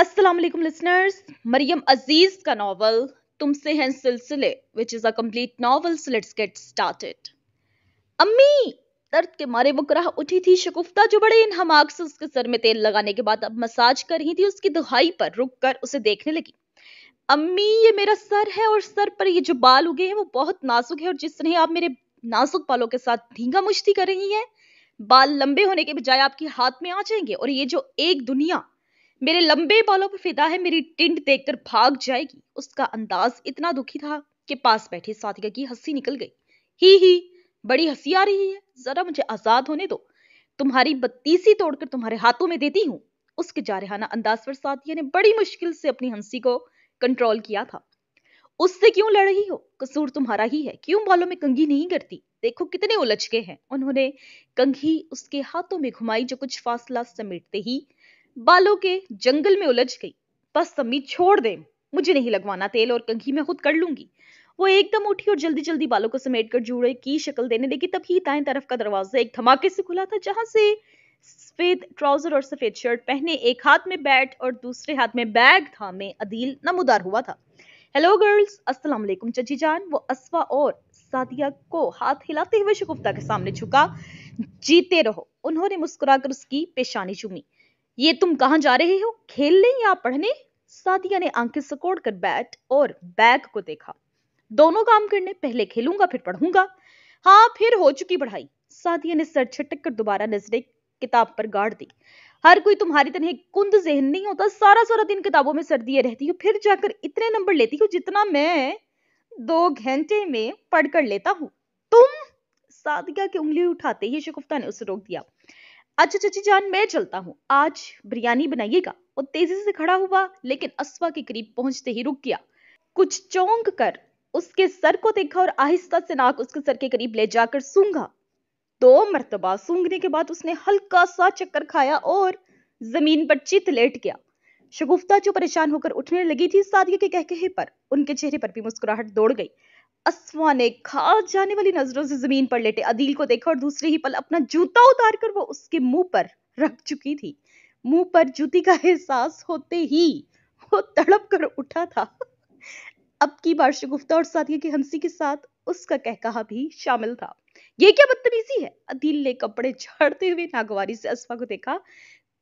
अस्सलाम वालेकुम लिसनर्स मरियम अजीज का नावल तुमसे हैं सिलसिले which is a complete novel so let's get started अम्मी दर्द के मारे वो कराह उठी थी शकुफ्ता जो बड़े हमाक से उसके सर में तेल लगाने के बाद अब मसाज कर रही थी उसकी दुहाई पर रुक कर उसे देखने लगी अम्मी ये मेरा सर है और सर पर ये जो बाल उगे हैं वो बहुत नाजुक है और जिस तरह आप मेरे नाजुक बालों के साथ धींगा मुश्ती कर रही हैं बाल लंबे होने के बजाय आपके हाथ में आ जाएंगे और ये जो एक दुनिया मेरे लंबे बालों पर फिदा है मेरी टिंड देखकर भाग जाएगी उसका अंदाज इतना दुखी था कि पास बैठे साथिका की हंसी निकल गई ही ही बड़ी हंसी आ रही है जरा मुझे आजाद होने दो तुम्हारी बत्तीसी तोड़कर तुम्हारे हाथों में देती हूँ उसके जारहाना अंदाज पर साथिया ने बड़ी मुश्किल से अपनी हंसी को कंट्रोल किया था उससे क्यों लड़ रही हो कसूर तुम्हारा ही है क्यों बालों में कंघी नहीं करती देखो कितने उलझ हैं उन्होंने कंघी उसके हाथों में घुमाई जो कुछ फासला समेटते ही बालों के जंगल में उलझ गई बस सम्मी छोड़ दे मुझे नहीं लगवाना तेल और कंघी मैं खुद कर लूंगी वो एकदम उठी और जल्दी जल्दी बालों को समेट कर जूड़े की शक्ल देने लगी तभी दाएं तरफ का दरवाजा एक धमाके से खुला था जहां से सफेद ट्राउजर और सफेद शर्ट पहने एक हाथ में बैट और दूसरे हाथ में बैग था मैं अदील नमोदार हुआ था हेलो गर्ल्स अस्सलाम वालेकुम चची जान वो असवा और सादिया को हाथ हिलाते हुए शगुफ्ता के सामने झुका जीते रहो उन्होंने मुस्कुराकर उसकी पेशानी चूमी ये तुम कहां जा रहे हो खेलने या पढ़ने सादिया ने आंखें सकोड़ कर बैट और बैग को देखा दोनों काम करने पहले खेलूंगा फिर पढ़ूंगा हाँ फिर हो चुकी पढ़ाई सादिया ने सर छटक कर दोबारा नजरें किताब पर गाड़ दी हर कोई तुम्हारी तरह कुंद जहन नहीं होता सारा सारा दिन किताबों में सर दिए रहती हो फिर जाकर इतने नंबर लेती हो जितना मैं दो घंटे में पढ़कर लेता हूँ तुम सादिया की उंगली उठाते ही शगुफ्ता ने उसे रोक दिया अच्छा चची अच्छा, अच्छा, जान मैं चलता हूँ आज बिरयानी बनाइएगा वो तेजी से खड़ा हुआ लेकिन असवा के करीब पहुंचते ही रुक गया कुछ चौंक कर उसके सर को देखा और आहिस्ता से नाक उसके सर के करीब ले जाकर सूंघा दो मरतबा सूंघने के बाद उसने हल्का सा चक्कर खाया और जमीन पर चित लेट गया शगुफ्ता जो परेशान होकर उठने लगी थी सादिया के कहके पर उनके चेहरे पर भी मुस्कुराहट दौड़ गई असवा ने खा जाने वाली नजरों से जमीन पर लेटे अदील को देखा और दूसरे ही पल अपना जूता उतार कर वो उसके मुंह पर रख चुकी थी मुंह पर जूती का एहसास होते ही वो तड़प कर उठा था अब की बार शगुफ्ता और साथिया की हंसी के साथ उसका कह कहा भी शामिल था ये क्या बदतमीजी है अदील ने कपड़े झाड़ते हुए नागवारी से असवा को देखा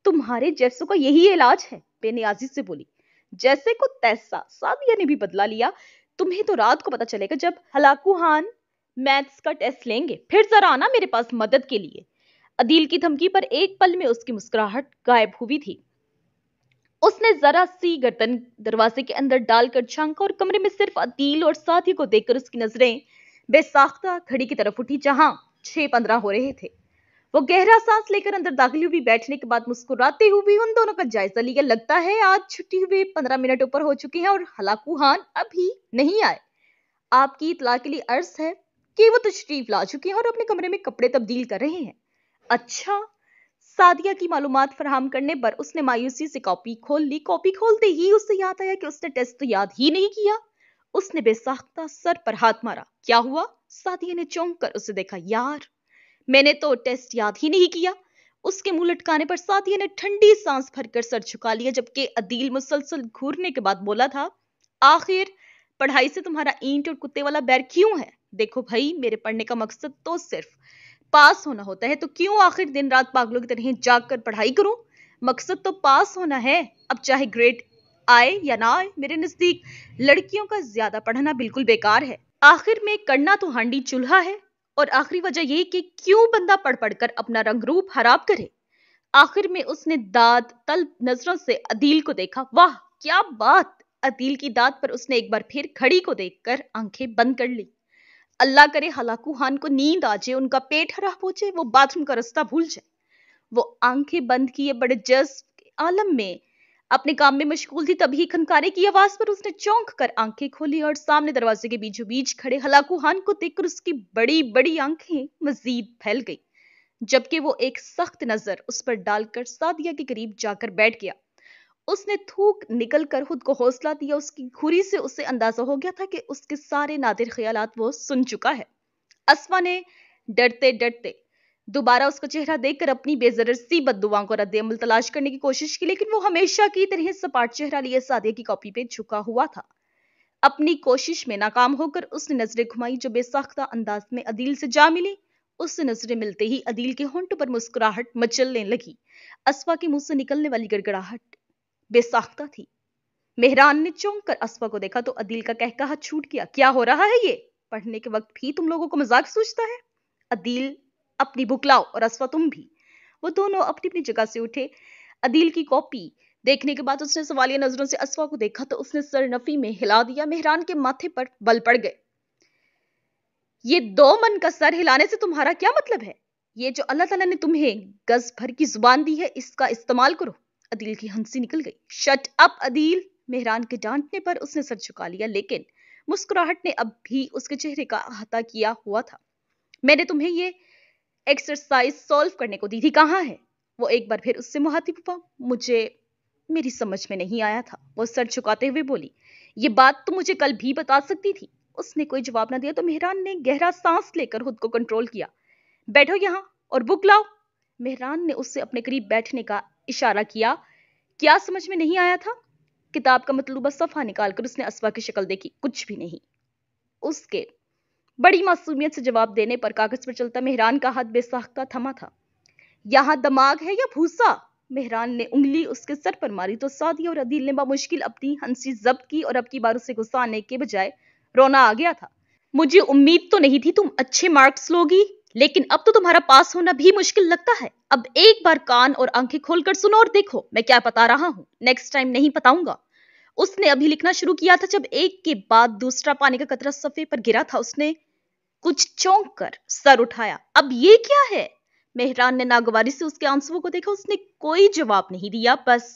तुम्हारे जैसों का यही इलाज है बेनियाजी से बोली जैसे को तैसा सादिया ने भी बदला लिया तुम्हें तो रात को पता चलेगा जब हलाकू हान मैथ्स का टेस्ट लेंगे फिर जरा आना मेरे पास मदद के लिए अदील की धमकी पर एक पल में उसकी मुस्कुराहट गायब हुई थी उसने जरा सी गर्दन दरवाजे के अंदर डालकर झांका और कमरे में सिर्फ अदील और साथी को देखकर उसकी नजरें बेसाख्ता घड़ी की तरफ उठी जहां छह पंद्रह हो रहे थे वो गहरा सांस लेकर अंदर दाखिल हुई बैठने के बाद मुस्कुराते हुए उन दोनों का जायजा लिया लगता है आज छुट्टी हुए पंद्रह मिनट ऊपर हो चुके हैं और हलाकू हान अभी नहीं आए आपकी इतला के लिए अर्ज है कि वो तशरीफ तो ला चुके हैं और अपने कमरे में कपड़े तब्दील कर रहे हैं अच्छा सादिया की मालूम फराहम करने पर उसने मायूसी से कॉपी खोल ली कॉपी खोलते ही उसे याद आया कि उसने टेस्ट तो याद ही नहीं किया उसने बेसाख्ता सर पर हाथ मारा क्या हुआ सादिया ने चौंक कर उसे देखा यार मैंने तो टेस्ट याद ही नहीं किया उसके मुंह लटकाने पर साथिया ने ठंडी सांस भरकर सर झुका लिया जबकि अदील मुसलसल घूरने के बाद बोला था आखिर पढ़ाई से तुम्हारा ईंट और कुत्ते वाला बैर क्यों है देखो भाई मेरे पढ़ने का मकसद तो सिर्फ पास होना होता है तो क्यों आखिर दिन रात पागलों की तरह जाग कर पढ़ाई करूं मकसद तो पास होना है अब चाहे ग्रेड आए या ना आए मेरे नज़दीक लड़कियों का ज्यादा पढ़ना बिल्कुल बेकार है आखिर में करना तो हांडी चूल्हा है और आखिरी वजह यही कि क्यों बंदा पढ़ पढ़कर अपना रंग रूप खराब करे आखिर में उसने दाद तलब नजरों से अदील को देखा वाह क्या बात अदील की दाद पर उसने एक बार फिर खड़ी को देखकर आंखें बंद कर ली अल्लाह करे हलाकू खान को नींद आ जाए उनका पेट हरा हो जाए वो बाथरूम का रास्ता भूल जाए वो आंखें बंद किए बड़े जज्ब आलम में अपने काम में मशगूल थी तभी खनकारे की आवाज पर उसने चौंक कर आंखें खोली और सामने दरवाजे के बीचों बीच खड़े हलाकू खान को देखकर उसकी बड़ी बड़ी आंखें मजीद फैल गई जबकि वो एक सख्त नजर उस पर डालकर सादिया के करीब जाकर बैठ गया उसने थूक निकल कर खुद को हौसला दिया उसकी घुरी से उसे अंदाजा हो गया था कि उसके सारे नादिर ख्याल वो सुन चुका है असमा ने डरते डरते दोबारा उसका चेहरा देखकर अपनी बेजर सी को रद्द अमल तलाश करने की कोशिश की लेकिन वो हमेशा की तरह सपाट चेहरा लिए सादिया की कॉपी पे झुका हुआ था अपनी कोशिश में नाकाम होकर उसने नजरें घुमाई जो बेसाख्ता अंदाज में अदील से जा मिली उस नजरें मिलते ही अदील के होंठ पर मुस्कुराहट मचलने लगी असवा के मुंह से निकलने वाली गड़गड़ाहट बेसाख्ता थी मेहरान ने चौंक कर असवा को देखा तो अदील का कहकहा छूट गया क्या हो रहा है ये पढ़ने के वक्त भी तुम लोगों को मजाक सूझता है अदील अपनी बुक लाओ और अश्वा तुम भी वो दोनों अपनी अपनी जगह से उठे अदील की कॉपी देखने के बाद उसने सवालिया नजरों से अश्वा को देखा तो उसने सरनफी में हिला दिया मेहरान के माथे पर बल पड़ गए ये दो मन का सर हिलाने से तुम्हारा क्या मतलब है ये जो अल्लाह ताला ने तुम्हें गज भर की जुबान दी है इसका इस्तेमाल करो अदील की हंसी निकल गई शट अप अदील मेहरान के डांटने पर उसने सर झुका लिया लेकिन मुस्कुराहट ने अब भी उसके चेहरे का अहाता किया हुआ था मैंने तुम्हें ये एक्सरसाइज सॉल्व करने को दी थी कहाँ है वो एक बार फिर उससे मुहातिब हुआ मुझे मेरी समझ में नहीं आया था वो सर झुकाते हुए बोली ये बात तो मुझे कल भी बता सकती थी उसने कोई जवाब ना दिया तो मेहरान ने गहरा सांस लेकर खुद को कंट्रोल किया बैठो यहाँ और बुक लाओ मेहरान ने उससे अपने करीब बैठने का इशारा किया क्या समझ में नहीं आया था किताब का मतलूबा सफ़ा निकालकर उसने असवा की शक्ल देखी कुछ भी नहीं उसके बड़ी मासूमियत से जवाब देने पर कागज पर चलता मेहरान का हाथ बेसाख्ता थमा था यहाँ दमाग है या भूसा मेहरान ने उंगली उसके सर पर मारी तो सादी और अदील ने बामुश्किल अपनी हंसी जब्त की और अब की बार उसे गुस्सा आने के बजाय रोना आ गया था मुझे उम्मीद तो नहीं थी तुम अच्छे मार्क्स लोगी लेकिन अब तो तुम्हारा पास होना भी मुश्किल लगता है अब एक बार कान और आंखें खोलकर सुनो और देखो मैं क्या बता रहा हूँ नेक्स्ट टाइम नहीं बताऊंगा उसने अभी लिखना शुरू किया था जब एक के बाद दूसरा पानी का कतरा सफ़े पर गिरा था उसने कुछ चौंक कर सर उठाया अब ये क्या है मेहरान ने नागवारी से उसके आंसुओं को देखा उसने कोई जवाब नहीं दिया बस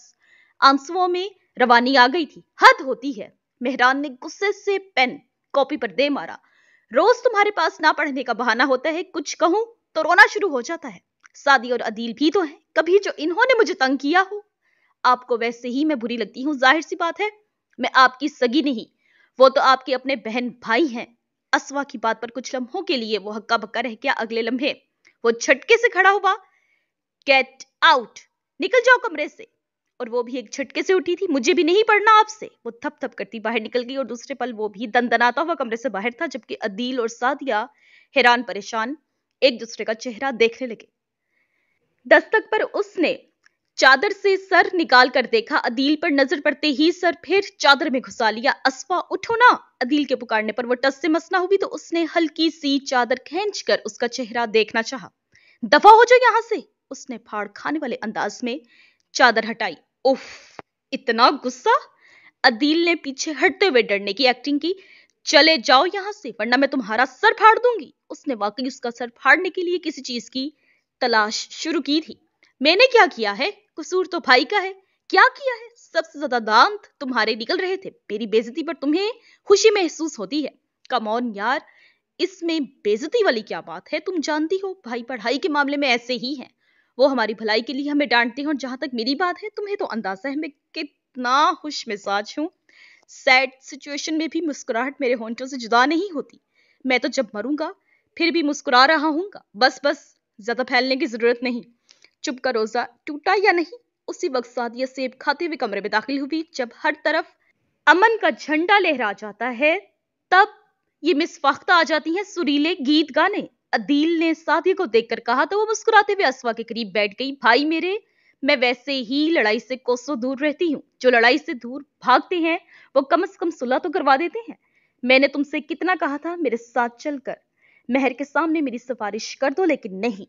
आंसुओं में रवानी आ गई थी हद होती है मेहरान ने गुस्से से पेन कॉपी पर दे मारा रोज तुम्हारे पास ना पढ़ने का बहाना होता है कुछ कहूं तो रोना शुरू हो जाता है सादी और अदील भी तो है कभी जो इन्होंने मुझे तंग किया हो आपको वैसे ही मैं बुरी लगती हूँ जाहिर सी बात है मैं आपकी सगी नहीं वो तो आपके अपने बहन भाई हैं असवा की बात पर कुछ लम्हों के लिए वो हक्का बक्का रह गया अगले लम्हे वो झटके से खड़ा हुआ गेट आउट निकल जाओ कमरे से और वो भी एक झटके से उठी थी मुझे भी नहीं पढ़ना आपसे वो थप थप करती बाहर निकल गई और दूसरे पल वो भी दनदनाता हुआ कमरे से बाहर था जबकि अदील और सादिया हैरान परेशान एक दूसरे का चेहरा देखने लगे दस्तक पर उसने चादर से सर निकाल कर देखा अदील पर नजर पड़ते ही सर फिर चादर में घुसा लिया असफा उठो ना अदील के पुकारने पर वो टस से मसना हुई तो उसने हल्की सी चादर कर उसका चेहरा देखना चाहा दफा हो जाओ यहां से उसने फाड़ खाने वाले अंदाज में चादर हटाई उफ इतना गुस्सा अदील ने पीछे हटते हुए डरने की एक्टिंग की चले जाओ यहां से वरना मैं तुम्हारा सर फाड़ दूंगी उसने वाकई उसका सर फाड़ने के लिए किसी चीज की तलाश शुरू की थी मैंने क्या किया है कसूर तो भाई का है क्या किया है सबसे ज्यादा दांत तुम्हारे निकल रहे थे मेरी बेजती पर तुम्हें खुशी महसूस होती है कमौन यार इसमें बेजती वाली क्या बात है तुम जानती हो भाई पढ़ाई के मामले में ऐसे ही है वो हमारी भलाई के लिए हमें डांटते हैं और जहां तक मेरी बात है तुम्हें तो अंदाजा है मैं कितना खुश मिजाज हूँ सैड सिचुएशन में भी मुस्कुराहट मेरे होंठों से जुदा नहीं होती मैं तो जब मरूंगा फिर भी मुस्कुरा रहा हूँ बस बस ज्यादा फैलने की जरूरत नहीं चुप का रोजा टूटा या नहीं उसी वक्त सादिया सेब खाते हुए कमरे में दाखिल हुई जब हर तरफ अमन का झंडा लहरा जाता है तब ये मिस फाख्ता आ जाती है सुरीले गीत गाने अदील ने सादिया को देखकर कहा तो वो मुस्कुराते हुए असवा के करीब बैठ गई भाई मेरे मैं वैसे ही लड़ाई से कोसों दूर रहती हूँ जो लड़ाई से दूर भागते हैं वो कम से कम सुलह तो करवा देते हैं मैंने तुमसे कितना कहा था मेरे साथ चलकर महर के सामने मेरी सिफारिश कर दो लेकिन नहीं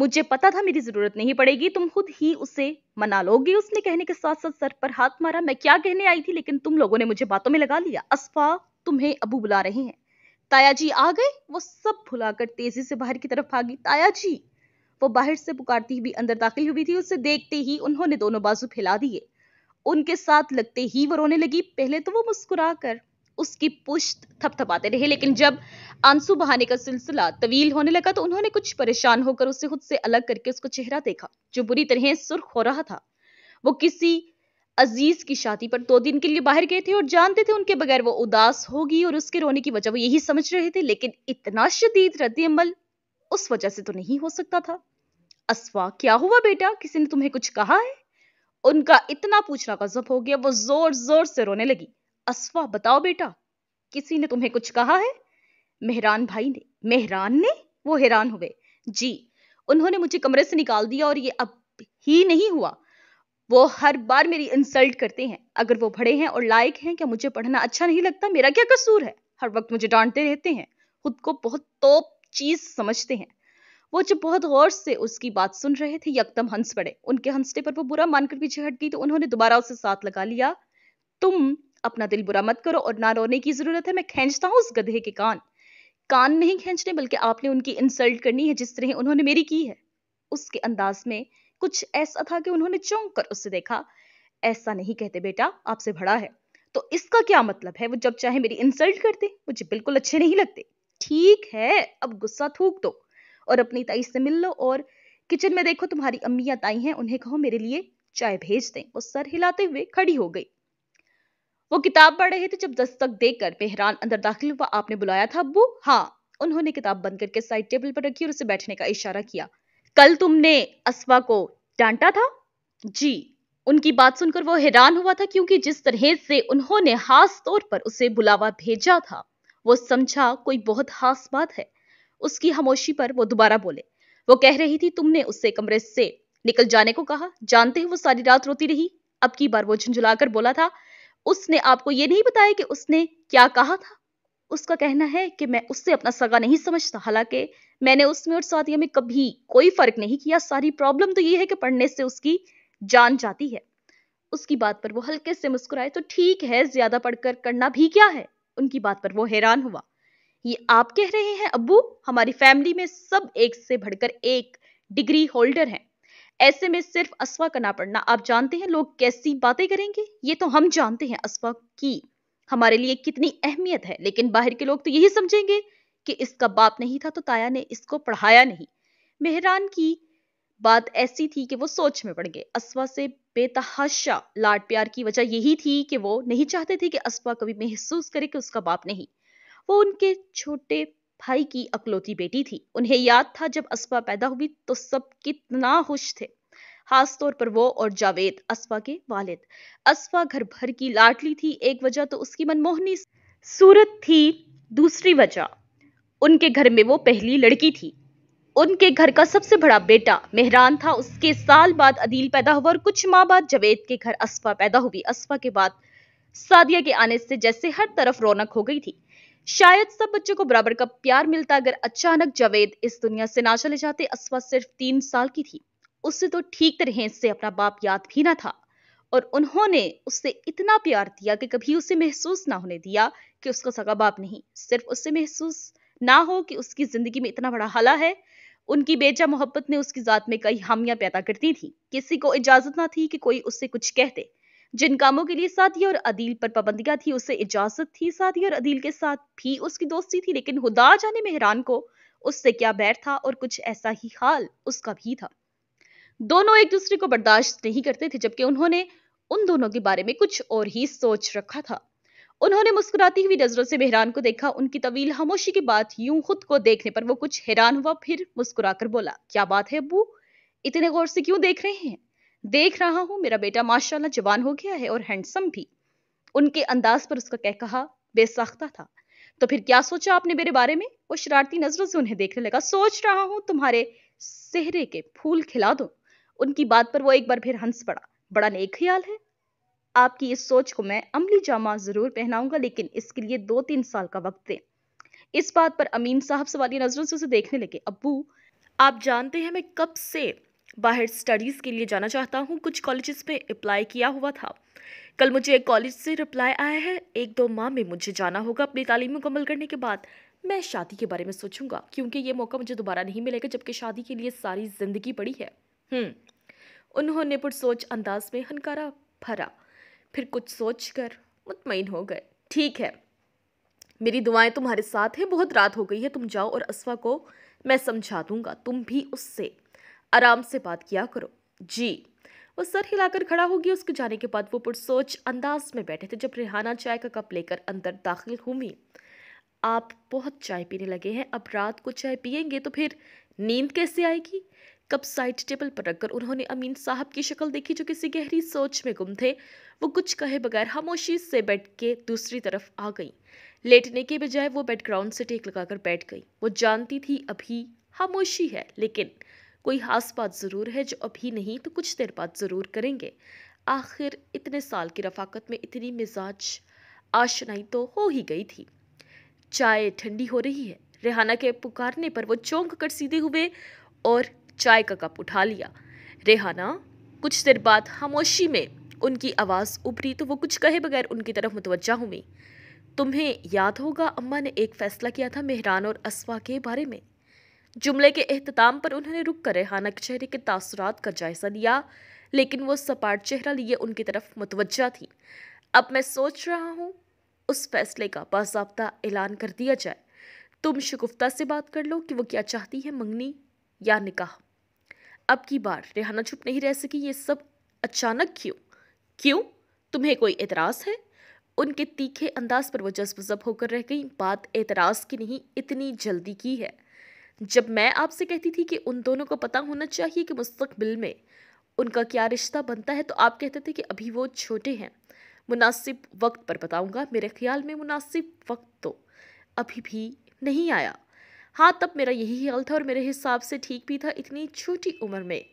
मुझे पता था मेरी जरूरत नहीं पड़ेगी तुम खुद ही उसे मना लोगे उसने कहने के साथ साथ सर पर हाथ मारा मैं क्या कहने आई थी लेकिन तुम लोगों ने मुझे बातों में लगा लिया असफा तुम्हें अबू बुला रहे हैं ताया जी आ गए वो सब भुलाकर तेजी से बाहर की तरफ भागी ताया जी वो बाहर से पुकारती हुई अंदर दाखिल हुई थी उसे देखते ही उन्होंने दोनों बाजू फैला दिए उनके साथ लगते ही वो रोने लगी पहले तो वो मुस्कुरा कर उसकी पुश्त थपथपाते रहे लेकिन जब आंसू बहाने का सिलसिला तवील होने लगा तो उन्होंने कुछ परेशान होकर उसे खुद से अलग करके उसको चेहरा देखा जो बुरी तरह सुर्ख हो रहा था वो किसी अजीज की शादी पर दो दिन के लिए बाहर गए थे और जानते थे उनके बगैर वो उदास होगी और उसके रोने की वजह वो यही समझ रहे थे लेकिन इतना शदीद रद्द अमल उस वजह से तो नहीं हो सकता था असवा क्या हुआ बेटा किसी ने तुम्हें कुछ कहा है उनका इतना पूछना गजब हो गया वो जोर जोर से रोने लगी असवा बताओ बेटा किसी ने तुम्हें कुछ कहा है मेहरान भाई ने मेहरान ने वो हैरान हुए जी उन्होंने मुझे कमरे से निकाल दिया और ये अब ही नहीं हुआ वो हर बार मेरी इंसल्ट करते हैं अगर वो बड़े हैं और लायक हैं क्या मुझे पढ़ना अच्छा नहीं लगता मेरा क्या कसूर है हर वक्त मुझे डांटते रहते हैं खुद को बहुत तोप चीज समझते हैं वो जब बहुत गौर से उसकी बात सुन रहे थे यकदम हंस पड़े उनके हंसने पर वो बुरा मानकर पीछे हट गई तो उन्होंने दोबारा उसे साथ लगा लिया तुम अपना दिल बुरा मत करो और ना रोने की जरूरत है मैं खींचता हूँ उस गधे के कान कान नहीं खींचने बल्कि आपने उनकी इंसल्ट करनी है जिस तरह उन्होंने मेरी की है उसके अंदाज में कुछ ऐसा था कि उन्होंने चौंक कर उससे देखा ऐसा नहीं कहते बेटा आपसे बड़ा है तो इसका क्या मतलब है वो जब चाहे मेरी इंसल्ट करते मुझे बिल्कुल अच्छे नहीं लगते ठीक है अब गुस्सा थूक दो और अपनी ताई से मिल लो और किचन में देखो तुम्हारी अम्मी या ताई हैं उन्हें कहो मेरे लिए चाय भेज दें वो सर हिलाते हुए खड़ी हो गई वो किताब पढ़ रहे थे जब दस्तक देकर मेहरान अंदर दाखिल हुआ आपने बुलाया था अब्बू हाँ उन्होंने किताब बंद करके साइड टेबल पर रखी और उसे बैठने का इशारा किया कल तुमने असवा को डांटा था जी उनकी बात सुनकर वो हैरान हुआ था क्योंकि जिस तरह से उन्होंने खास तौर पर उसे बुलावा भेजा था वो समझा कोई बहुत खास बात है उसकी खामोशी पर वो दोबारा बोले वो कह रही थी तुमने उससे कमरे से निकल जाने को कहा जानते हो वो सारी रात रोती रही अब की बार वो झुंझुलाकर बोला था उसने आपको ये नहीं बताया कि उसने क्या कहा था उसका कहना है कि मैं उससे अपना सगा नहीं समझता हालांकि मैंने उसमें और साथियों में कभी कोई फर्क नहीं किया सारी प्रॉब्लम तो ये है कि पढ़ने से उसकी जान जाती है उसकी बात पर वो हल्के से मुस्कुराए तो ठीक है ज्यादा पढ़कर करना भी क्या है उनकी बात पर वो हैरान हुआ ये आप कह रहे हैं अबू हमारी फैमिली में सब एक से बढ़कर एक डिग्री होल्डर हैं ऐसे में सिर्फ असवा का ना पड़ना आप जानते हैं लोग कैसी बातें करेंगे ये तो हम जानते हैं असवा की हमारे लिए कितनी अहमियत है लेकिन बाहर के लोग तो यही समझेंगे कि इसका बाप नहीं था तो ताया ने इसको पढ़ाया नहीं मेहरान की बात ऐसी थी कि वो सोच में पड़ गए असवा से बेतहाशा लाड प्यार की वजह यही थी कि वो नहीं चाहते थे कि असवा कभी महसूस करे कि उसका बाप नहीं वो उनके छोटे भाई की अकलौती बेटी थी उन्हें याद था जब असफा पैदा हुई तो सब कितना खुश थे खास तौर पर वो और जावेद असफा के वालिद असफा घर भर की लाडली थी एक वजह तो उसकी मनमोहनी सूरत थी दूसरी वजह उनके घर में वो पहली लड़की थी उनके घर का सबसे बड़ा बेटा मेहरान था उसके साल बाद अदील पैदा हुआ और कुछ माह बाद जावेद के घर असफा पैदा हुई असफा के बाद सादिया के आने से जैसे हर तरफ रौनक हो गई थी शायद सब बच्चों को बराबर का प्यार मिलता अगर अचानक जावेद इस दुनिया से ना चले जाते असवा सिर्फ तीन साल की थी उससे तो ठीक तरह से अपना बाप याद भी ना था और उन्होंने उससे इतना प्यार दिया कि कभी उसे महसूस ना होने दिया कि उसका सगा बाप नहीं सिर्फ उससे महसूस ना हो कि उसकी जिंदगी में इतना बड़ा हला है उनकी बेजा मोहब्बत ने उसकी ज़ात में कई हामियां पैदा कर दी थी किसी को इजाज़त ना थी कि कोई उससे कुछ कहते जिन कामों के लिए सादी और अदील पर पाबंदियां थी उससे इजाजत थी साथी और अदील के साथ भी उसकी दोस्ती थी लेकिन हुदा जाने मेहरान को उससे क्या बैर था और कुछ ऐसा ही हाल उसका भी था दोनों एक दूसरे को बर्दाश्त नहीं करते थे जबकि उन्होंने उन दोनों के बारे में कुछ और ही सोच रखा था उन्होंने मुस्कुराती हुई नजरों से मेहरान को देखा उनकी तवील खामोशी के बाद यूं खुद को देखने पर वो कुछ हैरान हुआ फिर मुस्कुराकर बोला क्या बात है अबू इतने गौर से क्यों देख रहे हैं देख रहा हूं मेरा बेटा माशाल्लाह जवान हो गया है और हैंडसम भी उनके अंदाज पर उसका कह कहा बेसाख्ता था तो फिर क्या सोचा आपने मेरे बारे में वो शरारती नजरों से उन्हें देखने लगा सोच रहा हूं तुम्हारे सेहरे के फूल खिला दो उनकी बात पर वो एक बार फिर हंस पड़ा बड़ा नेक ख्याल है आपकी इस सोच को मैं अमली जामा जरूर पहनाऊंगा लेकिन इसके लिए दो तीन साल का वक्त दें इस बात पर अमीन साहब सवाली नजरों से उसे देखने लगे अबू आप जानते हैं मैं कब से बाहर स्टडीज़ के लिए जाना चाहता हूँ कुछ कॉलेजेस में अप्लाई किया हुआ था कल मुझे एक कॉलेज से रिप्लाई आया है एक दो माह में मुझे जाना होगा अपनी तालीम मुकम्मल करने के बाद मैं शादी के बारे में सोचूंगा क्योंकि ये मौका मुझे दोबारा नहीं मिलेगा जबकि शादी के लिए सारी ज़िंदगी पड़ी है हम्म, उन्होंने पुरसोच अंदाज में हनकारा भरा फिर कुछ सोच कर मुतमिन हो गए ठीक है मेरी दुआएं तुम्हारे साथ हैं बहुत रात हो गई है तुम जाओ और असवा को मैं समझा दूंगा तुम भी उससे आराम से बात किया करो जी वो सर हिलाकर खड़ा हो गया उसके जाने के बाद वो पुरसोच अंदाज में बैठे थे जब रिहाना चाय का कप लेकर अंदर दाखिल हुई आप बहुत चाय पीने लगे हैं अब रात को चाय पियेंगे तो फिर नींद कैसे आएगी कप साइड टेबल पर रखकर उन्होंने अमीन साहब की शक्ल देखी जो किसी गहरी सोच में गुम थे वो कुछ कहे बगैर खामोशी से बैठ के दूसरी तरफ आ गई लेटने के बजाय वो बेडग्राउंड से टेक लगाकर बैठ गई वो जानती थी अभी खामोशी है लेकिन कोई ख़ास बात ज़रूर है जो अभी नहीं तो कुछ देर बाद ज़रूर करेंगे आखिर इतने साल की रफाकत में इतनी मिजाज आशनाई तो हो ही गई थी चाय ठंडी हो रही है रेहाना के पुकारने पर वो चौंक कर सीधे हुए और चाय का कप उठा लिया रेहाना कुछ देर बाद खामोशी में उनकी आवाज़ उभरी तो वो कुछ कहे बगैर उनकी तरफ मुतवजा हुई तुम्हें याद होगा अम्मा ने एक फ़ैसला किया था मेहरान और असवा के बारे में जुमले के अहतमाम पर उन्होंने रुक कर रेहाना के चेहरे के तसरत का जायजा लिया लेकिन वो सपाट चेहरा लिए उनकी तरफ मुतवजा थी अब मैं सोच रहा हूँ उस फैसले का बाबा ऐलान कर दिया जाए तुम शगुफ्ता से बात कर लो कि वो क्या चाहती है मंगनी या निकाह अब की बार रेहाना चुप नहीं रह सकी ये सब अचानक क्यों क्यों तुम्हें कोई एतराज़ है उनके तीखे अंदाज पर वह जज्ब जब होकर रह गई बात एतराज़ की नहीं इतनी जल्दी की है जब मैं आपसे कहती थी कि उन दोनों को पता होना चाहिए कि मुस्तबिल में उनका क्या रिश्ता बनता है तो आप कहते थे कि अभी वो छोटे हैं मुनासिब वक्त पर बताऊंगा मेरे ख्याल में मुनासिब वक्त तो अभी भी नहीं आया हाँ तब मेरा यही ख्याल था और मेरे हिसाब से ठीक भी था इतनी छोटी उम्र में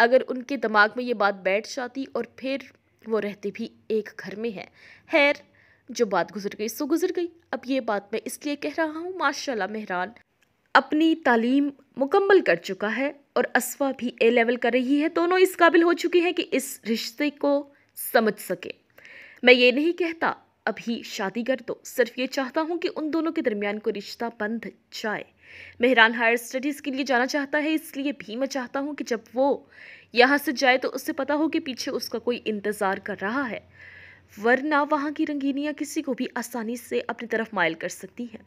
अगर उनके दिमाग में ये बात बैठ जाती और फिर वो रहते भी एक घर में है खैर जो बात गुजर गई सो गुजर गई अब ये बात मैं इसलिए कह रहा हूँ माशाल्लाह मेहरान अपनी तालीम मुकम्मल कर चुका है और असवा भी ए लेवल कर रही है दोनों इस काबिल हो चुके हैं कि इस रिश्ते को समझ सके मैं ये नहीं कहता अभी शादी कर दो सिर्फ ये चाहता हूँ कि उन दोनों के दरमियान को रिश्ता बंद जाए मेहरान हायर स्टडीज़ के लिए जाना चाहता है इसलिए भी मैं चाहता हूँ कि जब वो यहाँ से जाए तो उससे पता हो कि पीछे उसका कोई इंतज़ार कर रहा है वरना वहाँ की रंगीनियाँ किसी को भी आसानी से अपनी तरफ मायल कर सकती हैं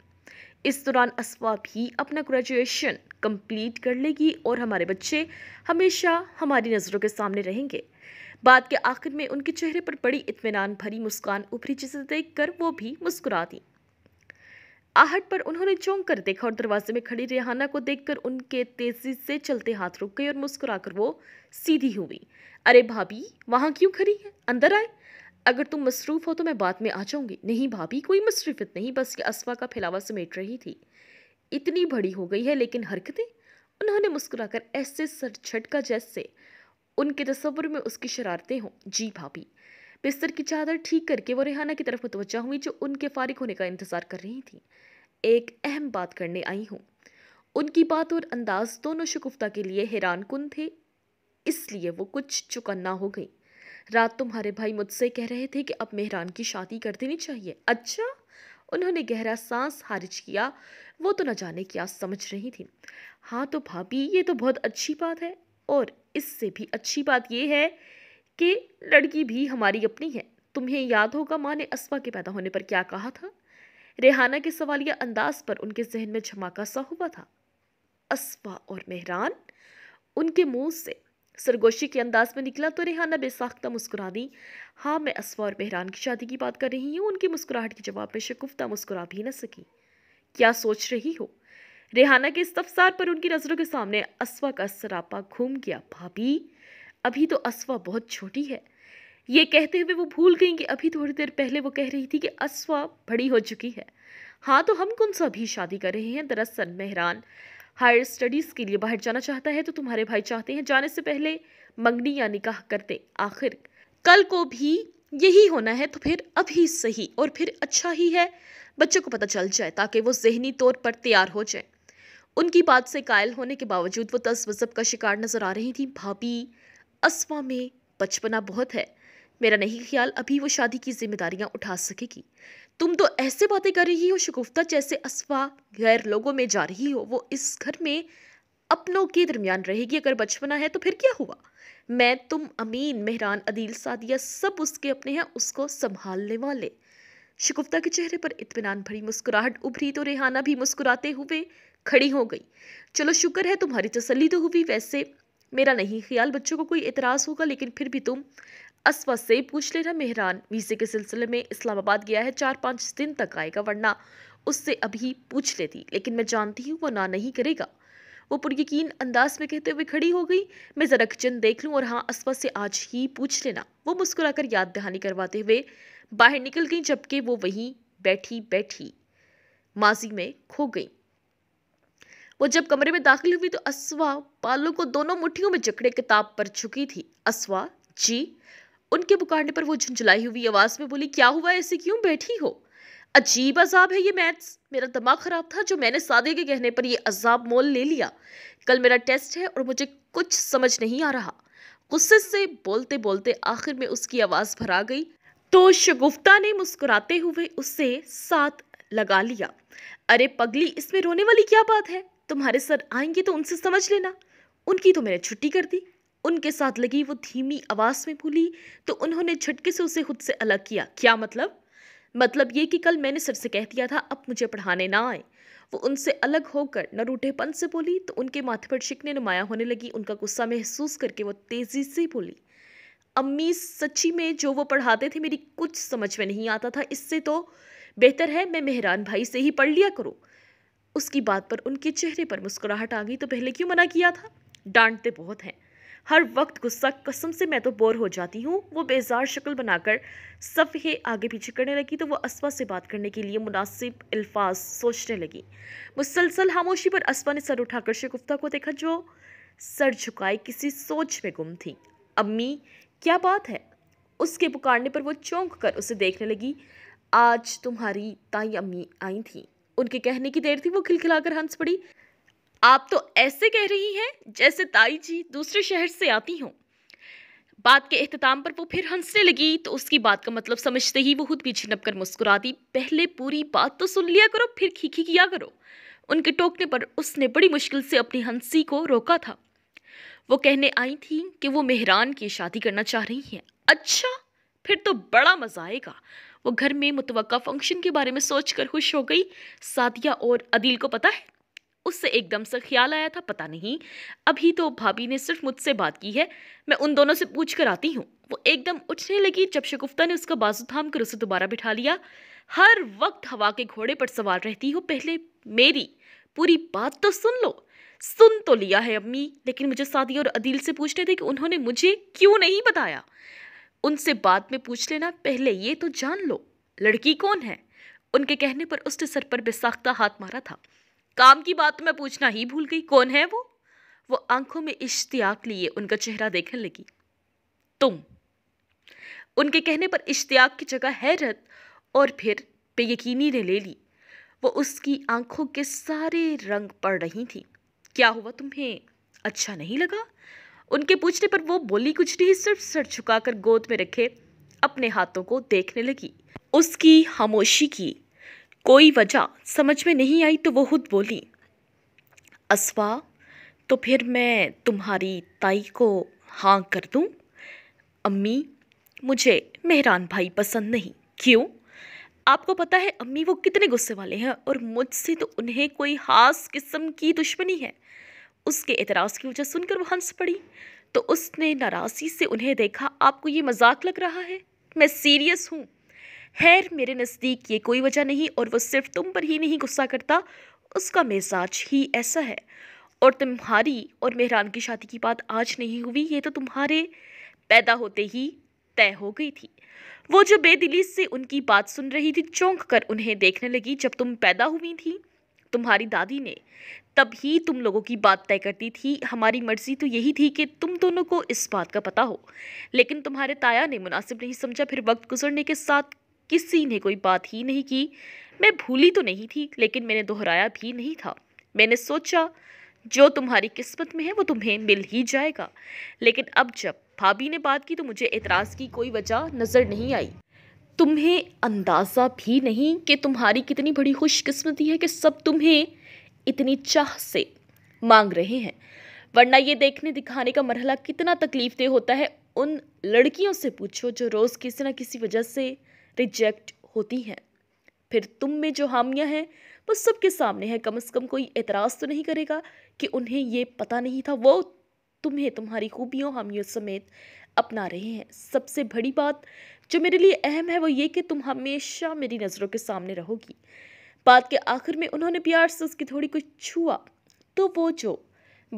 इस दौरान असवा भी अपना ग्रेजुएशन कंप्लीट कर लेगी और हमारे बच्चे हमेशा हमारी नज़रों के सामने रहेंगे बात के आखिर में उनके चेहरे पर बड़ी इतमान भरी मुस्कान उभरी जिसे देख कर वो भी मुस्कुरा दी आहट पर उन्होंने चौंक कर देखा और दरवाजे में खड़ी रेहाना को देखकर उनके तेजी से चलते हाथ रुक गए और मुस्कुराकर वो सीधी हुई अरे भाभी वहाँ क्यों खड़ी है अंदर आए अगर तुम मसरूफ़ हो तो मैं बाद में आ जाऊँगी नहीं भाभी कोई मसरूफत नहीं बस ये असवा का फैलावा समेट रही थी इतनी बड़ी हो गई है लेकिन हरकतें उन्होंने मुस्कुराकर ऐसे सर झटका जैसे उनके तस्वर में उसकी शरारतें हों जी भाभी बिस्तर की चादर ठीक करके वो रेहाना की तरफ मुतवजा हुई जो उनके फारिग होने का इंतज़ार कर रही थी एक अहम बात करने आई हूँ उनकी बात और अंदाज दोनों शगुफ्ता के लिए हैरान कन थे इसलिए वो कुछ चुकन्ना हो गई रात तुम्हारे भाई मुझसे कह रहे थे कि अब मेहरान की शादी कर देनी चाहिए अच्छा उन्होंने गहरा सांस खारिज किया वो तो न जाने क्या समझ रही थी हाँ तो भाभी ये तो बहुत अच्छी बात है और इससे भी अच्छी बात ये है कि लड़की भी हमारी अपनी है तुम्हें याद होगा माँ ने असवा के पैदा होने पर क्या कहा था रेहाना के सवालिया अंदाज पर उनके जहन में झमाका सा हुआ था असवा और मेहरान उनके मुंह से सरगोशी के अंदाज में निकला तो रेहाना बेसाख्ता मुस्कुरा दी हाँ मैं असवा और बहरान की शादी की बात कर रही हूँ उनकी मुस्कुराहट के जवाब में शकुफ्ता मुस्कुरा भी न सकी क्या सोच रही हो रेहाना के इस तफसार पर उनकी नज़रों के सामने असवा का सरापा घूम गया भाभी अभी तो असवा बहुत छोटी है ये कहते हुए वो भूल गई कि अभी थोड़ी देर पहले वो कह रही थी कि असवा बड़ी हो चुकी है हाँ तो हम कौन सा भी शादी कर रहे हैं दरअसल मेहरान हायर स्टडीज़ के लिए बाहर जाना चाहता है तो तुम्हारे भाई चाहते हैं जाने से पहले मंगनी या निकाह करते आखिर कल को भी यही होना है तो फिर अभी सही और फिर अच्छा ही है बच्चों को पता चल जाए ताकि वो जहनी तौर पर तैयार हो जाए उनकी बात से कायल होने के बावजूद वो तस वजब का शिकार नजर आ रही थी भाभी असवा में बचपना बहुत है मेरा नहीं ख्याल अभी वो शादी की जिम्मेदारियां उठा सकेगी तुम तो ऐसे बातें कर रही हो शगुफ्ता जैसे असफा गैर लोगों में जा रही हो वो इस घर में अपनों के दरमियान रहेगी अगर बचपना है तो फिर क्या हुआ मैं तुम अमीन मेहरान अदील सादिया सब उसके अपने हैं उसको संभालने वाले शगुफ्ता के चेहरे पर इतमान भरी मुस्कुराहट उभरी तो रेहाना भी मुस्कुराते हुए खड़ी हो गई चलो शुक्र है तुम्हारी तसली तो हुई वैसे मेरा नहीं ख्याल बच्चों को कोई एतराज़ होगा लेकिन फिर भी तुम अस्वत से पूछ लेना मेहरान वीजे के सिलसिले में इस्लामाबाद गया है चार पाँच दिन तक आएगा वरना उससे अभी पूछ लेती लेकिन मैं जानती हूँ वो ना नहीं करेगा वो पुरयकीन अंदाज में कहते हुए खड़ी हो गई मैं ज़रा किचन देख लूँ और हाँ अस्वा से आज ही पूछ लेना वो मुस्कुराकर याद दहानी करवाते हुए बाहर निकल गई जबकि वो वहीं बैठी बैठी माजी में खो गई वो जब कमरे में दाखिल हुई तो असवा बालों को दोनों मुठ्ठियों में जकड़े किताब पर झुकी थी असवा जी उनके पुकारने पर वो झुंझलाई हुई आवाज़ में बोली क्या हुआ ऐसे क्यों बैठी हो अजीब अजाब है ये मैथ्स मेरा दिमाग ख़राब था जो मैंने सादे के कहने पर यह अजाब मोल ले लिया कल मेरा टेस्ट है और मुझे कुछ समझ नहीं आ रहा गुस्से से बोलते बोलते आखिर में उसकी आवाज़ भरा गई तो शगुफ्ता ने मुस्कुराते हुए उससे साथ लगा लिया अरे पगली इसमें रोने वाली क्या बात है तुम्हारे सर आएंगे तो उनसे समझ लेना उनकी तो मैंने छुट्टी कर दी उनके साथ लगी वो धीमी आवाज़ में बोली तो उन्होंने झटके से उसे खुद से अलग किया क्या मतलब मतलब ये कि कल मैंने सर से कह दिया था अब मुझे पढ़ाने ना आए वो उनसे अलग होकर नरूठेपन से बोली तो उनके माथे पर शिकने नुमाया होने लगी उनका गुस्सा महसूस करके वो तेज़ी से बोली अम्मी सच्ची में जो वो पढ़ाते थे मेरी कुछ समझ में नहीं आता था इससे तो बेहतर है मैं मेहरान भाई से ही पढ़ लिया करूँ उसकी बात पर उनके चेहरे पर मुस्कुराहट आ गई तो पहले क्यों मना किया था डांटते बहुत हैं हर वक्त गुस्सा कसम से मैं तो बोर हो जाती हूँ वो बेजार शक्ल बनाकर सफ़े आगे पीछे करने लगी तो वो असवा से बात करने के लिए मुनासिब अल्फाज सोचने लगी मुसलसल खामोशी पर असवा ने सर उठाकर शगुफ्ता को देखा जो सर झुकाए किसी सोच में गुम थी अम्मी क्या बात है उसके पुकारने पर वो चौंक कर उसे देखने लगी आज तुम्हारी ताई अम्मी आई थी उनके कहने की देर थी वो खिलखिलाकर हंस पड़ी आप तो ऐसे कह रही हैं जैसे ताई जी दूसरे शहर से आती हों बात के अहतमाम पर वो फिर हंसने लगी तो उसकी बात का मतलब समझते ही वो खुद भी छिनप कर मुस्कुरा दी पहले पूरी बात तो सुन लिया करो फिर खीखी किया करो उनके टोकने पर उसने बड़ी मुश्किल से अपनी हंसी को रोका था वो कहने आई थी कि वो मेहरान की शादी करना चाह रही हैं अच्छा फिर तो बड़ा मज़ा आएगा वो घर में मुतव फंक्शन के बारे में सोच कर खुश हो गई सादिया और अदील को पता है उससे एकदम से ख्याल आया था पता नहीं अभी तो भाभी ने सिर्फ मुझसे बात की है मैं उन दोनों से पूछ कर आती हूँ वो एकदम उठने लगी जब शगुफ्ता ने उसका बाजू थाम कर उसे दोबारा बिठा लिया हर वक्त हवा के घोड़े पर सवार रहती हो पहले मेरी पूरी बात तो सुन लो सुन तो लिया है अम्मी लेकिन मुझे सादिया और अदील से पूछने थे कि उन्होंने मुझे क्यों नहीं बताया उनसे बाद में पूछ लेना पहले ये तो जान लो लड़की कौन है उनके कहने पर उसने सर पर बेसाख्ता हाथ मारा था काम की बात तो मैं पूछना ही भूल गई कौन है वो वो आंखों में इश्तियाक लिए उनका चेहरा देखने लगी तुम उनके कहने पर इश्तियाक की जगह हैरत और फिर बेयकीनी ने ले ली वो उसकी आंखों के सारे रंग पड़ रही थी क्या हुआ तुम्हें अच्छा नहीं लगा उनके पूछने पर वो बोली कुछ नहीं सिर्फ सर झुकाकर गोद में रखे अपने हाथों को देखने लगी उसकी खामोशी की कोई वजह समझ में नहीं आई तो वो खुद बोली असवा तो फिर मैं तुम्हारी ताई को हाँ कर दूँ अम्मी मुझे मेहरान भाई पसंद नहीं क्यों आपको पता है अम्मी वो कितने गुस्से वाले हैं और मुझसे तो उन्हें कोई खास किस्म की दुश्मनी है उसके एतराज़ की वजह सुनकर वो हंस पड़ी तो उसने नाराजी से उन्हें देखा आपको ये मजाक लग रहा है मैं सीरियस हूँ खैर मेरे नज़दीक ये कोई वजह नहीं और वो सिर्फ तुम पर ही नहीं गुस्सा करता उसका मिजाज ही ऐसा है और तुम्हारी और मेहरान की शादी की बात आज नहीं हुई ये तो तुम्हारे पैदा होते ही तय हो गई थी वो जो बेदिली से उनकी बात सुन रही थी चौंक कर उन्हें देखने लगी जब तुम पैदा हुई थी तुम्हारी दादी ने तब ही तुम लोगों की बात तय करती थी हमारी मर्जी तो यही थी कि तुम दोनों को इस बात का पता हो लेकिन तुम्हारे ताया ने मुनासिब नहीं समझा फिर वक्त गुजरने के साथ किसी ने कोई बात ही नहीं की मैं भूली तो नहीं थी लेकिन मैंने दोहराया भी नहीं था मैंने सोचा जो तुम्हारी किस्मत में है वो तुम्हें मिल ही जाएगा लेकिन अब जब भाभी ने बात की तो मुझे एतराज़ की कोई वजह नज़र नहीं आई तुम्हें अंदाज़ा भी नहीं कि तुम्हारी कितनी बड़ी खुशकस्मती है कि सब तुम्हें इतनी चाह से मांग रहे हैं वरना ये देखने दिखाने का मरहला कितना तकलीफ़ देह होता है उन लड़कियों से पूछो जो रोज़ किसी ना किसी वजह से रिजेक्ट होती हैं फिर तुम में जो हामियाँ हैं वो सबके सामने हैं कम से कम कोई एतराज़ तो नहीं करेगा कि उन्हें ये पता नहीं था वो तुम्हें तुम्हारी खूबियों हामियों समेत अपना रहे हैं सबसे बड़ी बात जो मेरे लिए अहम है वो ये कि तुम हमेशा मेरी नज़रों के सामने रहोगी बात के आखिर में उन्होंने प्यार से उसकी थोड़ी कुछ छुआ तो वो जो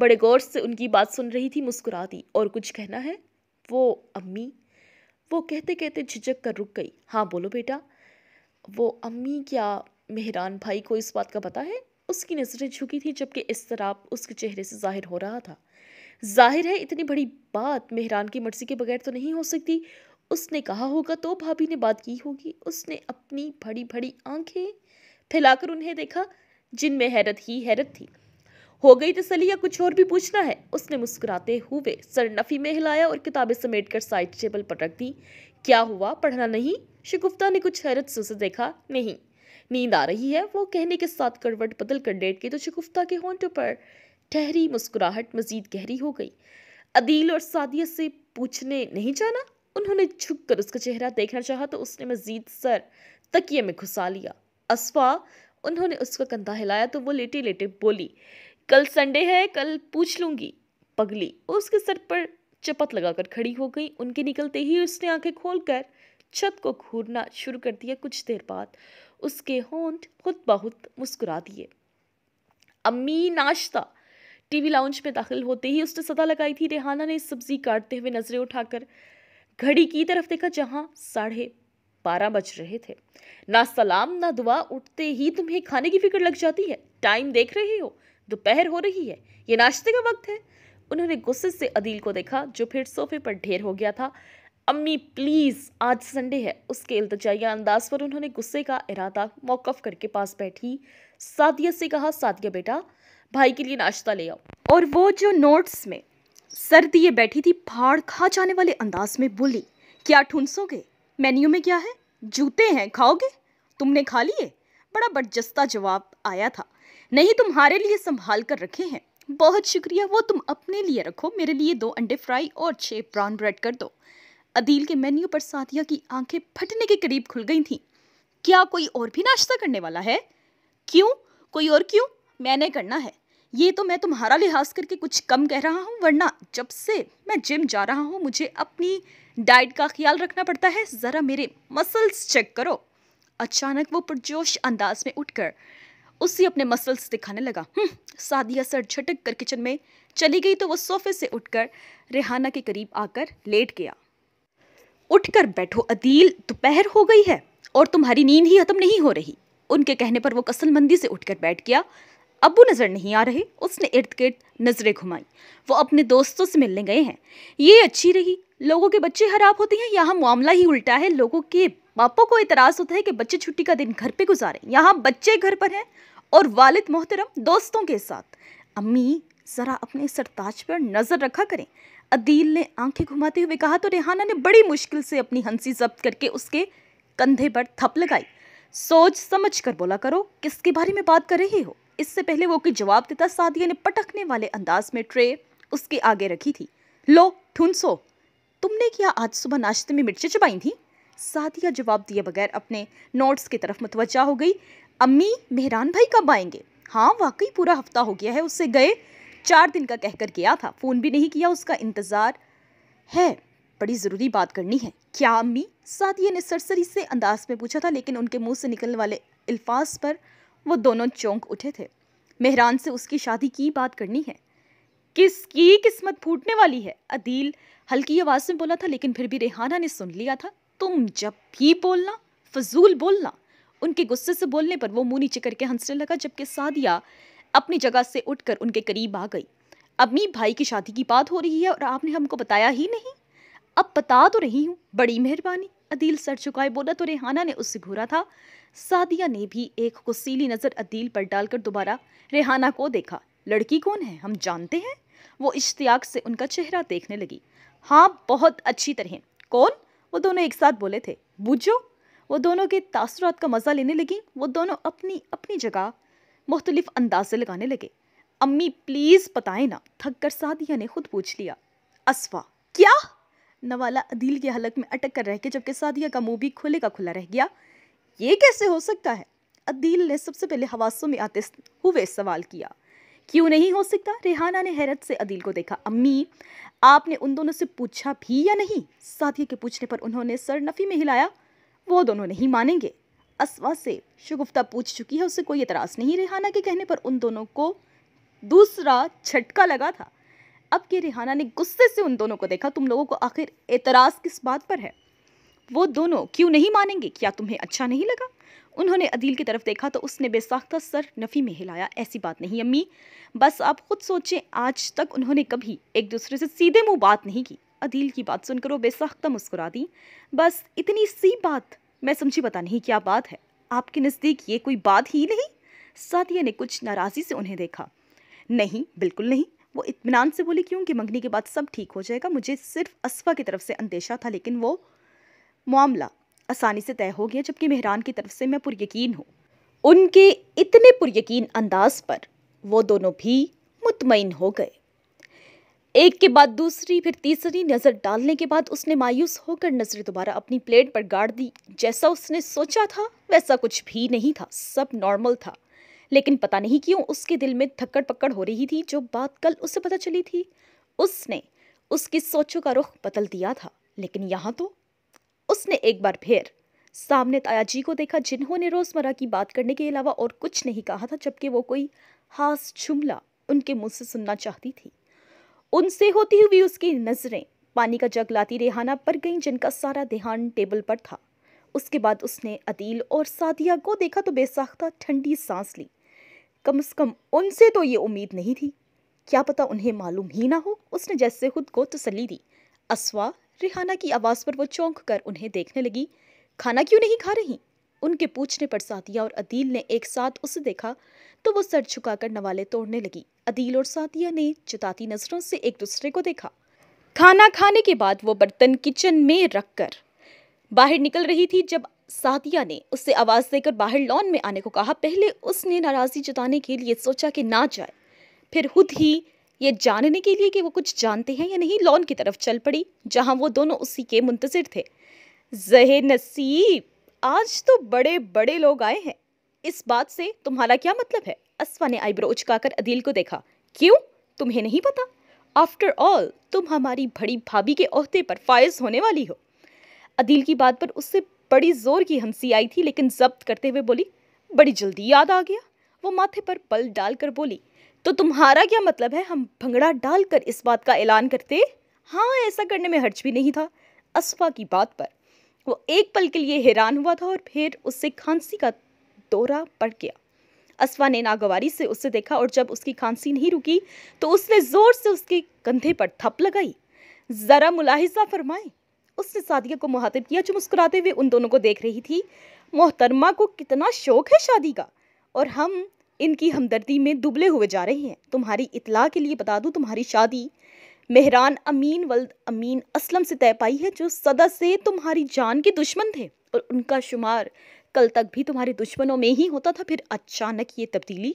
बड़े गौर से उनकी बात सुन रही थी मुस्कुरा दी और कुछ कहना है वो अम्मी वो कहते कहते झिझक कर रुक गई हाँ बोलो बेटा वो अम्मी क्या मेहरान भाई को इस बात का पता है उसकी नज़रें झुकी थी जबकि इस तरह उसके चेहरे से जाहिर हो रहा था जाहिर है इतनी बड़ी बात मेहरान की मर्जी के बगैर तो नहीं हो सकती उसने कहा होगा तो भाभी ने बात की होगी उसने अपनी बड़ी बड़ी आंखें फैलाकर उन्हें देखा जिनमें हैरत ही हैरत थी हो गई तो सलिया कुछ और भी पूछना है उसने मुस्कुराते हुए सर नफ़ी में हिलाया और किताबें समेट कर साइड टेबल पर रख दी क्या हुआ पढ़ना नहीं शिकुफ्ता ने कुछ हैरत से उसे देखा नहीं नींद आ रही है वो कहने के साथ करवट बदल कर डेट गई तो शिकुफ्ता के होंटों पर ठहरी मुस्कुराहट मजीद गहरी हो गई अदील और सादिया से पूछने नहीं जाना उन्होंने झुक कर उसका चेहरा देखना चाहा तो उसने मजीद सर तकिए में घुसा लिया असफा उन्होंने उसका कंधा हिलाया तो वो लेटे लेटे बोली कल संडे है कल पूछ लूंगी पगली उसके सर पर चपत लगाकर खड़ी हो गई उनके निकलते ही उसने आंखें खोलकर छत को घूरना शुरू कर दिया कुछ देर बाद उसके होंठ खुद बहुत मुस्कुरा दिए अम्मी नाश्ता टीवी लाउंज में दाखिल होते ही उसने सदा लगाई थी रेहाना ने सब्जी काटते हुए नजरें उठाकर घड़ी की तरफ देखा जहां साढ़े बारह बज रहे थे ना सलाम ना दुआ उठते ही तुम्हें खाने की फिक्र लग जाती है टाइम देख रहे हो दोपहर हो रही है ये नाश्ते का वक्त है उन्होंने गुस्से से अदील को देखा जो फिर सोफे पर ढेर हो गया था अम्मी प्लीज़ आज संडे है उसके इल्तजाया अंदाज पर उन्होंने गुस्से का इरादा मौकफ करके पास बैठी सादिया से कहा सादिया बेटा भाई के लिए नाश्ता ले आओ और वो जो नोट्स में सर दिए बैठी थी फाड़ खा जाने वाले अंदाज में बोली क्या ठूंसोगे मेन्यू में क्या है जूते हैं खाओगे तुमने खा लिए बड़ा बडजस्ता जवाब आया था नहीं तुम्हारे लिए संभाल कर रखे हैं बहुत शुक्रिया वो तुम अपने लिए रखो मेरे लिए दो अंडे फ्राई और छः ब्राउन ब्रेड कर दो अदील के मेन्यू पर साथिया की आंखें फटने के करीब खुल गई थीं क्या कोई और भी नाश्ता करने वाला है क्यों कोई और क्यों मैंने करना है ये तो मैं तुम्हारा लिहाज करके कुछ कम कह रहा हूँ वरना जब से मैं जिम जा रहा हूँ मुझे अपनी डाइट का ख्याल रखना पड़ता है ज़रा मेरे मसल्स चेक करो अचानक वो पुरजोश अंदाज में उठकर उसी अपने मसल्स दिखाने लगा हम्म, सादिया सर झटक कर किचन में चली गई तो वो सोफे से उठकर रेहाना के करीब आकर लेट गया उठकर बैठो अदील दोपहर हो गई है और तुम्हारी नींद ही खत्म नहीं हो रही उनके कहने पर वो कसलमंदी से उठकर बैठ गया अबू नज़र नहीं आ रहे उसने इर्द गिर्द नज़रें घुमाई वो अपने दोस्तों से मिलने गए हैं ये अच्छी रही लोगों के बच्चे खराब होते हैं यहाँ मामला ही उल्टा है लोगों के पापा को इतराज़ होता है कि बच्चे छुट्टी का दिन घर पे गुजारें यहाँ बच्चे घर पर हैं और वालिद मोहतरम दोस्तों के साथ अम्मी ज़रा अपने सरताज पर नज़र रखा करें अदील ने आंखें घुमाते हुए कहा तो रेहाना ने बड़ी मुश्किल से अपनी हंसी जब्त करके उसके कंधे पर थप लगाई सोच समझ कर बोला करो किसके बारे में बात कर रही हो इससे पहले वो कि जवाब देता सादिया ने पटकने वाले अंदाज में ट्रे उसके आगे रखी थी लो ठुनसो तुमने क्या आज सुबह नाश्ते में मिर्चें चबाई थी सादिया जवाब दिए बगैर अपने नोट्स की तरफ मुतवजा हो गई अम्मी मेहरान भाई कब आएंगे हाँ वाकई पूरा हफ्ता हो गया है उससे गए चार दिन का कहकर गया था फ़ोन भी नहीं किया उसका इंतज़ार है बड़ी ज़रूरी बात करनी है क्या अम्मी सादिया ने सरसरी से अंदाज में पूछा था लेकिन उनके मुंह से निकलने वाले अल्फाज पर वो दोनों चौंक उठे थे मेहरान से उसकी शादी की बात करनी है किसकी किस्मत फूटने वाली है अदील हल्की आवाज़ में बोला था लेकिन फिर भी रेहाना ने सुन लिया था तुम जब भी बोलना फजूल बोलना उनके गुस्से से बोलने पर वो मुँह नीचे करके हंसने लगा जबकि सादिया अपनी जगह से उठकर उनके करीब आ गई अम्मी भाई की शादी की बात हो रही है और आपने हमको बताया ही नहीं अब बता तो रही हूँ बड़ी मेहरबानी अदील सर चुकाए बोला तो रेहाना ने उससे घूरा था सादिया ने भी एक गुस्सीली नज़र अदील पर डालकर दोबारा रेहाना को देखा लड़की कौन है हम जानते हैं वो इश्तियाक से उनका चेहरा देखने लगी हाँ बहुत अच्छी तरह कौन वो दोनों एक साथ बोले थे बूझो वो दोनों के तासरात का मज़ा लेने लगी वो दोनों अपनी अपनी जगह मुख्तलिफ अंदाजे लगाने लगे अम्मी प्लीज़ बताएं ना थक कर सादिया ने खुद पूछ लिया असवा क्या नवाला अदील की हलक में अटक कर रह गया जबकि सादिया का मुंह भी खुले का खुला रह गया ये कैसे हो सकता है अदील ने सबसे पहले हवासों में आते हुए सवाल किया क्यों नहीं हो सकता रेहाना ने हैरत से अदील को देखा अम्मी आपने उन दोनों से पूछा भी या नहीं साथी के पूछने पर उन्होंने सर नफ़ी में हिलाया वो दोनों नहीं मानेंगे असवा से शगुफ्ता पूछ चुकी है उसे कोई एतराज़ नहीं रेहाना के कहने पर उन दोनों को दूसरा झटका लगा था अब कि रेहाना ने गुस्से से उन दोनों को देखा तुम लोगों को आखिर एतराज़ किस बात पर है वो दोनों क्यों नहीं मानेंगे क्या तुम्हें अच्छा नहीं लगा उन्होंने अदील की तरफ देखा तो उसने बेसाख्ता सर नफ़ी में हिलाया ऐसी बात नहीं अम्मी बस आप खुद सोचें आज तक उन्होंने कभी एक दूसरे से सीधे मुँह बात नहीं की अदील की बात सुनकर वो बेसाख्ता मुस्कुरा दी बस इतनी सी बात मैं समझी पता नहीं क्या बात है आपके नज़दीक ये कोई बात ही नहीं सादिया ने कुछ नाराज़ी से उन्हें देखा नहीं बिल्कुल नहीं वो इतमान से बोली क्योंकि मंगनी के बाद सब ठीक हो जाएगा मुझे सिर्फ असफा की तरफ से अंदेशा था लेकिन वो मामला आसानी से तय हो गया जबकि मेहरान की तरफ से मैं पुरयकीन हूँ उनके इतने पुरयकीन अंदाज पर वो दोनों भी मुतमिन हो गए एक के बाद दूसरी फिर तीसरी नज़र डालने के बाद उसने मायूस होकर नज़र दोबारा अपनी प्लेट पर गाड़ दी जैसा उसने सोचा था वैसा कुछ भी नहीं था सब नॉर्मल था लेकिन पता नहीं क्यों उसके दिल में थक्कड़ पक्कड़ हो रही थी जो बात कल उसे पता चली थी उसने उसकी सोचों का रुख बदल दिया था लेकिन यहाँ तो उसने एक बार फिर सामने ताया जी को देखा जिन्होंने रोज़मर्रा की बात करने के अलावा और कुछ नहीं कहा था जबकि वो कोई हास जुमला उनके मुंह से सुनना चाहती थी उनसे होती हुई उसकी नज़रें पानी का जग लाती रेहाना पर गईं जिनका सारा ध्यान टेबल पर था उसके बाद उसने अदील और सादिया को देखा तो बेसाख्ता ठंडी सांस ली कम से कम उनसे तो ये उम्मीद नहीं थी क्या पता उन्हें मालूम ही ना हो उसने जैसे खुद को तसली दी असवा रिहाना की आवाज़ पर वो चौंक कर उन्हें देखने लगी खाना क्यों नहीं खा रही उनके पूछने पर सातिया और अदील ने एक साथ उसे देखा तो वो सर झुकाकर नवाले तोड़ने लगी अदील और सातिया ने चुताती नज़रों से एक दूसरे को देखा खाना खाने के बाद वो बर्तन किचन में रख कर बाहर निकल रही थी जब सातिया ने उससे आवाज़ देकर बाहर लॉन में आने को कहा पहले उसने नाराज़गी जताने के लिए सोचा कि ना जाए फिर खुद ही ये जानने के लिए कि वो कुछ जानते हैं या नहीं लॉन की तरफ चल पड़ी जहाँ वो दोनों उसी के मुंतज़र थे जहे नसीब आज तो बड़े बड़े लोग आए हैं इस बात से तुम्हारा क्या मतलब है असवा ने आईब्रो उचकाकर अदील को देखा क्यों तुम्हें नहीं पता आफ्टर ऑल तुम हमारी बड़ी भाभी के अहदे पर फायज होने वाली हो अदील की बात पर उससे बड़ी ज़ोर की हंसी आई थी लेकिन जब्त करते हुए बोली बड़ी जल्दी याद आ गया वो माथे पर पल डालकर बोली तो तुम्हारा क्या मतलब है हम भंगड़ा डालकर इस बात का ऐलान करते हाँ ऐसा करने में हर्ज भी नहीं था असफा की बात पर वो एक पल के लिए हैरान हुआ था और फिर उससे खांसी का दौरा पड़ गया असफा ने नागवारी से उसे देखा और जब उसकी खांसी नहीं रुकी तो उसने ज़ोर से उसके कंधे पर थप लगाई ज़रा मुलाहिजा फरमाए उसने सादिया को मुहातिब किया जो मुस्कुराते हुए उन दोनों को देख रही थी मोहतरमा को कितना शौक है शादी का और हम इनकी हमदर्दी में दुबले हुए जा रहे हैं तुम्हारी इतला के लिए बता दूँ तुम्हारी शादी मेहरान अमीन वल्द अमीन असलम से तय पाई है जो सदा से तुम्हारी जान के दुश्मन थे और उनका शुमार कल तक भी तुम्हारे दुश्मनों में ही होता था फिर अचानक ये तब्दीली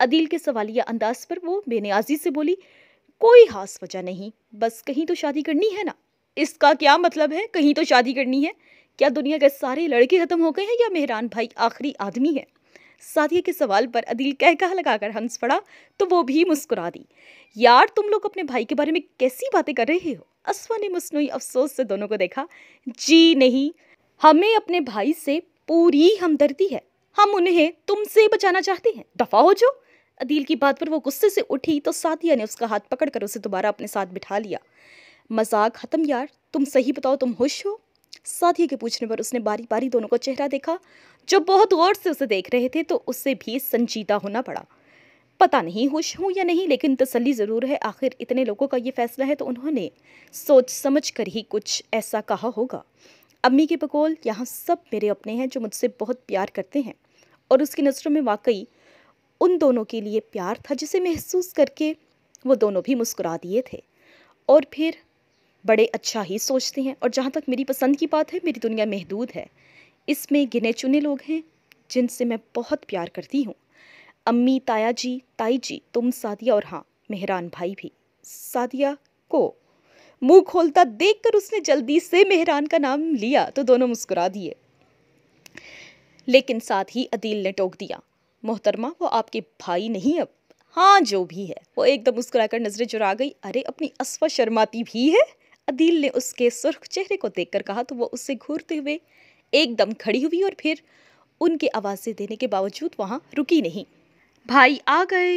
अदील के सवालिया अंदाज पर वो बेनियाजी से बोली कोई खास वजह नहीं बस कहीं तो शादी करनी है ना इसका क्या मतलब है कहीं तो शादी करनी है क्या दुनिया के सारे लड़के ख़त्म हो गए हैं या मेहरान भाई आखिरी आदमी है साथिया के सवाल पर अदिल कह लगाकर हंस पड़ा तो वो भी मुस्कुरा दी यार तुम लोग अपने भाई के बारे में कैसी बातें कर रहे हो असवा ने मसनू अफसोस से दोनों को देखा जी नहीं हमें अपने भाई से पूरी हमदर्दी है हम उन्हें तुमसे बचाना चाहते हैं दफा हो जो अदील की बात पर वो गुस्से से उठी तो साथिया ने उसका हाथ पकड़कर उसे दोबारा अपने साथ बिठा लिया मजाक खत्म यार तुम सही बताओ तुम खुश हो साथिया के पूछने पर उसने बारी बारी दोनों को चेहरा देखा जो बहुत गौर से उसे देख रहे थे तो उससे भी संजीदा होना पड़ा पता नहीं खुश हूँ या नहीं लेकिन तसल्ली ज़रूर है आखिर इतने लोगों का ये फैसला है तो उन्होंने सोच समझ कर ही कुछ ऐसा कहा होगा अम्मी के बकोल यहाँ सब मेरे अपने हैं जो मुझसे बहुत प्यार करते हैं और उसकी नज़रों में वाकई उन दोनों के लिए प्यार था जिसे महसूस करके वो दोनों भी मुस्कुरा दिए थे और फिर बड़े अच्छा ही सोचते हैं और जहाँ तक मेरी पसंद की बात है मेरी दुनिया महदूद है इसमें गिने चुने लोग हैं जिनसे मैं बहुत प्यार करती हूँ अम्मी ताया जी ताई जी तुम सादिया और हाँ मेहरान भाई भी सादिया को मुंह खोलता देखकर उसने जल्दी से मेहरान का नाम लिया तो दोनों मुस्कुरा दिए लेकिन साथ ही अदील ने टोक दिया मोहतरमा वो आपके भाई नहीं अब हाँ जो भी है वो एकदम मुस्कुराकर नजरें चुरा गई अरे अपनी असवा शर्माती भी है अदील ने उसके सुर्ख चेहरे को देखकर कहा तो वो उससे घूरते हुए एकदम खड़ी हुई और फिर उनके आवाज़ें देने के बावजूद वहाँ रुकी नहीं भाई आ गए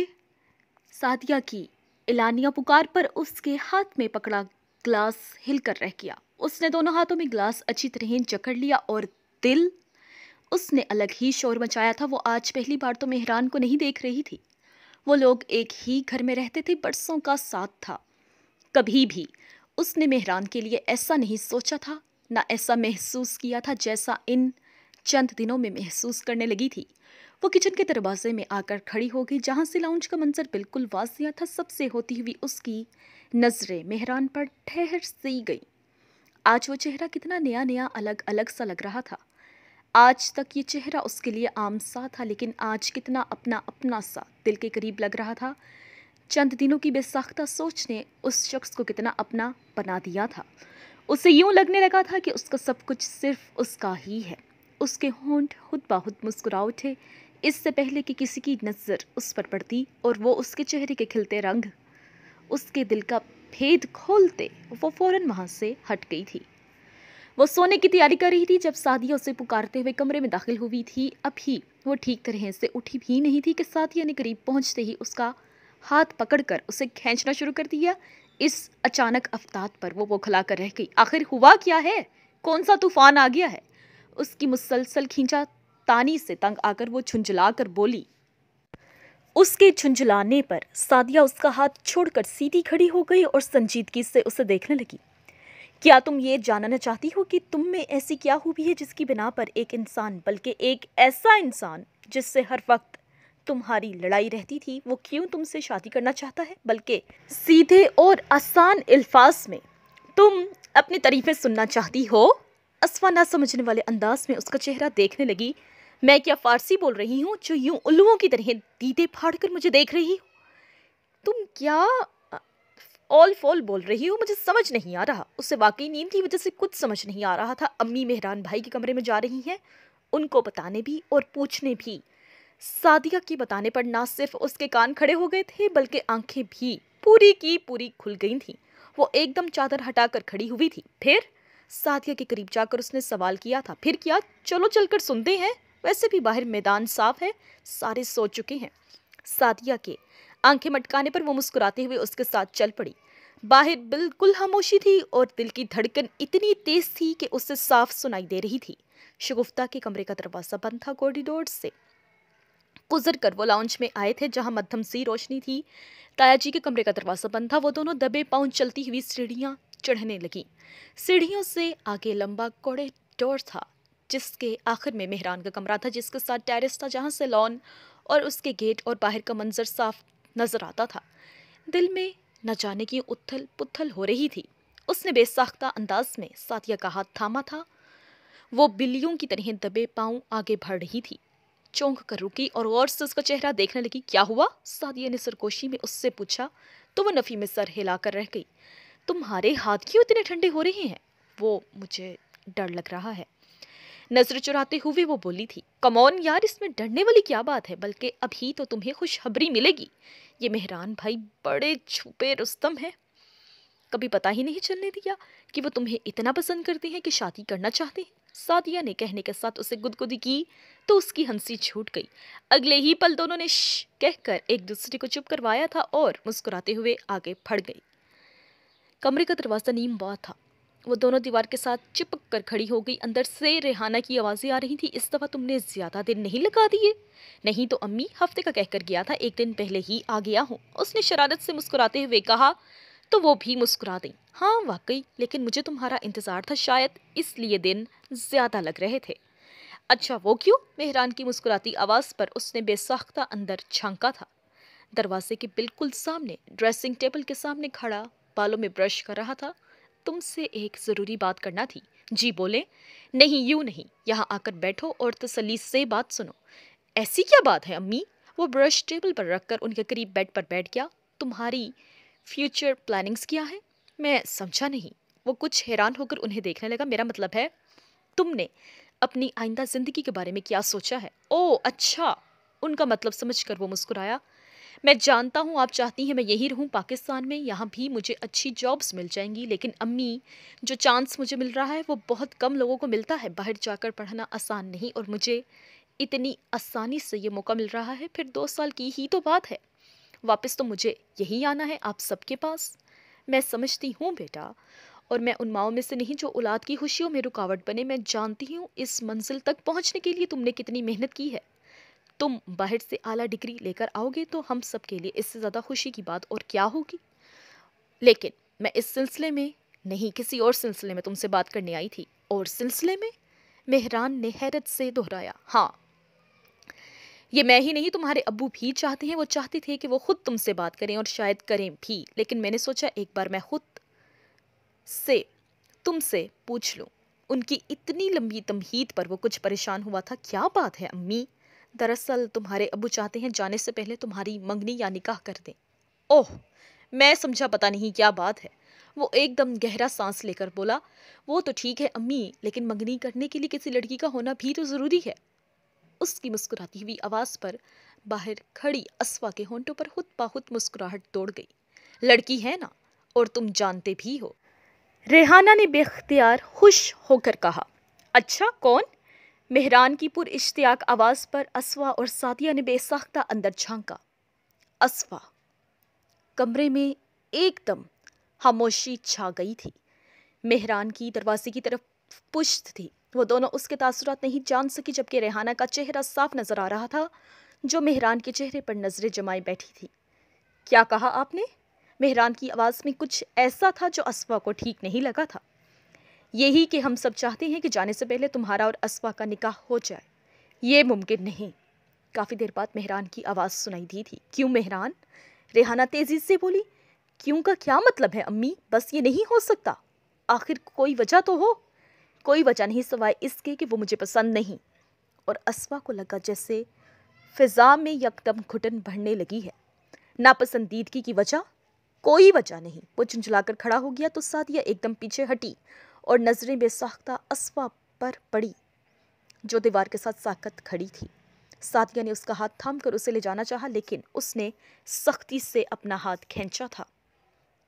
सादिया की एलानिया पुकार पर उसके हाथ में पकड़ा ग्लास हिलकर रह गया उसने दोनों हाथों में ग्लास अच्छी तरह जकड़ लिया और दिल उसने अलग ही शोर मचाया था वो आज पहली बार तो मेहरान को नहीं देख रही थी वो लोग एक ही घर में रहते थे बरसों का साथ था कभी भी उसने मेहरान के लिए ऐसा नहीं सोचा था ना ऐसा महसूस किया था जैसा इन चंद दिनों में महसूस करने लगी थी वो किचन के दरवाजे में आकर खड़ी हो गई जहाँ से लाउंज का मंजर बिल्कुल वाजिया था सबसे होती हुई उसकी नज़रें मेहरान पर ठहर सी गई आज वो चेहरा कितना नया नया अलग अलग सा लग रहा था आज तक ये चेहरा उसके लिए आम सा था लेकिन आज कितना अपना अपना सा दिल के करीब लग रहा था चंद दिनों की बेसाख्ता सोच ने उस शख्स को कितना अपना बना दिया था उसे यूं लगने लगा था कि उसका सब कुछ सिर्फ उसका ही है उसके होंठ खुद बाहुद मुस्कुरा उठे इससे पहले कि किसी की नज़र उस पर पड़ती और वो उसके चेहरे के खिलते रंग उसके दिल का भेद खोलते वो फौरन वहाँ से हट गई थी वो सोने की तैयारी कर रही थी जब सादिया उसे पुकारते हुए कमरे में दाखिल हुई थी अभी वो ठीक तरह से उठी भी नहीं थी कि सादिया ने करीब पहुँचते ही उसका हाथ पकड़कर उसे खींचना शुरू कर दिया इस अचानक अफ्ताद पर वो बौखला कर रह गई आखिर हुआ क्या है कौन सा तूफान आ गया है उसकी मुसलसल खींचा तानी से तंग आकर वो झुंझला कर बोली उसके झुंझलाने पर सादिया उसका हाथ छोड़कर सीधी खड़ी हो गई और संजीदगी से उसे देखने लगी क्या तुम ये जानना चाहती हो कि तुम में ऐसी क्या हुई है जिसकी बिना पर एक इंसान बल्कि एक ऐसा इंसान जिससे हर वक्त तुम्हारी लड़ाई रहती थी वो क्यों तुमसे शादी करना चाहता है बल्कि सीधे और आसान अल्फाज में तुम अपनी तरीफें सुनना चाहती हो असवा ना समझने वाले अंदाज में उसका चेहरा देखने लगी मैं क्या फ़ारसी बोल रही हूँ जो यूं उल्लुओं की तरह दीदे फाड़ कर मुझे देख रही हो तुम क्या ऑल फॉल बोल रही हो मुझे समझ नहीं आ रहा उसे वाकई नींद की वजह से कुछ समझ नहीं आ रहा था अम्मी मेहरान भाई के कमरे में जा रही हैं उनको बताने भी और पूछने भी सादिया की बताने पर ना सिर्फ उसके कान खड़े हो गए थे बल्कि आंखें भी पूरी की पूरी खुल गई थी वो एकदम चादर हटाकर खड़ी हुई थी फिर सादिया के करीब जाकर उसने सवाल किया था फिर क्या चलो चलकर सुनते हैं वैसे भी बाहर मैदान साफ है सारे सो चुके हैं सादिया के आंखें मटकाने पर वो मुस्कुराते हुए उसके साथ चल पड़ी बाहर बिल्कुल खामोशी थी और दिल की धड़कन इतनी तेज थी कि उससे साफ सुनाई दे रही थी शगुफ्ता के कमरे का दरवाज़ा बंद था कॉरिडोर से गुजर कर वो लाउंज में आए थे जहां मध्यम सी रोशनी थी ताया जी के कमरे का दरवाज़ा बंद था वो दोनों दबे पाँव चलती हुई सीढ़ियाँ चढ़ने लगी सीढ़ियों से आगे लंबा डोर था जिसके आखिर में मेहरान का कमरा था जिसके साथ टेरिस था जहाँ से लॉन और उसके गेट और बाहर का मंजर साफ नजर आता था दिल में न जाने की उथल पुथल हो रही थी उसने बेसाख्ता अंदाज में साथिया का हाथ थामा था वो बिल्लियों की तरह दबे पाँव आगे बढ़ रही थी चौंक कर रुकी और गौर से उसका चेहरा देखने लगी क्या हुआ सादिया ने सरकोशी में उससे पूछा तो वह नफ़ी में सर हिलाकर रह गई तुम्हारे हाथ क्यों इतने ठंडे हो रहे हैं वो मुझे डर लग रहा है नजर चुराते हुए वो बोली थी कमौन यार इसमें डरने वाली क्या बात है बल्कि अभी तो तुम्हें खुशखबरी मिलेगी ये मेहरान भाई बड़े छुपे रुस्तम हैं कभी पता ही नहीं चलने दिया कि वो तुम्हें इतना पसंद करते हैं कि शादी करना चाहते हैं सादिया ने कहने के साथ उसे गुदगुदी की तो उसकी हंसी छूट गई अगले ही पल दोनों ने श कहकर एक दूसरे को चुप करवाया था और मुस्कुराते हुए आगे फट गई कमरे का दरवाज़ा नीम बहुत था वो दोनों दीवार के साथ चिपक कर खड़ी हो गई अंदर से रेहाना की आवाज़ें आ रही थी इस दफ़ा तुमने ज़्यादा दिन नहीं लगा दिए नहीं तो अम्मी हफ्ते का कहकर गया था एक दिन पहले ही आ गया हूँ उसने शरारत से मुस्कुराते हुए कहा तो वो भी मुस्कुरा दी हाँ वाकई लेकिन मुझे तुम्हारा इंतज़ार था शायद इसलिए दिन ज्यादा लग रहे थे अच्छा वो क्यों मेहरान की मुस्कुराती आवाज़ पर उसने बेसाख्ता अंदर झांका था दरवाजे के बिल्कुल सामने ड्रेसिंग टेबल के सामने खड़ा बालों में ब्रश कर रहा था तुमसे एक ज़रूरी बात करना थी जी बोले नहीं यूँ नहीं यहाँ आकर बैठो और तसली से बात सुनो ऐसी क्या बात है अम्मी वो ब्रश टेबल पर रखकर उनके करीब बेड पर बैठ गया तुम्हारी फ्यूचर प्लानिंग्स क्या है मैं समझा नहीं वो कुछ हैरान होकर उन्हें देखने लगा मेरा मतलब है तुमने अपनी आइंदा जिंदगी के बारे में क्या सोचा है ओ अच्छा उनका मतलब समझकर वो मुस्कुराया मैं जानता हूँ आप चाहती हैं मैं यही रहूँ पाकिस्तान में यहाँ भी मुझे अच्छी जॉब्स मिल जाएंगी लेकिन अम्मी जो चांस मुझे मिल रहा है वो बहुत कम लोगों को मिलता है बाहर जाकर पढ़ना आसान नहीं और मुझे इतनी आसानी से ये मौका मिल रहा है फिर दो साल की ही तो बात है वापस तो मुझे यही आना है आप सबके पास मैं समझती हूँ बेटा और मैं उन माओ में से नहीं जो औलाद की खुशियों में रुकावट बने मैं जानती हूँ इस मंजिल तक पहुँचने के लिए तुमने कितनी मेहनत की है तुम बाहर से आला डिग्री लेकर आओगे तो हम सब के लिए इससे ज़्यादा खुशी की बात और क्या होगी लेकिन मैं इस सिलसिले में नहीं किसी और सिलसिले में तुमसे बात करने आई थी और सिलसिले में मेहरान ने हैरत से दोहराया हाँ ये मैं ही नहीं तुम्हारे अबू भी चाहते हैं वो चाहते थे कि वो खुद तुमसे बात करें और शायद करें भी लेकिन मैंने सोचा एक बार मैं खुद से तुमसे पूछ लूँ उनकी इतनी लंबी तमहीद पर वो कुछ परेशान हुआ था क्या बात है अम्मी दरअसल तुम्हारे अबू चाहते हैं जाने से पहले तुम्हारी मंगनी या निकाह कर दें ओह मैं समझा पता नहीं क्या बात है वो एकदम गहरा सांस लेकर बोला वो तो ठीक है अम्मी लेकिन मंगनी करने के लिए किसी लड़की का होना भी तो ज़रूरी है उसकी मुस्कुराती हुई आवाज़ पर बाहर खड़ी असवा के होंठों पर खुद बाहुद मुस्कुराहट दौड़ गई लड़की है ना और तुम जानते भी हो रेहाना ने बेख्तियार खुश होकर कहा अच्छा कौन मेहरान की पुर इश्तियाक आवाज़ पर असवा और सादिया ने बेसाख्ता अंदर झांका असवा कमरे में एकदम खामोशी छा गई थी मेहरान की दरवाजे की तरफ पुश्त थी वो दोनों उसके तासुरात नहीं जान सकी जबकि रेहाना का चेहरा साफ नज़र आ रहा था जो मेहरान के चेहरे पर नज़रें जमाए बैठी थी क्या कहा आपने मेहरान की आवाज़ में कुछ ऐसा था जो असवा को ठीक नहीं लगा था यही कि हम सब चाहते हैं कि जाने से पहले तुम्हारा और असवा का निकाह हो जाए ये मुमकिन नहीं काफ़ी देर बाद मेहरान की आवाज़ सुनाई दी थी क्यों मेहरान रेहाना तेज़ी से बोली क्यों का क्या मतलब है अम्मी बस ये नहीं हो सकता आखिर कोई वजह तो हो कोई वजह नहीं सवाए इसके कि वो मुझे पसंद नहीं और असवा को लगा जैसे फिज़ा में यकदम घुटन बढ़ने लगी है नापसंदीदगी की वजह कोई बचा नहीं वो झुंझुलाकर खड़ा हो गया तो सादिया एकदम पीछे हटी और नज़रें बेसाख्ता असवा पर पड़ी जो दीवार के साथ साकत खड़ी थी सादिया ने उसका हाथ थाम कर उसे ले जाना चाहा लेकिन उसने सख्ती से अपना हाथ खींचा था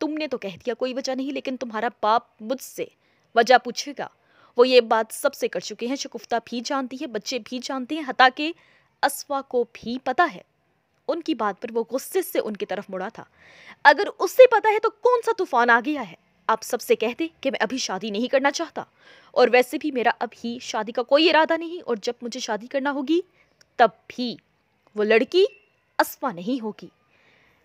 तुमने तो कह दिया कोई वजह नहीं लेकिन तुम्हारा बाप मुझसे वजह पूछेगा वो ये बात सबसे कर चुके हैं शकुफ्ता भी जानती है बच्चे भी जानते हैं हता के असवा को भी पता है उनकी बात पर वो गुस्से से उनकी तरफ मुड़ा था अगर उससे पता है तो कौन सा तूफान आ गया है आप सबसे कहते कि मैं अभी शादी नहीं करना चाहता और वैसे भी मेरा अभी शादी का कोई इरादा नहीं और जब मुझे शादी करना होगी तब भी वो लड़की असवा नहीं होगी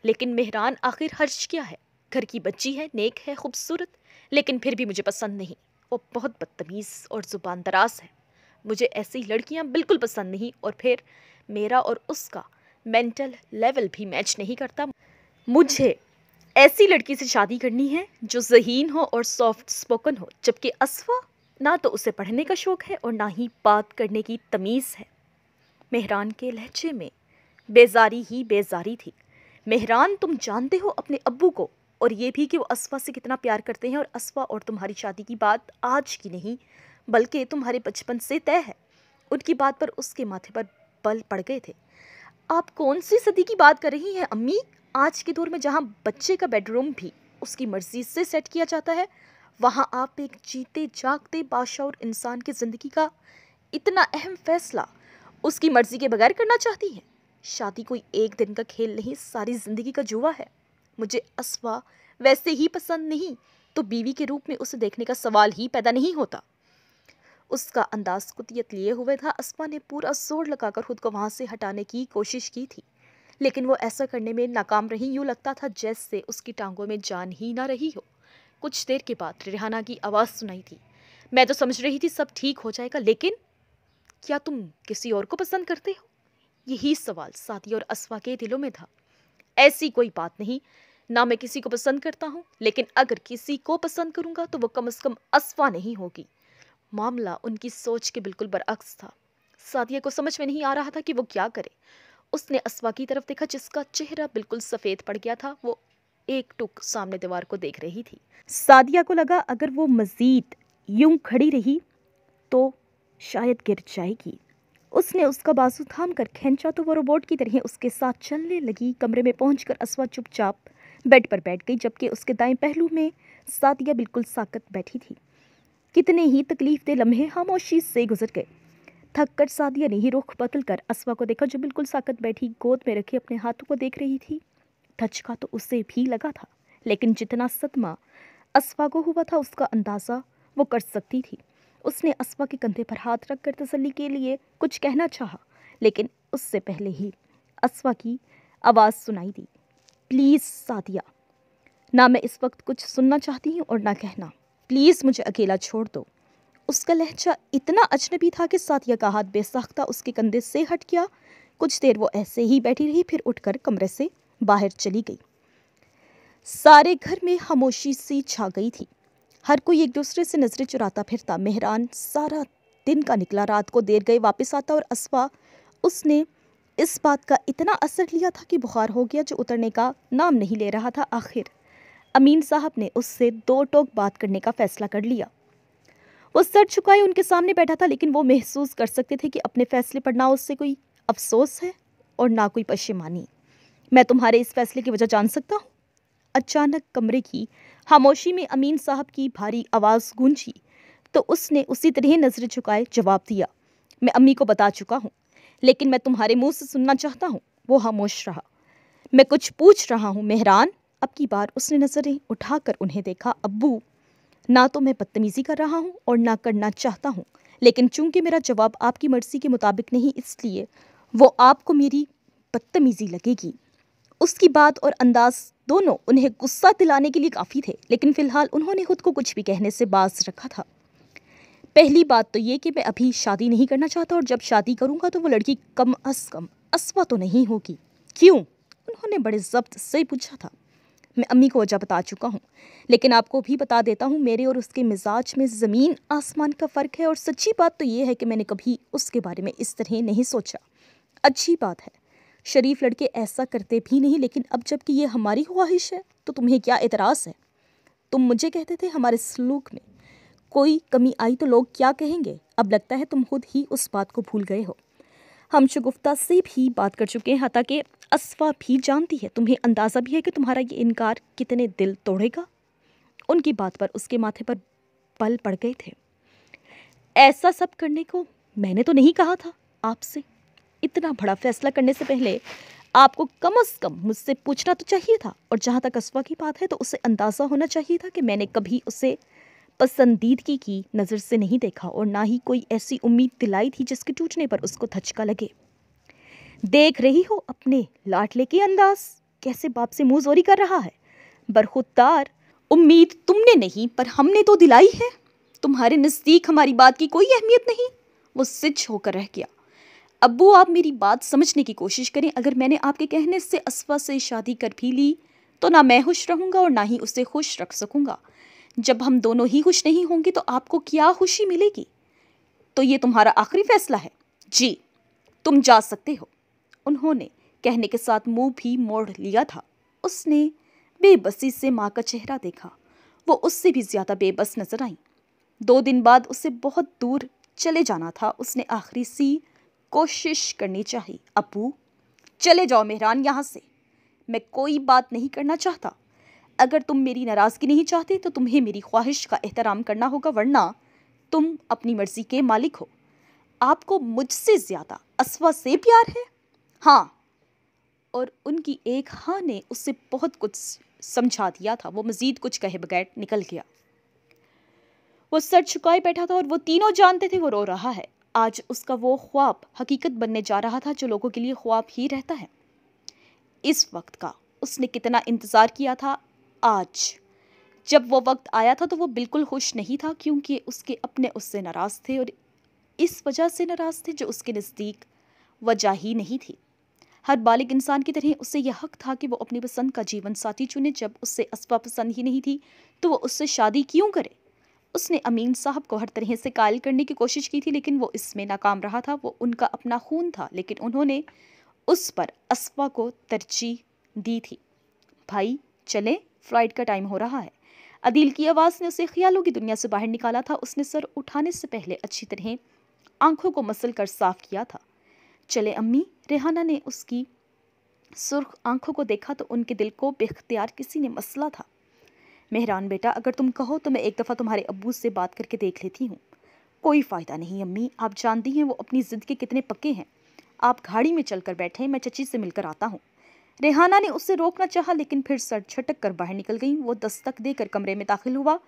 लेकिन मेहरान आखिर हर्ज क्या है घर की बच्ची है नेक है खूबसूरत लेकिन फिर भी मुझे पसंद नहीं वो बहुत बदतमीज़ और ज़ुबान दराज है मुझे ऐसी लड़कियां बिल्कुल पसंद नहीं और फिर मेरा और उसका मेंटल लेवल भी मैच नहीं करता मुझे ऐसी लड़की से शादी करनी है जो जहीन हो और सॉफ्ट स्पोकन हो जबकि असवा ना तो उसे पढ़ने का शौक़ है और ना ही बात करने की तमीज़ है मेहरान के लहजे में बेजारी ही बेजारी थी मेहरान तुम जानते हो अपने अब्बू को और ये भी कि वो असवा से कितना प्यार करते हैं और असवा और तुम्हारी शादी की बात आज की नहीं बल्कि तुम्हारे बचपन से तय है उनकी बात पर उसके माथे पर बल पड़ गए थे आप कौन सी सदी की बात कर रही हैं अम्मी आज के दौर में जहाँ बच्चे का बेडरूम भी उसकी मर्जी से सेट किया जाता है वहाँ आप एक जीते जागते बादशाह और इंसान की ज़िंदगी का इतना अहम फैसला उसकी मर्जी के बगैर करना चाहती हैं शादी कोई एक दिन का खेल नहीं सारी ज़िंदगी का जुआ है मुझे असवा वैसे ही पसंद नहीं तो बीवी के रूप में उसे देखने का सवाल ही पैदा नहीं होता उसका अंदाज कुतियत लिए हुए था अस्मा ने पूरा जोर लगाकर खुद को वहाँ से हटाने की कोशिश की थी लेकिन वो ऐसा करने में नाकाम रही यूँ लगता था जैसे उसकी टांगों में जान ही ना रही हो कुछ देर के बाद रिहाना की आवाज़ सुनाई थी मैं तो समझ रही थी सब ठीक हो जाएगा लेकिन क्या तुम किसी और को पसंद करते हो यही सवाल साथी और असवा के दिलों में था ऐसी कोई बात नहीं ना मैं किसी को पसंद करता हूँ लेकिन अगर किसी को पसंद करूँगा तो वो कम अज़ कम असवा नहीं होगी मामला उनकी सोच के बिल्कुल बरअक्स था सादिया को समझ में नहीं आ रहा था कि वो क्या करे उसने असवा की तरफ देखा जिसका चेहरा बिल्कुल सफ़ेद पड़ गया था वो एक टुक सामने दीवार को देख रही थी सादिया को लगा अगर वो मज़ीद यूं खड़ी रही तो शायद गिर जाएगी उसने उसका बाजू थाम कर खींचा तो वो रोबोट की तरह उसके साथ चलने लगी कमरे में पहुंचकर असवा चुपचाप बेड पर बैठ गई जबकि उसके दाएं पहलू में सादिया बिल्कुल साकत बैठी थी कितने ही तकलीफ दे लम्हे खामोशी से गुजर गए थक कर सादिया ने ही रुख बदल कर असवा को देखा जो बिल्कुल साकत बैठी गोद में रखे अपने हाथों को देख रही थी धचका तो उससे भी लगा था लेकिन जितना सदमा असवा को हुआ था उसका अंदाज़ा वो कर सकती थी उसने असवा के कंधे पर हाथ रख कर तसली के लिए कुछ कहना चाहा लेकिन उससे पहले ही असवा की आवाज़ सुनाई दी प्लीज़ सादिया ना मैं इस वक्त कुछ सुनना चाहती हूँ और ना कहना प्लीज़ मुझे अकेला छोड़ दो उसका लहजा इतना अजनबी था कि साथिया का हाथ बेसाख्ता उसके कंधे से हट गया कुछ देर वो ऐसे ही बैठी रही फिर उठकर कमरे से बाहर चली गई सारे घर में खामोशी सी छा गई थी हर कोई एक दूसरे से नज़रें चुराता फिरता मेहरान सारा दिन का निकला रात को देर गए वापस आता और असवा उसने इस बात का इतना असर लिया था कि बुखार हो गया जो उतरने का नाम नहीं ले रहा था आखिर अमीन साहब ने उससे दो टोक बात करने का फैसला कर लिया वो सर झुकाए उनके सामने बैठा था लेकिन वो महसूस कर सकते थे कि अपने फैसले पर ना उससे कोई अफसोस है और ना कोई पशेमानी मैं तुम्हारे इस फैसले की वजह जान सकता हूँ अचानक कमरे की खामोशी में अमीन साहब की भारी आवाज़ गूंजी तो उसने उसी तरह नज़रें झुकाए जवाब दिया मैं अम्मी को बता चुका हूँ लेकिन मैं तुम्हारे मुंह से सुनना चाहता हूँ वो खामोश रहा मैं कुछ पूछ रहा हूँ मेहरान अब की बार उसने नज़रें उठाकर उन्हें देखा अब्बू ना तो मैं बदतमीज़ी कर रहा हूँ और ना करना चाहता हूँ लेकिन चूंकि मेरा जवाब आपकी मर्जी के मुताबिक नहीं इसलिए वो आपको मेरी बदतमीज़ी लगेगी उसकी बात और अंदाज दोनों उन्हें गुस्सा दिलाने के लिए काफ़ी थे लेकिन फ़िलहाल उन्होंने खुद को कुछ भी कहने से बाज रखा था पहली बात तो ये कि मैं अभी शादी नहीं करना चाहता और जब शादी करूँगा तो वो लड़की कम अज़ कम असवा तो नहीं होगी क्यों उन्होंने बड़े जब्त से पूछा था मैं अम्मी को वजह बता चुका हूँ लेकिन आपको भी बता देता हूँ मेरे और उसके मिजाज में ज़मीन आसमान का फ़र्क है और सच्ची बात तो ये है कि मैंने कभी उसके बारे में इस तरह नहीं सोचा अच्छी बात है शरीफ लड़के ऐसा करते भी नहीं लेकिन अब जबकि ये हमारी ख्वाहिश है तो तुम्हें क्या एतराज़ है तुम मुझे कहते थे हमारे सलूक में कोई कमी आई तो लोग क्या कहेंगे अब लगता है तुम खुद ही उस बात को भूल गए हो हम शगुफ्ता से भी बात कर चुके हैं हत्या असवा असफा भी जानती है तुम्हें अंदाज़ा भी है कि तुम्हारा ये इनकार कितने दिल तोड़ेगा उनकी बात पर उसके माथे पर पल पड़ गए थे ऐसा सब करने को मैंने तो नहीं कहा था आपसे इतना बड़ा फैसला करने से पहले आपको कम अज़ कम मुझसे पूछना तो चाहिए था और जहाँ तक असवा की बात है तो उसे अंदाज़ा होना चाहिए था कि मैंने कभी उसे पसंदीदगी की नज़र से नहीं देखा और ना ही कोई ऐसी उम्मीद दिलाई थी जिसके टूटने पर उसको धचका लगे देख रही हो अपने लाटले के अंदाज कैसे बाप से मुँह जोरी कर रहा है बरखुदार उम्मीद तुमने नहीं पर हमने तो दिलाई है तुम्हारे नज़दीक हमारी बात की कोई अहमियत नहीं वो सिच होकर रह गया अबू आप मेरी बात समझने की कोशिश करें अगर मैंने आपके कहने से असवा से शादी कर भी ली तो ना मैं खुश रहूँगा और ना ही उसे खुश रख सकूँगा जब हम दोनों ही खुश नहीं होंगे तो आपको क्या खुशी मिलेगी तो ये तुम्हारा आखिरी फैसला है जी तुम जा सकते हो उन्होंने कहने के साथ मुंह भी मोड़ लिया था उसने बेबसी से माँ का चेहरा देखा वो उससे भी ज़्यादा बेबस नजर आई दो दिन बाद उसे बहुत दूर चले जाना था उसने आखिरी सी कोशिश करनी चाहिए अबू चले जाओ मेहरान यहाँ से मैं कोई बात नहीं करना चाहता अगर तुम मेरी नाराज़गी नहीं चाहते तो तुम्हें मेरी ख्वाहिश का एहतराम करना होगा वरना तुम अपनी मर्ज़ी के मालिक हो आपको मुझसे ज़्यादा असवा से प्यार है हाँ और उनकी एक हाँ ने उससे बहुत कुछ समझा दिया था वो मज़ीद कुछ कहे बगैर निकल गया वो सर झुकाए बैठा था और वो तीनों जानते थे वो रो रहा है आज उसका वो ख्वाब हकीकत बनने जा रहा था जो लोगों के लिए ख्वाब ही रहता है इस वक्त का उसने कितना इंतज़ार किया था आज जब वो वक्त आया था तो वो बिल्कुल खुश नहीं था क्योंकि उसके अपने उससे नाराज़ थे और इस वजह से नाराज़ थे जो उसके नज़दीक वजह ही नहीं थी हर बालिक इंसान की तरह उसे यह हक था कि वो अपनी पसंद का जीवन साथी चुने जब उससे असबा पसंद ही नहीं थी तो वो उससे शादी क्यों करे उसने अमीन साहब को हर तरह से कायल करने की कोशिश की थी लेकिन वो इसमें नाकाम रहा था वो उनका अपना खून था लेकिन उन्होंने उस पर असबा को तरजीह दी थी भाई चले फ्लाइट का टाइम हो रहा है अदील की आवाज़ ने उसे ख्यालों की दुनिया से बाहर निकाला था उसने सर उठाने से पहले अच्छी तरह आंखों को मसल कर साफ किया था चले अम्मी रेहाना ने उसकी सुर्ख आंखों को देखा तो उनके दिल को बेख्तियार किसी ने मसला था मेहरान बेटा अगर तुम कहो तो मैं एक दफ़ा तुम्हारे अबू से बात करके देख लेती हूँ कोई फ़ायदा नहीं अम्मी आप जानती हैं वो अपनी ज़िद के कितने पक्के हैं आप घाड़ी में चल कर बैठे मैं चची से मिलकर आता हूँ रेहाना ने उससे रोकना चाहा लेकिन फिर सर झटक कर बाहर निकल गई वो दस्तक देकर कमरे में दाखिल हुआ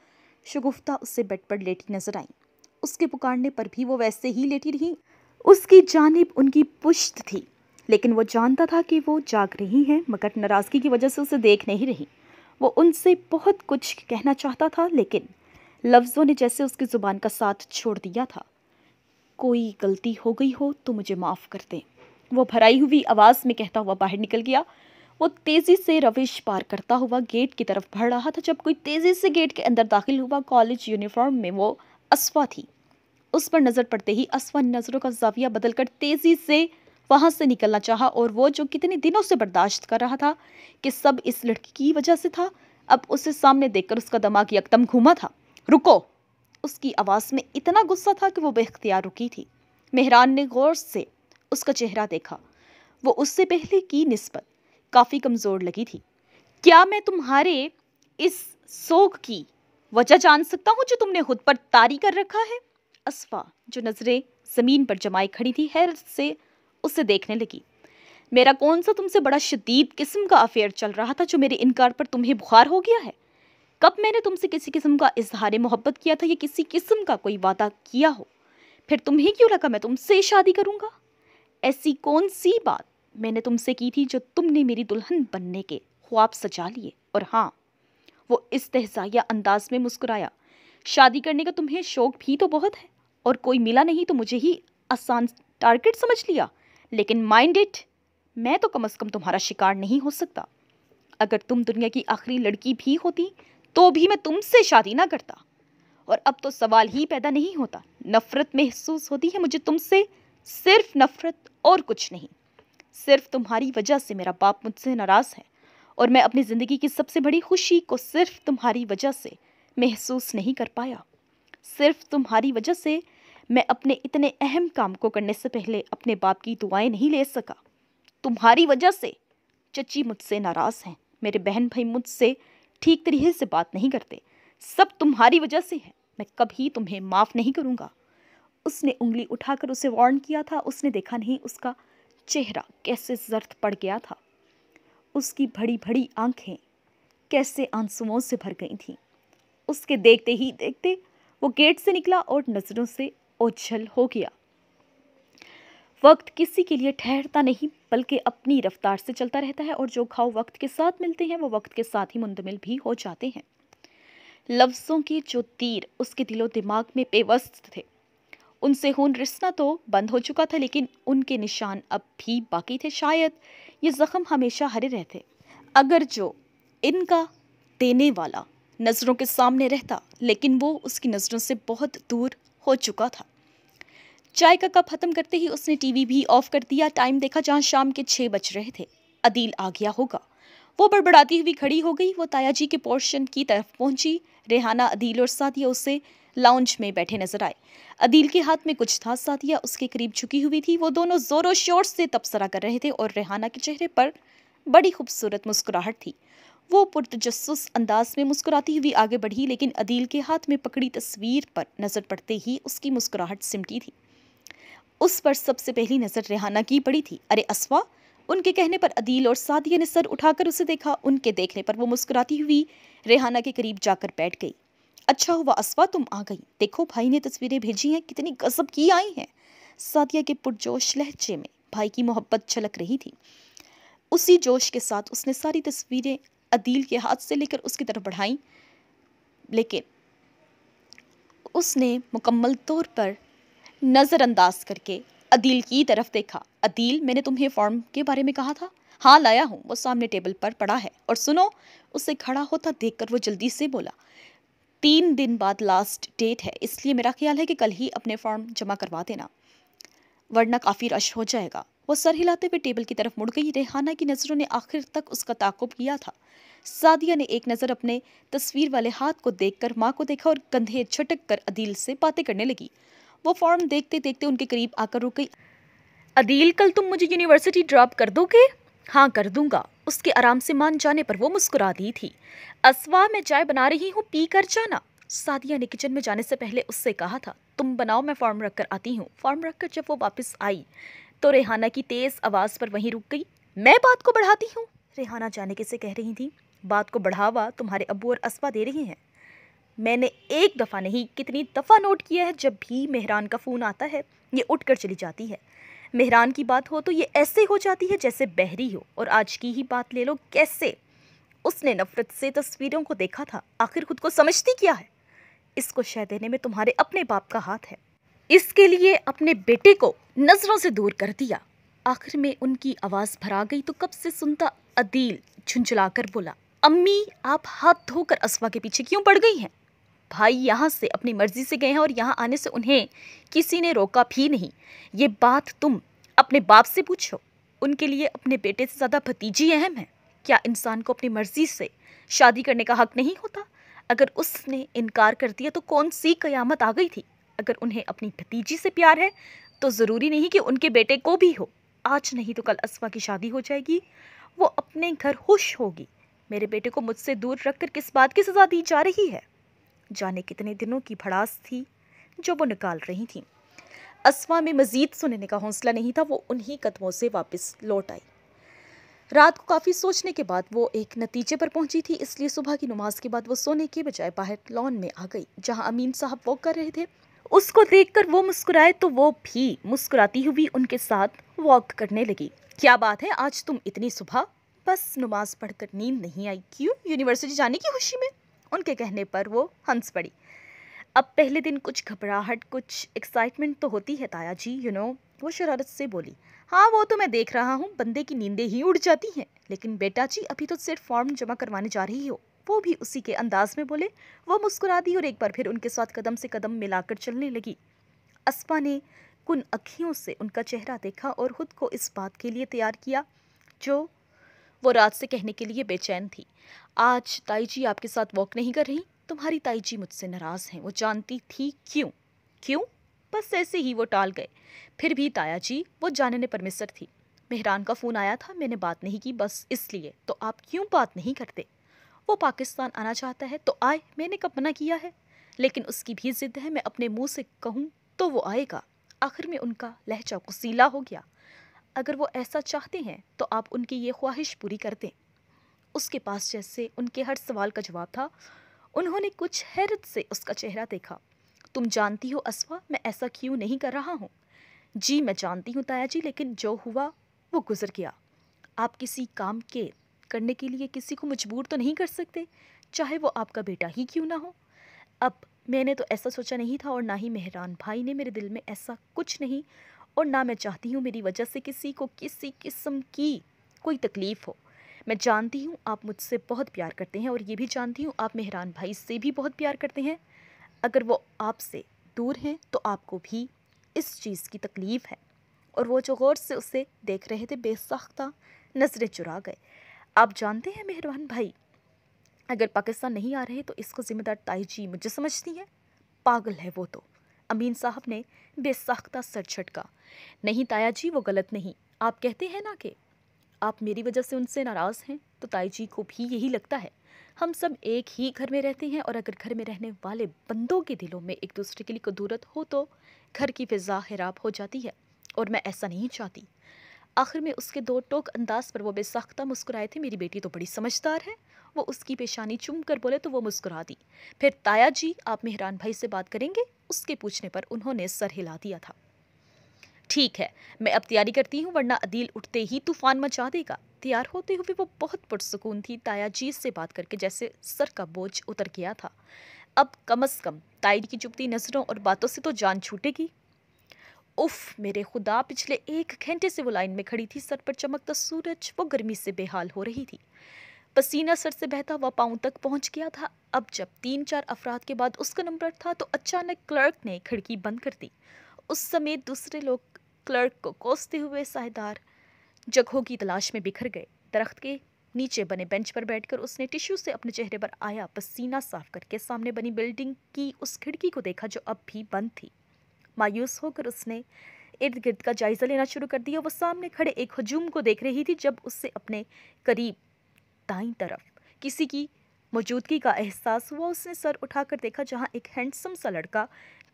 शगुफ्ता उससे बेड पर लेटी नजर आई उसके पुकारने पर भी वो वैसे ही लेटी रही उसकी जानब उनकी पुश्त थी लेकिन वो जानता था कि वो जाग रही हैं मगर नाराज़गी की वजह से उसे देख नहीं रही वो उनसे बहुत कुछ कहना चाहता था लेकिन लफ्ज़ों ने जैसे उसकी ज़ुबान का साथ छोड़ दिया था कोई गलती हो गई हो तो मुझे माफ़ कर दें वो भराई हुई आवाज़ में कहता हुआ बाहर निकल गया वो तेज़ी से रविश पार करता हुआ गेट की तरफ बढ़ रहा था जब कोई तेज़ी से गेट के अंदर दाखिल हुआ कॉलेज यूनिफॉर्म में वो असवा थी उस पर नज़र पड़ते ही असवा नज़रों का जाविया बदलकर तेज़ी से वहाँ से निकलना चाहा और वो जो कितने दिनों से बर्दाश्त कर रहा था कि सब इस लड़की की वजह से था अब उसे सामने देखकर उसका दिमाग यकदम घूमा था रुको उसकी आवाज़ में इतना गुस्सा था कि वो बेख्तियार रुकी थी मेहरान ने गौर से उसका चेहरा देखा वो उससे पहले की नस्बत काफ़ी कमज़ोर लगी थी क्या मैं तुम्हारे इस सोग की वजह जान सकता हूँ जो तुमने खुद पर तारी कर रखा है असफा जो नज़रें ज़मीन पर जमाई खड़ी थी हैरत से उसे देखने लगी मेरा कौन सा तुमसे बड़ा शदीद किस्म का अफेयर चल रहा था जो मेरे इनकार पर तुम्हें बुखार हो गया है कब मैंने तुमसे किसी किस्म का इजहार मोहब्बत किया था या किसी किस्म का कोई वादा किया हो फिर तुम्हें क्यों लगा मैं तुमसे शादी करूँगा ऐसी कौन सी बात मैंने तुमसे की थी जो तुमने मेरी दुल्हन बनने के ख्वाब सजा लिए और हाँ वो इस तहजाया अंदाज में मुस्कुराया शादी करने का तुम्हें शौक भी तो बहुत है और कोई मिला नहीं तो मुझे ही आसान टारगेट समझ लिया लेकिन माइंड इट मैं तो कम अज़ कम तुम्हारा शिकार नहीं हो सकता अगर तुम दुनिया की आखिरी लड़की भी होती तो भी मैं तुमसे शादी ना करता और अब तो सवाल ही पैदा नहीं होता नफ़रत महसूस होती है मुझे तुमसे सिर्फ नफरत और कुछ नहीं सिर्फ तुम्हारी वजह से मेरा बाप मुझसे नाराज़ है और मैं अपनी ज़िंदगी की सबसे बड़ी खुशी को सिर्फ तुम्हारी वजह से महसूस नहीं कर पाया सिर्फ तुम्हारी वजह से मैं अपने इतने अहम काम को करने से पहले अपने बाप की दुआएं नहीं ले सका तुम्हारी वजह से चची मुझसे नाराज़ हैं मेरे बहन भाई मुझसे ठीक तरीके से बात नहीं करते सब तुम्हारी वजह से है मैं कभी तुम्हें माफ़ नहीं करूँगा उसने उंगली उठाकर उसे वार्न किया था उसने देखा नहीं उसका चेहरा कैसे जर्द पड़ गया था उसकी भड़ी भड़ी आंखें कैसे आंसुओं से भर गई थीं उसके देखते ही देखते वो गेट से निकला और नज़रों से ओझल हो गया वक्त किसी के लिए ठहरता नहीं बल्कि अपनी रफ्तार से चलता रहता है और जो घाव वक्त के साथ मिलते हैं वो वक्त के साथ ही मुंतमिल भी हो जाते हैं लफ्ज़ों के जो तीर उसके दिलो दिमाग में पेवस्त थे उनसे खून रिसना तो बंद हो चुका था लेकिन उनके निशान अब भी बाकी थे शायद ये ज़ख्म हमेशा हरे रहते अगर जो इनका देने वाला नज़रों के सामने रहता लेकिन वो उसकी नज़रों से बहुत दूर हो चुका था चाय का कप ख़त्म करते ही उसने टीवी भी ऑफ कर दिया टाइम देखा जहाँ शाम के छः बज रहे थे अदील आ गया होगा वो बड़बड़ाती हुई खड़ी हो गई वो ताया जी के पोर्शन की तरफ पहुंची रेहाना अदील और सादिया उसे लाउंज में बैठे नजर आए अदील के हाथ में कुछ था साथिया उसके करीब झुकी हुई थी वो दोनों जोरों शोर से तबसरा कर रहे थे और रेहाना के चेहरे पर बड़ी खूबसूरत मुस्कुराहट थी वो पुरतजस अंदाज में मुस्कुराती हुई आगे बढ़ी लेकिन अदील के हाथ में पकड़ी तस्वीर पर नज़र पड़ते ही उसकी मुस्कुराहट सिमटी थी उस पर सबसे पहली नज़र रेहाना की पड़ी थी अरे असवा उनके कहने पर अदील और सादिया ने सर उठाकर उसे देखा उनके देखने पर वो मुस्कुराती हुई रेहाना के करीब जाकर बैठ गई अच्छा हुआ असवा तुम आ गई देखो भाई ने तस्वीरें भेजी हैं कितनी गजब की आई हैं सादिया के पुरजोश लहजे में भाई की मोहब्बत झलक रही थी उसी जोश के साथ उसने सारी तस्वीरें अदील के हाथ से लेकर उसकी तरफ बढ़ाई लेकिन उसने मुकम्मल तौर पर नज़रअंदाज करके अदील की तरफ देखा अदील मैंने तुम्हें फॉर्म के बारे में कहा था हाँ लाया हूँ वो सामने टेबल पर पड़ा है और सुनो उसे खड़ा होता देखकर वो जल्दी से बोला तीन दिन बाद लास्ट डेट है इसलिए मेरा ख्याल है कि कल ही अपने फॉर्म जमा करवा देना वरना काफ़ी रश हो जाएगा वो सर हिलाते हुए टेबल की तरफ मुड़ गई रेहाना की नज़रों ने आखिर तक उसका ताकुब किया था सादिया ने एक नज़र अपने तस्वीर वाले हाथ को देखकर माँ को देखा और कंधे झटक कर अदील से बातें करने लगी वो फॉर्म देखते देखते उनके करीब आकर रुक गई अदील कल तुम मुझे यूनिवर्सिटी ड्रॉप कर दोगे हाँ कर दूंगा उसके आराम से मान जाने पर वो मुस्कुरा दी थी असवा मैं चाय बना रही हूँ पी कर जाना सादिया ने किचन में जाने से पहले उससे कहा था तुम बनाओ मैं फॉर्म रख कर आती हूँ फॉर्म रख कर जब वो वापस आई तो रेहाना की तेज़ आवाज़ पर वहीं रुक गई मैं बात को बढ़ाती हूँ रेहाना जाने के से कह रही थी बात को बढ़ावा तुम्हारे अबू और असवा दे रहे हैं मैंने एक दफ़ा नहीं कितनी दफ़ा नोट किया है जब भी मेहरान का फ़ोन आता है ये उठ कर चली जाती है मेहरान की बात हो तो ये ऐसे हो जाती है जैसे बहरी हो और आज की ही बात ले लो कैसे उसने नफ़रत से तस्वीरों को देखा था आखिर खुद को समझती क्या है इसको शह देने में तुम्हारे अपने बाप का हाथ है इसके लिए अपने बेटे को नज़रों से दूर कर दिया आखिर में उनकी आवाज़ भरा गई तो कब से सुनता अदील झुंझुलाकर बोला अम्मी आप हाथ धोकर असवा के पीछे क्यों पड़ गई हैं भाई यहाँ से अपनी मर्ज़ी से गए हैं और यहाँ आने से उन्हें किसी ने रोका भी नहीं ये बात तुम अपने बाप से पूछो उनके लिए अपने बेटे से ज़्यादा भतीजी अहम है क्या इंसान को अपनी मर्ज़ी से शादी करने का हक नहीं होता अगर उसने इनकार कर दिया तो कौन सी कयामत आ गई थी अगर उन्हें अपनी भतीजी से प्यार है तो ज़रूरी नहीं कि उनके बेटे को भी हो आज नहीं तो कल असवा की शादी हो जाएगी वो अपने घर खुश होगी मेरे बेटे को मुझसे दूर रखकर किस बात की सज़ा दी जा रही है जाने कितने दिनों की भड़ास थी जो वो निकाल रही थी असमा में मज़ीद सुनने का हौसला नहीं था वो उन्हीं कदमों से वापस लौट आई रात को काफ़ी सोचने के बाद वो एक नतीजे पर पहुंची थी इसलिए सुबह की नमाज के बाद वो सोने के बजाय बाहर लॉन में आ गई जहां अमीन साहब वॉक कर रहे थे उसको देखकर वो मुस्कुराए तो वो भी मुस्कुराती हुई उनके साथ वॉक करने लगी क्या बात है आज तुम इतनी सुबह बस नमाज पढ़कर नींद नहीं आई क्यों यूनिवर्सिटी जाने की खुशी में उनके कहने पर वो हंस पड़ी अब पहले दिन कुछ घबराहट कुछ एक्साइटमेंट तो होती है ताया जी यू you नो know, वो शरारत से बोली हाँ वो तो मैं देख रहा हूँ बंदे की नींदें ही उड़ जाती हैं लेकिन बेटा जी अभी तो सिर्फ फॉर्म जमा करवाने जा रही हो वो भी उसी के अंदाज में बोले वो मुस्कुरा दी और एक बार फिर उनके साथ कदम से कदम मिलाकर चलने लगी अस्पा ने कुन अखियों से उनका चेहरा देखा और खुद को इस बात के लिए तैयार किया जो वो रात से कहने के लिए बेचैन थी आज ताई जी आपके साथ वॉक नहीं कर रही तुम्हारी ताई जी मुझसे नाराज़ हैं वो जानती थी क्यों क्यों बस ऐसे ही वो टाल गए फिर भी ताया जी वो जानने पर मिसर थी मेहरान का फ़ोन आया था मैंने बात नहीं की बस इसलिए तो आप क्यों बात नहीं करते वो पाकिस्तान आना चाहता है तो आए मैंने कब मना किया है लेकिन उसकी भी जिद है मैं अपने मुंह से कहूँ तो वो आएगा आखिर में उनका लहजा कुसीला हो गया अगर वो ऐसा चाहते हैं तो आप उनकी ये ख्वाहिश पूरी कर दें उसके पास जैसे उनके हर सवाल का जवाब था उन्होंने कुछ हैरत से उसका चेहरा देखा तुम जानती हो असवा मैं ऐसा क्यों नहीं कर रहा हूँ जी मैं जानती हूँ ताया जी लेकिन जो हुआ वो गुजर गया आप किसी काम के करने के लिए किसी को मजबूर तो नहीं कर सकते चाहे वो आपका बेटा ही क्यों ना हो अब मैंने तो ऐसा सोचा नहीं था और ना ही मेहरान भाई ने मेरे दिल में ऐसा कुछ नहीं और ना मैं चाहती हूँ मेरी वजह से किसी को किसी किस्म की कोई तकलीफ़ हो मैं जानती हूँ आप मुझसे बहुत प्यार करते हैं और ये भी जानती हूँ आप मेहरान भाई से भी बहुत प्यार करते हैं अगर वो आपसे दूर हैं तो आपको भी इस चीज़ की तकलीफ़ है और वो जो गौर से उसे देख रहे थे बेसाख्ता नज़रें चुरा गए आप जानते हैं मेहरबान भाई अगर पाकिस्तान नहीं आ रहे तो इसको ज़िम्मेदार ताई जी मुझे समझती हैं पागल है वो तो अमीन साहब ने बेसाख्ता सर छटका नहीं ताया जी वो गलत नहीं आप कहते हैं ना कि आप मेरी वजह से उनसे नाराज़ हैं तो ताई जी को भी यही लगता है हम सब एक ही घर में रहते हैं और अगर घर में रहने वाले बंदों के दिलों में एक दूसरे के लिए कदूरत हो तो घर की फिजा खराब हो जाती है और मैं ऐसा नहीं चाहती आखिर में उसके दो टोक अंदाज पर वो बेसाख्ता मुस्कुराए थे मेरी बेटी तो बड़ी समझदार है वो उसकी पेशानी चुम कर बोले तो वो मुस्कुरा दी फिर ताया जी आप मेहरान भाई से बात करेंगे उसके पूछने पर उन्होंने सर हिला दिया था ठीक है मैं अब तैयारी करती हूँ वरना अदील उठते ही तूफान मचा देगा तैयार होते हुए वो बहुत पुरसकून थी ताया जी से बात करके जैसे सर का बोझ उतर गया था अब कम अज़ कम ताई की चुपती नज़रों और बातों से तो जान छूटेगी उफ मेरे खुदा पिछले एक घंटे से वो लाइन में खड़ी थी सर पर चमकता सूरज वो गर्मी से बेहाल हो रही थी पसीना सर से बहता हुआ पाँव तक पहुंच गया था अब जब तीन चार अफराद के बाद उसका नंबर था तो अचानक क्लर्क ने खिड़की बंद कर दी उस समय दूसरे लोग क्लर्क को कोसते हुए साहेदार जगहों की तलाश में बिखर गए दरख्त के नीचे बने बेंच पर बैठकर उसने टिश्यू से अपने चेहरे पर आया पसीना साफ करके सामने बनी बिल्डिंग की उस खिड़की को देखा जो अब भी बंद थी मायूस होकर उसने इर्द गिर्द का जायज़ा लेना शुरू कर दिया वो सामने खड़े एक हजूम को देख रही थी जब उससे अपने करीब दाई तरफ किसी की मौजूदगी का एहसास हुआ उसने सर उठाकर देखा जहाँ एक हैंडसम सा लड़का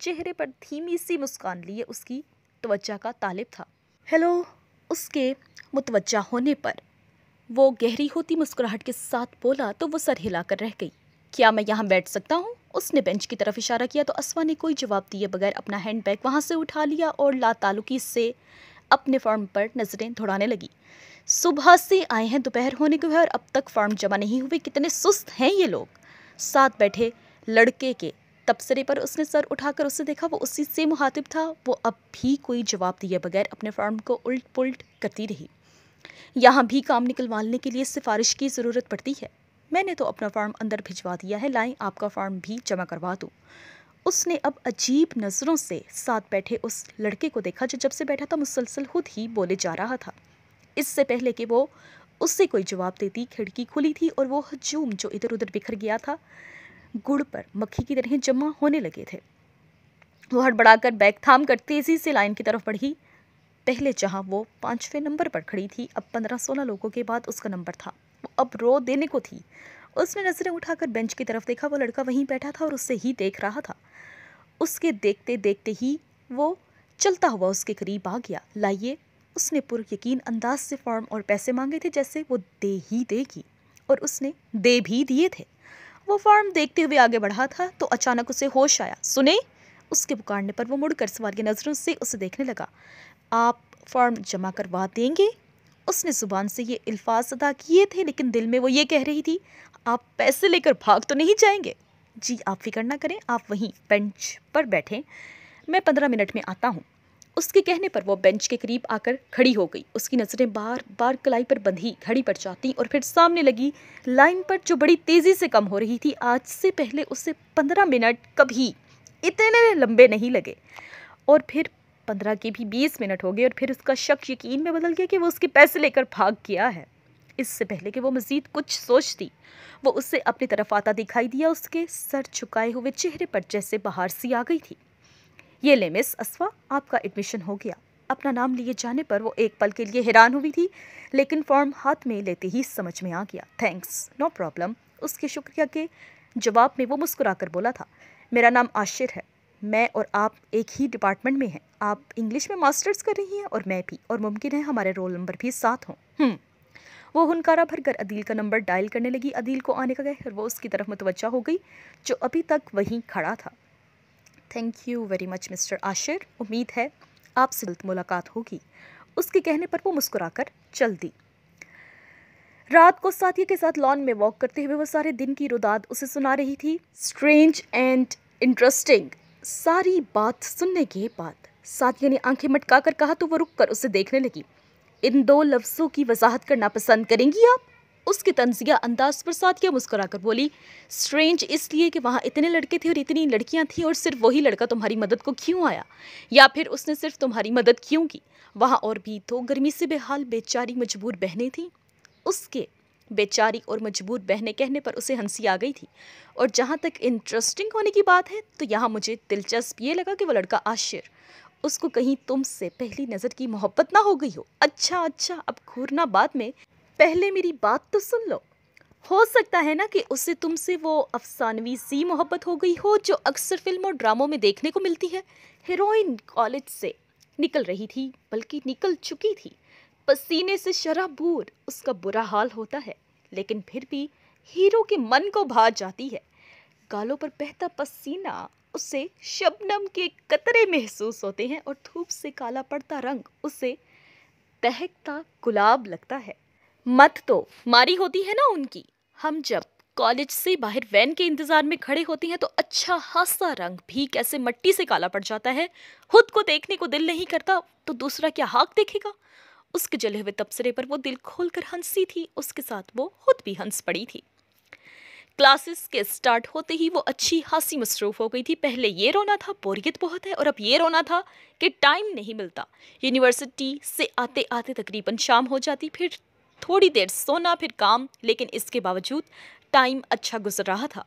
चेहरे पर धीमी सी मुस्कान लिए उसकी तवज्जा का तालिब था हेलो उसके मुतवजा होने पर वो गहरी होती मुस्कुराहट के साथ बोला तो वो सर हिलाकर रह गई क्या मैं यहाँ बैठ सकता हूँ उसने बेंच की तरफ इशारा किया तो असवा ने कोई जवाब दिए बगैर अपना हैंडबैग वहाँ से उठा लिया और लातालुकी से अपने फॉर्म पर नज़रें दौड़ाने लगी सुबह से आए हैं दोपहर होने के हुए और अब तक फॉर्म जमा नहीं हुए कितने सुस्त हैं ये लोग साथ बैठे लड़के के तबसरे पर उसने सर उठाकर उसे देखा वो उसी से मुहातिब था वो अब भी कोई जवाब दिए बगैर अपने फॉर्म को उल्ट पुलट करती रही यहाँ भी काम निकलवाने के लिए सिफारिश की ज़रूरत पड़ती है मैंने तो अपना फ़ार्म अंदर भिजवा दिया है लाएं आपका फ़ार्म भी जमा करवा दूँ उसने अब अजीब नज़रों से साथ बैठे उस लड़के को देखा जो जब से बैठा था मुसलसल खुद ही बोले जा रहा था इससे पहले कि वो उससे कोई जवाब देती खिड़की खुली थी और वो हजूम जो इधर उधर बिखर गया था गुड़ पर मक्खी की तरह जमा होने लगे थे वो हड़बड़ाकर बैग थाम कर तेज़ी से लाइन की तरफ बढ़ी पहले जहां वो पाँचवें नंबर पर खड़ी थी अब पंद्रह सोलह लोगों के बाद उसका नंबर था वो अब रो देने को थी उसने नज़रें उठाकर बेंच की तरफ देखा वो लड़का वहीं बैठा था और उससे ही देख रहा था उसके देखते देखते ही वो चलता हुआ उसके करीब आ गया लाइए उसने यकीन अंदाज से फॉर्म और पैसे मांगे थे जैसे वो दे ही देगी और उसने दे भी दिए थे वो फॉर्म देखते हुए आगे बढ़ा था तो अचानक उसे होश आया सुने उसके पुकारने पर वो मुड़कर सवार की नज़रों से उसे देखने लगा आप फॉर्म जमा करवा देंगे उसने ज़ुबान से ये अल्फाज अदा किए थे लेकिन दिल में वो ये कह रही थी आप पैसे लेकर भाग तो नहीं जाएंगे जी आप फिक्र ना करें आप वहीं बेंच पर बैठें मैं पंद्रह मिनट में आता हूँ उसके कहने पर वो बेंच के करीब आकर खड़ी हो गई उसकी नज़रें बार बार कलाई पर बंधी घड़ी पर जाती और फिर सामने लगी लाइन पर जो बड़ी तेज़ी से कम हो रही थी आज से पहले उसे पंद्रह मिनट कभी इतने लंबे नहीं लगे और फिर पंद्रह के भी बीस मिनट हो गए और फिर उसका शक यकीन में बदल गया कि वो उसके पैसे लेकर भाग गया है इससे पहले कि वो मज़ीद कुछ सोचती वो उससे अपनी तरफ आता दिखाई दिया उसके सर झुकाए हुए चेहरे पर जैसे बाहर सी आ गई थी ये ले मिस असवा आपका एडमिशन हो गया अपना नाम लिए जाने पर वो एक पल के लिए हैरान हुई थी लेकिन फॉर्म हाथ में लेते ही समझ में आ गया थैंक्स नो प्रॉब्लम उसके शुक्रिया के जवाब में वो मुस्कुरा कर बोला था मेरा नाम आशिर है मैं और आप एक ही डिपार्टमेंट में हैं आप इंग्लिश में मास्टर्स कर रही हैं और मैं भी और मुमकिन है हमारे रोल नंबर भी साथ हों हम्म। वो भर भरकर अदील का नंबर डायल करने लगी अदील को आने का गए और वो उसकी तरफ मुतवजा हो गई जो अभी तक वहीं खड़ा था thank you very much mister Ashir उम्मीद है आपसे मुलाकात होगी उसके कहने पर वो मुस्कुराकर चल दी रात को साथियों के साथ लॉन में वॉक करते हुए वो सारे दिन की रुदाद उसे सुना रही थी स्ट्रेंज एंड इंटरेस्टिंग सारी बात सुनने के बाद साथिया ने आंखें मटकाकर कहा तो वो रुक कर उसे देखने लगी इन दो लफ्ज़ों की वजाहत करना पसंद करेंगी आप उसके तंजिया अंदाज पर मुस्कुरा मुस्कुराकर बोली स्ट्रेंज इसलिए कि वहाँ इतने लड़के थे और इतनी लड़कियाँ थीं और सिर्फ वही लड़का तुम्हारी मदद को क्यों आया या फिर उसने सिर्फ तुम्हारी मदद क्यों की वहाँ और भी तो गर्मी से बेहाल बेचारी मजबूर बहनें थीं उसके बेचारी और मजबूर बहने कहने पर उसे हंसी आ गई थी और जहाँ तक इंटरेस्टिंग होने की बात है तो यहाँ मुझे दिलचस्प ये लगा कि वो लड़का आशिर उसको कहीं तुमसे पहली नज़र की मोहब्बत ना हो गई हो अच्छा अच्छा अब घूरना बाद में पहले मेरी बात तो सुन लो हो सकता है ना कि उससे तुमसे वो अफसानवी सी मोहब्बत हो गई हो जो अक्सर फिल्म और ड्रामों में देखने को मिलती है हीरोइन कॉलेज से निकल रही थी बल्कि निकल चुकी थी पसीने से शराबूर उसका बुरा हाल होता है लेकिन फिर भी हीरो के मन को भा जाती है गालों पर बहता पसीना उसे शबनम के कतरे महसूस होते हैं और धूप से काला पड़ता रंग उसे दहकता गुलाब लगता है मत तो मारी होती है ना उनकी हम जब कॉलेज से बाहर वैन के इंतज़ार में खड़े होते हैं तो अच्छा खासा रंग भी कैसे मट्टी से काला पड़ जाता है खुद को देखने को दिल नहीं करता तो दूसरा क्या हाक देखेगा उसके जले हुए तबसरे पर वो दिल खोल कर हंसी थी उसके साथ वो खुद भी हंस पड़ी थी क्लासेस के स्टार्ट होते ही वो अच्छी हंसी मसरूफ़ हो गई थी पहले ये रोना था बोरियत बहुत है और अब ये रोना था कि टाइम नहीं मिलता यूनिवर्सिटी से आते आते तकरीबन शाम हो जाती फिर थोड़ी देर सोना फिर काम लेकिन इसके बावजूद टाइम अच्छा गुजर रहा था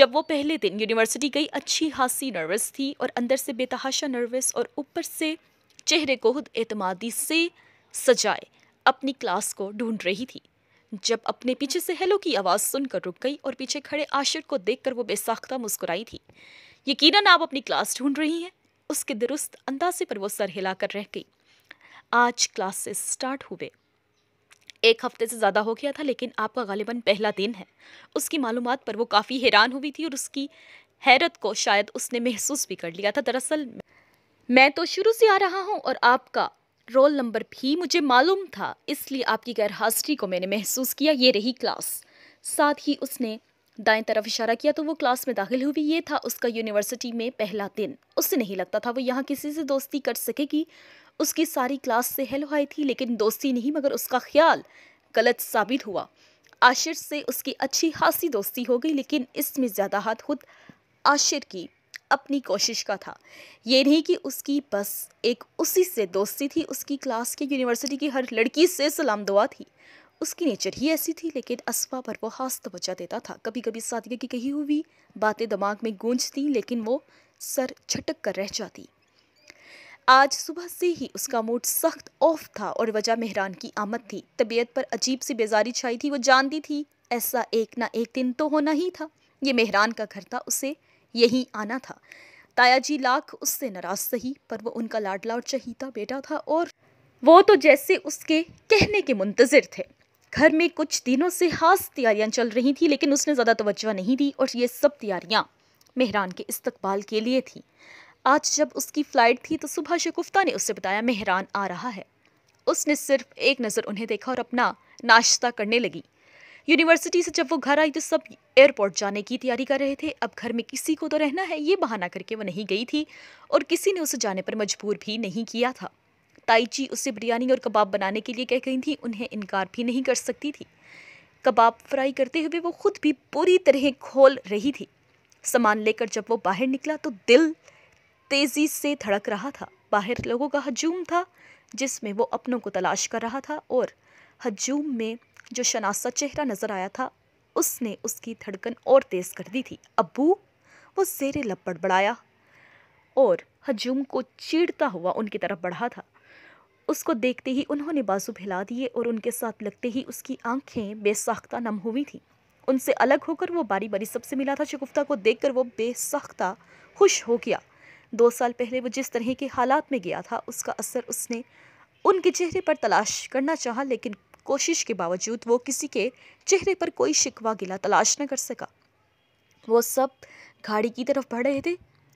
जब वो पहले दिन यूनिवर्सिटी गई अच्छी खासी नर्वस थी और अंदर से बेतहाशा नर्वस और ऊपर से चेहरे को खुद एतमादी से सजाए अपनी क्लास को ढूंढ रही थी जब अपने पीछे से हेलो की आवाज़ सुनकर रुक गई और पीछे खड़े आशिर को देखकर वो बेसाख्ता मुस्कुराई थी यकीनन आप अपनी क्लास ढूंढ रही हैं उसके दुरुस्त अंदाजे पर वो सर हिलाकर रह गई आज क्लासेस स्टार्ट हुए एक हफ्ते से ज़्यादा हो गया था लेकिन आपका गालिबा पहला दिन है उसकी मालूम पर वो काफ़ी हैरान हुई थी और उसकी हैरत को शायद उसने महसूस भी कर लिया था दरअसल मैं तो शुरू से आ रहा हूँ और आपका रोल नंबर भी मुझे मालूम था इसलिए आपकी गैर हाजिरी को मैंने महसूस किया ये रही क्लास साथ ही उसने दाएं तरफ इशारा किया तो वो क्लास में दाखिल हुई ये था उसका यूनिवर्सिटी में पहला दिन उससे नहीं लगता था वो यहाँ किसी से दोस्ती कर सकेगी उसकी सारी क्लास से हेलो हाई थी लेकिन दोस्ती नहीं मगर उसका ख्याल गलत साबित हुआ आशिर से उसकी अच्छी खासी दोस्ती हो गई लेकिन इसमें ज़्यादा हाथ खुद आशिर की अपनी कोशिश का था ये नहीं कि उसकी बस एक उसी से दोस्ती थी उसकी क्लास की यूनिवर्सिटी की हर लड़की से सलाम दुआ थी उसकी नेचर ही ऐसी थी लेकिन असफा पर वो हाथ बचा तो देता था कभी कभी सादिया की कही हुई बातें दिमाग में गूंजती लेकिन वो सर छटक कर रह जाती आज सुबह से ही उसका मूड सख्त ऑफ था और वजह मेहरान की आमद थी तबीयत पर अजीब सी बेजारी छाई थी वो जानती थी ऐसा एक ना एक दिन तो होना ही था ये मेहरान का घर था उसे यहीं आना था जी लाख उससे नाराज सही पर वो उनका लाडला और चहीता बेटा था और वो तो जैसे उसके कहने के मुंतज़र थे घर में कुछ दिनों से खास तैयारियां चल रही थी लेकिन उसने ज़्यादा तोज्जा नहीं दी और ये सब तैयारियां मेहरान के इस्तकबाल के लिए थी आज जब उसकी फ़्लाइट थी तो सुबह शगुफ्ता ने उससे बताया मेहरान आ रहा है उसने सिर्फ एक नज़र उन्हें देखा और अपना नाश्ता करने लगी यूनिवर्सिटी से जब वो घर आई तो सब एयरपोर्ट जाने की तैयारी कर रहे थे अब घर में किसी को तो रहना है ये बहाना करके वो नहीं गई थी और किसी ने उसे जाने पर मजबूर भी नहीं किया था ताइची उसे बिरयानी और कबाब बनाने के लिए कह गई थी उन्हें इनकार भी नहीं कर सकती थी कबाब फ्राई करते हुए वो खुद भी पूरी तरह खोल रही थी सामान लेकर जब वो बाहर निकला तो दिल तेज़ी से धड़क रहा था बाहर लोगों का हजूम था जिसमें वो अपनों को तलाश कर रहा था और हजूम में जो शनासा चेहरा नज़र आया था उसने उसकी धड़कन और तेज़ कर दी थी अबू वो जेरे लपड़ बढ़ाया और हजूम को चीड़ता हुआ उनकी तरफ बढ़ा था उसको देखते ही उन्होंने बाजू फैला दिए और उनके साथ लगते ही उसकी आंखें बेसाख्ता नम हुई थी उनसे अलग होकर वो बारी बारी सबसे मिला था शगुफ्ता को कर वो बेसाख्ता खुश हो गया दो साल पहले वो जिस तरह के हालात में गया था उसका असर उसने उनके चेहरे पर तलाश करना चाहा लेकिन कोशिश के बावजूद वो किसी के चेहरे पर कोई शिकवा गिला तलाश न कर सका वो सब गाड़ी की तरफ बढ़ रहे थे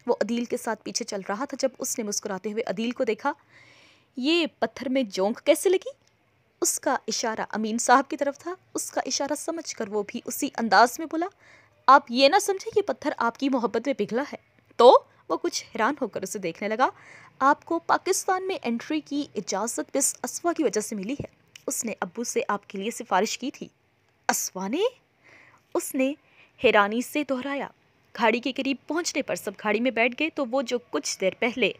वो अदील के साथ पीछे चल रहा था जब उसने मुस्कुराते हुए अदील को देखा ये पत्थर में जोंक कैसे लगी उसका इशारा अमीन साहब की तरफ था उसका इशारा समझ कर वो भी उसी अंदाज में बोला आप ये ना समझे ये पत्थर आपकी मोहब्बत में पिघला है तो वो कुछ हैरान होकर उसे देखने लगा आपको पाकिस्तान में एंट्री की इजाज़त इस असवा की वजह से मिली है उसने अबू से आपके लिए सिफारिश की थी असवाने उसने हैरानी से दोहराया घाड़ी के करीब पहुंचने पर सब घाड़ी में बैठ गए तो वो जो कुछ देर पहले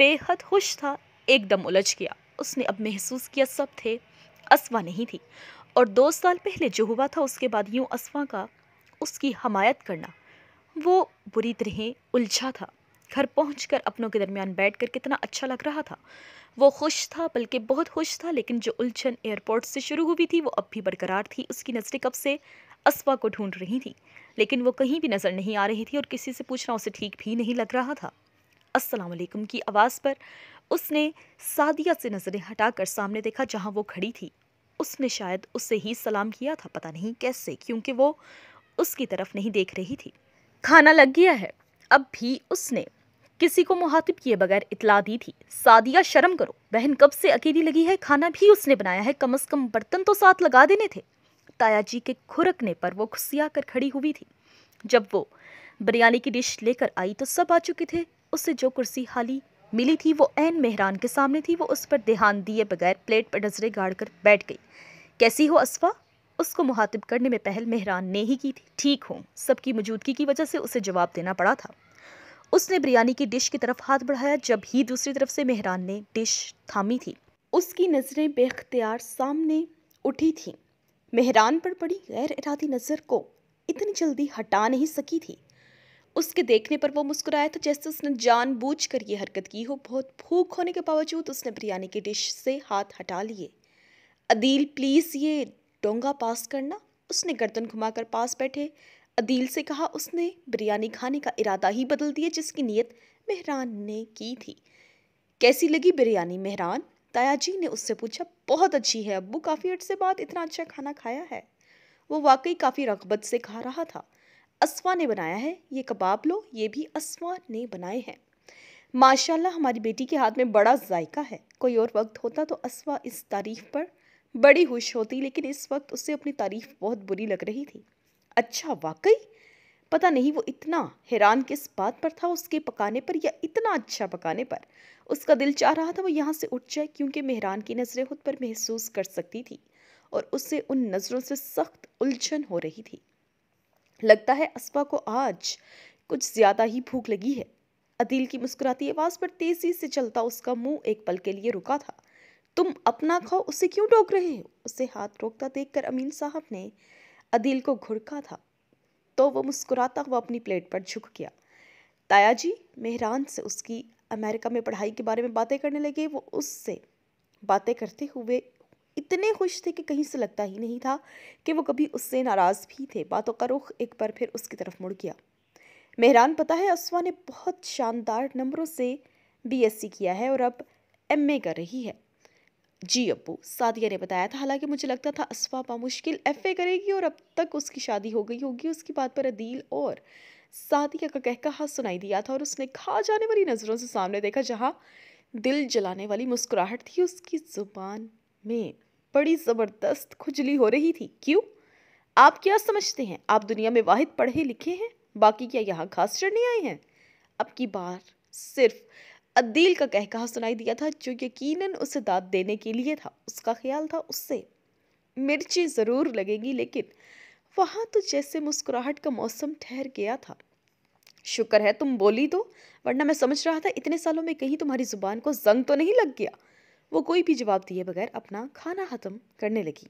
बेहद खुश था एकदम उलझ गया उसने अब महसूस किया सब थे असवा नहीं थी और दो साल पहले जो हुआ था उसके बाद यूँ असवा का उसकी हमायत करना वो बुरी तरह उलझा था घर पहुँच कर अपनों के दरमियान बैठ कर कितना अच्छा लग रहा था वो खुश था बल्कि बहुत खुश था लेकिन जो उलझन एयरपोर्ट से शुरू हुई थी वो अब भी बरकरार थी उसकी नज़रें कब से असवा को ढूंढ रही थी लेकिन वो कहीं भी नज़र नहीं आ रही थी और किसी से पूछना उसे ठीक भी नहीं लग रहा था असलम की आवाज़ पर उसने सादिया से नज़रें हटाकर सामने देखा जहाँ वो खड़ी थी उसने शायद उससे ही सलाम किया था पता नहीं कैसे क्योंकि वो उसकी तरफ नहीं देख रही थी खाना लग गया है अब भी उसने किसी को मुहातिब किए बगैर इतला दी थी सादिया शर्म करो बहन कब से अकेली लगी है खाना भी उसने बनाया है कम अज कम बर्तन तो साथ लगा देने थे ताया जी के खुरकने पर वो खुशिया कर खड़ी हुई थी जब वो बिरयानी की डिश लेकर आई तो सब आ चुके थे उससे जो कुर्सी हाली मिली थी वो एन मेहरान के सामने थी वो उस पर ध्यान दिए बगैर प्लेट पर नजरें गाड़ कर बैठ गई कैसी हो असफा उसको मुहातिब करने में पहल मेहरान ने ही की थी ठीक हो सबकी मौजूदगी की वजह से उसे जवाब देना पड़ा था उसने बिरयानी की डिश की तरफ हाथ बढ़ाया जब ही दूसरी तरफ से मेहरान ने डिश थामी थी उसकी नज़रें बेख्तियार सामने उठी थीं मेहरान पर पड़ी गैर इरादी नज़र को इतनी जल्दी हटा नहीं सकी थी उसके देखने पर वो मुस्कुराया था तो जैसे उसने बूझ कर ये हरकत की हो बहुत भूख होने के बावजूद उसने बिरयानी की डिश से हाथ हटा लिए अदील प्लीज़ ये डोंगा पास करना उसने गर्दन घुमाकर पास बैठे अदील से कहा उसने बिरयानी खाने का इरादा ही बदल दिया जिसकी नीयत मेहरान ने की थी कैसी लगी बिरयानी मेहरान ताया जी ने उससे पूछा बहुत अच्छी है अब्बू काफ़ी अर्से बाद इतना अच्छा खाना खाया है वो वाकई काफ़ी रगबत से खा रहा था असवा ने बनाया है ये कबाब लो ये भी असवा ने बनाए हैं माशाल्लाह हमारी बेटी के हाथ में बड़ा जायका है कोई और वक्त होता तो असवा इस तारीफ़ पर बड़ी खुश होती लेकिन इस वक्त उसे अपनी तारीफ़ बहुत बुरी लग रही थी अच्छा वाकई पता नहीं वो इतना हैरान किस बात पर था उसके पकाने पर या इतना अच्छा पकाने पर उसका दिल चाह रहा था वो यहाँ से उठ जाए क्योंकि मेहरान की नज़रें खुद पर महसूस कर सकती थी और उससे उन नज़रों से सख्त उलझन हो रही थी लगता है असफा को आज कुछ ज़्यादा ही भूख लगी है अदील की मुस्कुराती आवाज़ पर तेज़ी से चलता उसका मुंह एक पल के लिए रुका था तुम अपना खाओ उसे क्यों टोक रहे हो उसे हाथ रोकता देखकर अमीन साहब ने अदील को घुड़का था तो वो मुस्कुराता हुआ अपनी प्लेट पर झुक गया ताया जी मेहरान से उसकी अमेरिका में पढ़ाई के बारे में बातें करने लगे वो उससे बातें करते हुए इतने खुश थे कि कहीं से लगता ही नहीं था कि वो कभी उससे नाराज़ भी थे बातों का रुख एक बार फिर उसकी तरफ मुड़ गया मेहरान पता है असवा ने बहुत शानदार नंबरों से बीएससी किया है और अब एमए कर रही है जी अबू सादिया ने बताया था हालांकि मुझे लगता था असफा बामुश्किल एफ करेगी और अब तक उसकी शादी हो गई होगी उसकी बात पर अदील और सादिया का हाथ सुनाई दिया था और उसने खा जाने वाली नज़रों से सामने देखा जहाँ दिल जलाने वाली मुस्कुराहट थी उसकी ज़ुबान में बड़ी ज़बरदस्त खुजली हो रही थी क्यों आप क्या समझते हैं आप दुनिया में वाहिद पढ़े लिखे हैं बाकी क्या यहाँ खास चढ़ने आए हैं अब की बार सिर्फ अदील का कहकहा सुनाई दिया था जो यकीनन उसे दाद देने के लिए था उसका ख्याल था उससे मिर्ची ज़रूर लगेगी लेकिन वहाँ तो जैसे मुस्कुराहट का मौसम ठहर गया था शुक्र है तुम बोली तो वरना मैं समझ रहा था इतने सालों में कहीं तुम्हारी ज़ुबान को जंग तो नहीं लग गया वो कोई भी जवाब दिए बगैर अपना खाना ख़त्म करने लगी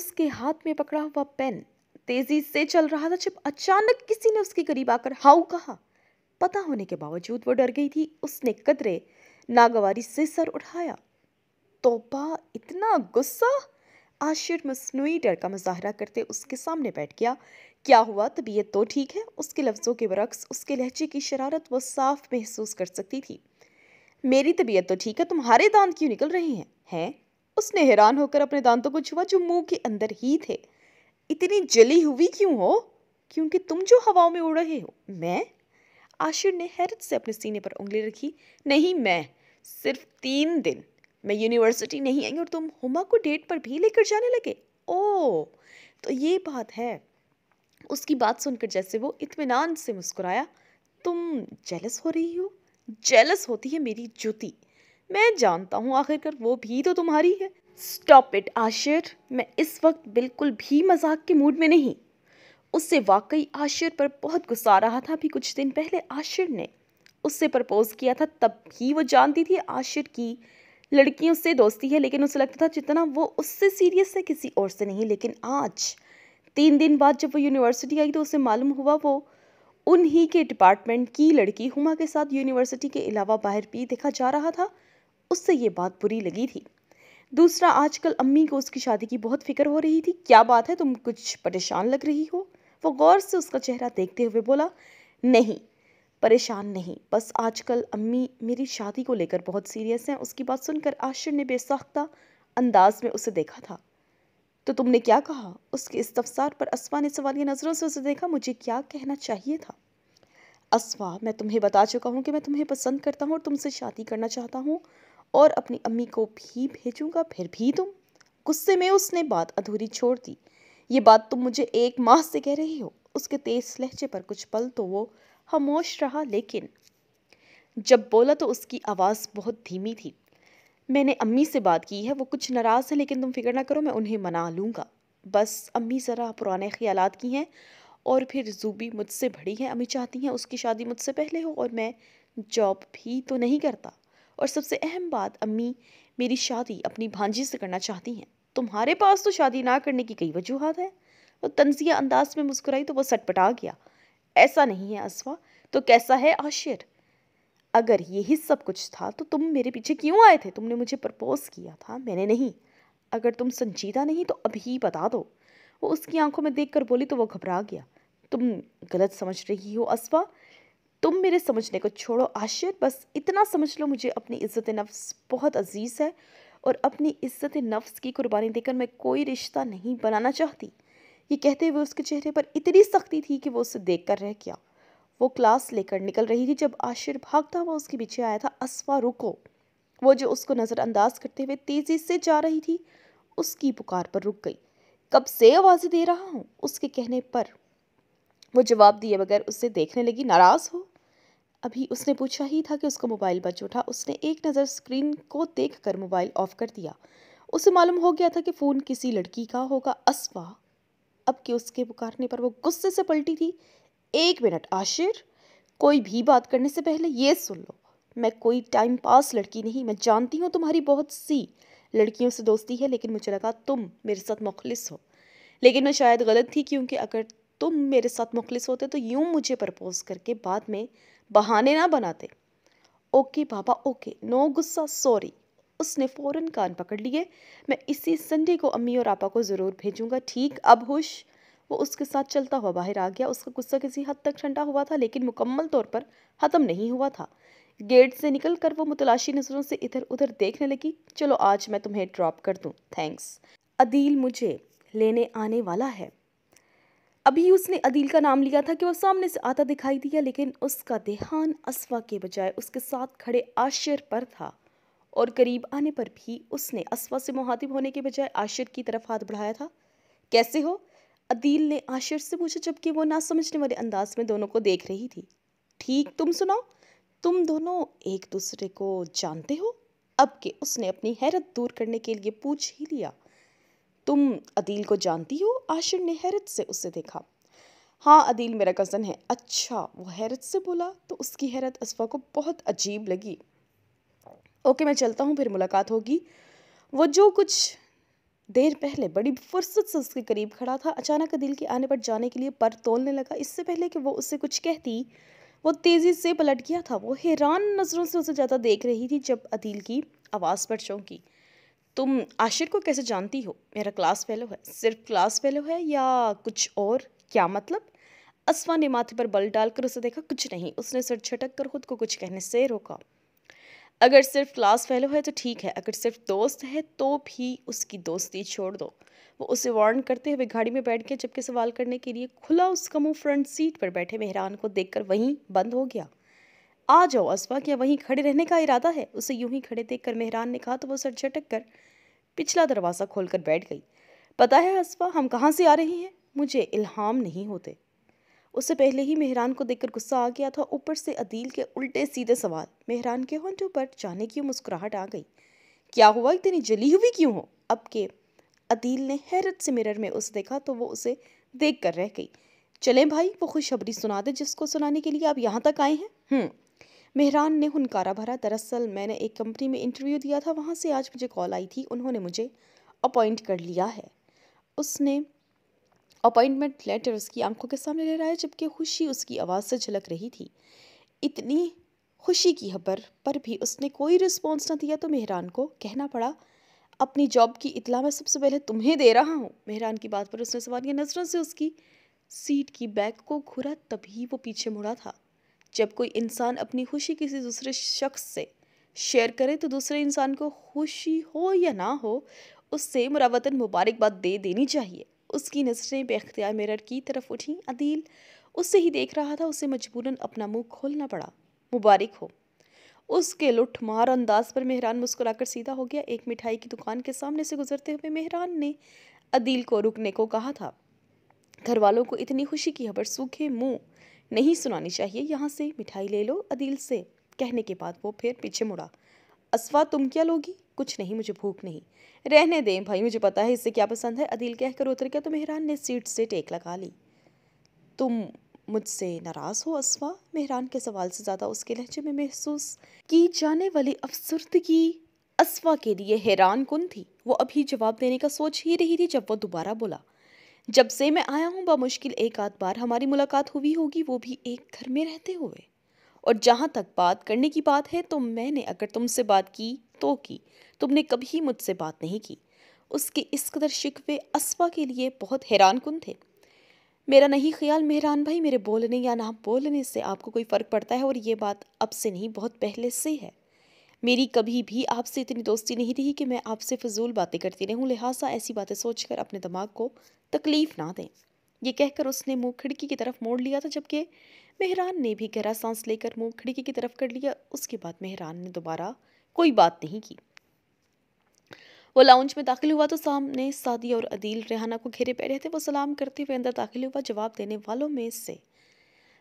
उसके हाथ में पकड़ा हुआ पेन तेज़ी से चल रहा था जब अचानक किसी ने उसके करीब आकर हाउ कहा पता होने के बावजूद वो डर गई थी उसने कदरे नागवारी से सर उठाया तोपा इतना गुस्सा आशिर मसनू डर का मुजाहरा करते उसके सामने बैठ गया क्या हुआ तबीयत तो ठीक है उसके लफ्ज़ों के बरक्स उसके लहजे की शरारत वो साफ महसूस कर सकती थी मेरी तबीयत तो ठीक है तुम्हारे दांत क्यों निकल रहे हैं हैं उसने हैरान होकर अपने दांतों को छुआ जो मुंह के अंदर ही थे इतनी जली हुई क्यों हो क्योंकि तुम जो हवाओं में उड़ रहे हो मैं आशिर ने हैरत से अपने सीने पर उंगली रखी नहीं मैं सिर्फ तीन दिन मैं यूनिवर्सिटी नहीं आई और तुम हुमा को डेट पर भी लेकर जाने लगे ओ तो ये बात है उसकी बात सुनकर जैसे वो इतमान से मुस्कुराया तुम जेलस हो रही हो जेलस होती है मेरी जूती मैं जानता हूँ आखिरकार वो भी तो तुम्हारी है स्टॉप इट आशिर मैं इस वक्त बिल्कुल भी मजाक के मूड में नहीं उससे वाकई आशिर पर बहुत गुस्सा आ रहा था अभी कुछ दिन पहले आशिर ने उससे प्रपोज किया था तब ही वो जानती थी आशिर की लड़की उससे दोस्ती है लेकिन उसे लगता था जितना वो उससे सीरियस है किसी और से नहीं लेकिन आज तीन दिन बाद जब वो यूनिवर्सिटी आई तो उसे मालूम हुआ वो उन्हीं के डिपार्टमेंट की लड़की हुमा के साथ यूनिवर्सिटी के अलावा बाहर भी देखा जा रहा था उससे ये बात बुरी लगी थी दूसरा आजकल अम्मी को उसकी शादी की बहुत फिक्र हो रही थी क्या बात है तुम कुछ परेशान लग रही हो वो गौर से उसका चेहरा देखते हुए बोला नहीं परेशान नहीं बस आजकल अम्मी मेरी शादी को लेकर बहुत सीरियस हैं उसकी बात सुनकर आश्र ने बेसाख्ता अंदाज में उसे देखा था तो तुमने क्या कहा उसके इस्तफसार पर असवा ने सवालिया नज़रों से उसे देखा मुझे क्या कहना चाहिए था असवा मैं तुम्हें बता चुका हूँ कि मैं तुम्हें पसंद करता हूँ और तुमसे शादी करना चाहता हूँ और अपनी अम्मी को भी भेजूँगा फिर भी तुम गुस्से में उसने बात अधूरी छोड़ दी ये बात तुम मुझे एक माह से कह रही हो उसके तेज लहजे पर कुछ पल तो वो खामोश रहा लेकिन जब बोला तो उसकी आवाज़ बहुत धीमी थी मैंने अम्मी से बात की है वो कुछ नाराज़ है लेकिन तुम फिक्र ना करो मैं उन्हें मना लूँगा बस अम्मी ज़रा पुराने ख्याल की हैं और फिर जूबी मुझसे भड़ी है अम्मी चाहती हैं उसकी शादी मुझसे पहले हो और मैं जॉब भी तो नहीं करता और सबसे अहम बात अम्मी मेरी शादी अपनी भांजी से करना चाहती हैं तुम्हारे पास तो शादी ना करने की कई वजूहत है वो तनजिया अंदाज में मुस्कुराई तो वो सटपटा गया ऐसा नहीं है असवा तो कैसा है आशिर अगर यही सब कुछ था तो तुम मेरे पीछे क्यों आए थे तुमने मुझे प्रपोज़ किया था मैंने नहीं अगर तुम संजीदा नहीं तो अभी बता दो वो उसकी आंखों में देख कर बोली तो वो घबरा गया तुम गलत समझ रही हो असवा तुम मेरे समझने को छोड़ो आशिर बस इतना समझ लो मुझे अपनी इज़्ज़त नफ्स बहुत अजीज़ है और अपनी इज्जत नफ्स की कुर्बानी देकर मैं कोई रिश्ता नहीं बनाना चाहती ये कहते हुए उसके चेहरे पर इतनी सख्ती थी कि वो उसे देख कर रह गया वो क्लास लेकर निकल रही थी जब आशिर भागता हुआ उसके पीछे आया था असवा रुको वो जो उसको नज़रअंदाज करते हुए तेज़ी से जा रही थी उसकी पुकार पर रुक गई कब से आवाज़ें दे रहा हूँ उसके कहने पर वो जवाब दिए बगैर उससे देखने लगी नाराज़ हो अभी उसने पूछा ही था कि उसका मोबाइल बच उठा उसने एक नज़र स्क्रीन को देख कर मोबाइल ऑफ कर दिया उसे मालूम हो गया था कि फ़ोन किसी लड़की का होगा असवा अब के उसके पुकारने पर वो गुस्से से पलटी थी एक मिनट आशिर कोई भी बात करने से पहले ये सुन लो मैं कोई टाइम पास लड़की नहीं मैं जानती हूँ तुम्हारी बहुत सी लड़कियों से दोस्ती है लेकिन मुझे लगा तुम मेरे साथ मुखलिस हो लेकिन मैं शायद गलत थी क्योंकि अगर तुम मेरे साथ मुखलिस होते तो यूँ मुझे प्रपोज़ करके बाद में बहाने ना बनाते ओके पापा ओके नो गुस्सा सॉरी उसने फ़ौरन कान पकड़ लिए मैं इसी संडे को अम्मी और आपा को ज़रूर भेजूंगा ठीक अब हुश वो उसके साथ चलता हुआ बाहर आ गया उसका गुस्सा किसी हद तक ठंडा हुआ था लेकिन मुकम्मल तौर पर ख़त्म नहीं हुआ था गेट से निकल कर वो मुतलाशी नज़रों से इधर उधर देखने लगी चलो आज मैं तुम्हें ड्रॉप कर दूँ थैंक्स अदील मुझे लेने आने वाला है अभी उसने अदील का नाम लिया था कि वह सामने से आता दिखाई दिया लेकिन उसका देहान असवा के बजाय उसके साथ खड़े आशिर पर था और करीब आने पर भी उसने असवा से मुहातिब होने के बजाय आशिर की तरफ हाथ बढ़ाया था कैसे हो अदील ने आशिर से पूछा जबकि वो ना समझने वाले अंदाज में दोनों को देख रही थी ठीक तुम सुनाओ तुम दोनों एक दूसरे को जानते हो अब के उसने अपनी हैरत दूर करने के लिए पूछ ही लिया तुम अदील को जानती हो आशिर ने हैरत से उसे देखा हाँ अदील मेरा कज़न है अच्छा वो हैरत से बोला तो उसकी हैरत असफा को बहुत अजीब लगी ओके मैं चलता हूँ फिर मुलाकात होगी वो जो कुछ देर पहले बड़ी फुर्सत से उसके करीब खड़ा था अचानक अदील के आने पर जाने के लिए पर तोलने लगा इससे पहले कि वो उससे कुछ कहती वो तेज़ी से पलट गया था वो हैरान नज़रों से उसे ज़्यादा देख रही थी जब अदील की आवाज़ पर चौंकी तुम आशिर को कैसे जानती हो मेरा क्लास फेलो है सिर्फ क्लास फेलो है या कुछ और क्या मतलब असवा ने माथे पर बल डालकर उसे देखा कुछ नहीं उसने सिर छटक कर खुद को कुछ कहने से रोका अगर सिर्फ क्लास फेलो है तो ठीक है अगर सिर्फ दोस्त है तो भी उसकी दोस्ती छोड़ दो वो उसे वार्न करते हुए गाड़ी में बैठ के जबकि सवाल करने के लिए खुला उसका मुंह फ्रंट सीट पर बैठे मेहरान को देखकर वहीं बंद हो गया आ जाओ असवा क्या वहीं खड़े रहने का इरादा है उसे यूं ही खड़े देखकर मेहरान ने कहा तो वह सर झटक कर पिछला दरवाज़ा खोलकर बैठ गई पता है असवा हम कहाँ से आ रहे हैं मुझे इल्हाम नहीं होते उससे पहले ही मेहरान को देखकर गुस्सा आ गया था ऊपर से अदील के उल्टे सीधे सवाल मेहरान के होंठों पर जाने की मुस्कुराहट आ गई क्या हुआ इतनी जली हुई क्यों हो अब के अदील ने हैरत से मिरर में उसे देखा तो वो उसे देख कर रह गई चलें भाई वो खुशखबरी सुना दे जिसको सुनाने के लिए आप यहाँ तक आए हैं हम्म। मेहरान ने हुनकारा भरा दरअसल मैंने एक कंपनी में इंटरव्यू दिया था वहाँ से आज मुझे कॉल आई थी उन्होंने मुझे अपॉइंट कर लिया है उसने अपॉइंटमेंट लेटर उसकी आंखों के सामने लहराया जबकि खुशी उसकी आवाज़ से झलक रही थी इतनी खुशी की खबर पर भी उसने कोई रिस्पॉन्स ना दिया तो मेहरान को कहना पड़ा अपनी जॉब की इतला मैं सबसे पहले तुम्हें दे रहा हूँ मेहरान की बात पर उसने सवाल किया नज़रों से उसकी सीट की बैग को घुरा तभी वो पीछे मुड़ा था जब कोई इंसान अपनी खुशी किसी दूसरे शख्स से शेयर करे तो दूसरे इंसान को खुशी हो या ना हो उससे मुरावतन मुबारकबाद दे देनी चाहिए उसकी नज़रें बेख्तियार मिरर की तरफ उठी अदील उससे ही देख रहा था उसे मजबूरन अपना मुंह खोलना पड़ा मुबारक हो उसके मार अंदाज पर मेहरान मुस्कुराकर सीधा हो गया एक मिठाई की दुकान के सामने से गुजरते हुए मेहरान ने अदील को रुकने को कहा था घर वालों को इतनी खुशी की खबर सूखे मुंह नहीं सुनानी चाहिए यहाँ से मिठाई ले लो अदील से कहने के बाद वो फिर पीछे मुड़ा असवा तुम क्या लोगी कुछ नहीं मुझे भूख नहीं रहने दें भाई मुझे पता है इससे क्या पसंद है अदिल कहकर उतर गया तो मेहरान ने सीट से टेक लगा ली तुम मुझसे नाराज़ हो असवा मेहरान के सवाल से ज़्यादा उसके लहजे में महसूस की जाने वाली अफसरदगी असवा के लिए हैरान कन थी वो अभी जवाब देने का सोच ही रही थी जब वो दोबारा बोला जब से मैं आया हूँ बामुश्किल एक आध बार हमारी मुलाकात हुई होगी वो भी एक घर में रहते हुए और जहाँ तक बात करने की बात है तो मैंने अगर तुमसे बात की तो की तुमने कभी मुझसे बात नहीं की उसके इस कदर शिकवे असवा के लिए बहुत हैरान कन थे मेरा नहीं ख्याल मेहरान भाई मेरे बोलने या ना बोलने से आपको कोई फ़र्क पड़ता है और ये बात अब से नहीं बहुत पहले से है मेरी कभी भी आपसे इतनी दोस्ती नहीं रही कि मैं आपसे फजूल बातें करती रहूं लिहाजा ऐसी बातें सोचकर अपने दिमाग को तकलीफ़ ना दें ये कहकर उसने मुंह खिड़की की तरफ मोड़ लिया था जबकि मेहरान ने भी गहरा सांस लेकर मुंह खिड़की की तरफ कर लिया उसके बाद मेहरान ने दोबारा कोई बात नहीं की वो लाउंज में दाखिल हुआ तो सामने सादी और अदील रेहाना को घेरे बैठे थे वो सलाम करते हुए अंदर दाखिल हुआ जवाब देने वालों में से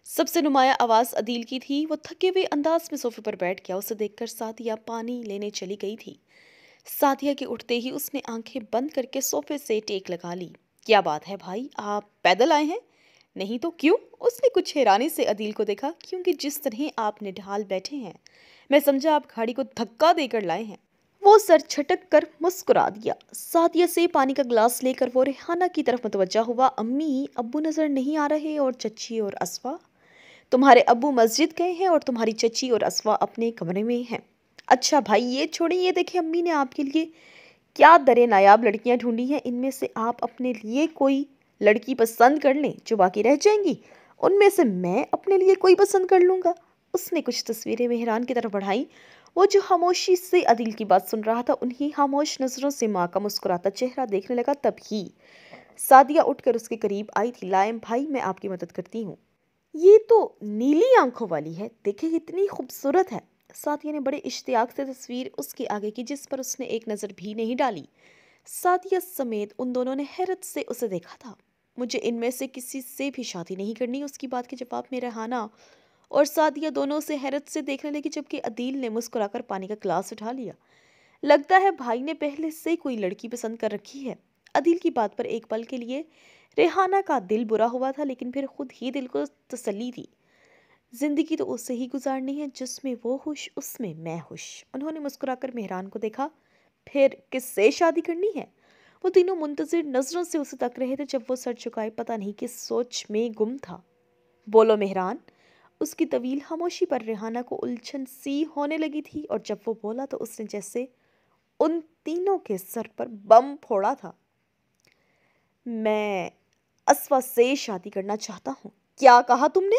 सबसे नुमाया आवाज़ अदील की थी वो थके हुए अंदाज में सोफे पर बैठ गया उसे देखकर साथिया पानी लेने चली गई थी साथिया के उठते ही उसने आंखें बंद करके सोफे से टेक लगा ली क्या बात है भाई आप पैदल आए हैं नहीं तो क्यों उसने कुछ हैरानी से अदील को देखा क्योंकि जिस तरह आप निढाल बैठे हैं मैं समझा आप घाड़ी को धक्का देकर लाए हैं वो सर छटक कर मुस्कुरा दिया साथिया से पानी का गिलास लेकर वो रेहाना की तरफ मतवजा हुआ अम्मी अब्बू नज़र नहीं आ रहे और चची और असवा तुम्हारे अबू मस्जिद गए हैं और तुम्हारी चची और असवा अपने कमरे में हैं अच्छा भाई ये छोड़ें ये देखें अम्मी ने आपके लिए क्या दरें नायाब लड़कियाँ ढूंढी हैं इनमें से आप अपने लिए कोई लड़की पसंद कर लें जो बाकी रह जाएंगी उनमें से मैं अपने लिए कोई पसंद कर लूँगा उसने कुछ तस्वीरें मेहरान की तरफ बढ़ाई वो जो खामोशी से अदिल की बात सुन रहा था उन्हीं खामोश नज़रों से माँ का मुस्कुराता चेहरा देखने लगा तभी सादिया उठकर उसके करीब आई थी लायम भाई मैं आपकी मदद करती हूँ ये तो नीली आंखों वाली है देखिए कितनी खूबसूरत है साथिया ने बड़े इश्तियाक से तस्वीर उसके आगे की जिस पर उसने एक नज़र भी नहीं डाली साथिया समेत उन दोनों ने हैरत से उसे देखा था मुझे इनमें से किसी से भी शादी नहीं करनी उसकी बात के जवाब में रहाना और साथिया दोनों से हैरत से देखने लगी जबकि अदील ने मुस्कुराकर पानी का गिलास उठा लिया लगता है भाई ने पहले से कोई लड़की पसंद कर रखी है अदील की बात पर एक पल के लिए रेहाना का दिल बुरा हुआ था लेकिन फिर खुद ही दिल को तसली थी ज़िंदगी तो उससे ही गुजारनी है जिसमें वो खुश उसमें मैं खुश उन्होंने मुस्कुराकर मेहरान को देखा फिर किससे शादी करनी है वो तीनों मुंतजर नज़रों से उसे तक रहे थे जब वो सर चुकाए पता नहीं किस सोच में गुम था बोलो मेहरान उसकी तवील खामोशी पर रेहाना को उलझन सी होने लगी थी और जब वो बोला तो उसने जैसे उन तीनों के सर पर बम फोड़ा था मैं अस्वा से शादी करना चाहता हूँ क्या कहा तुमने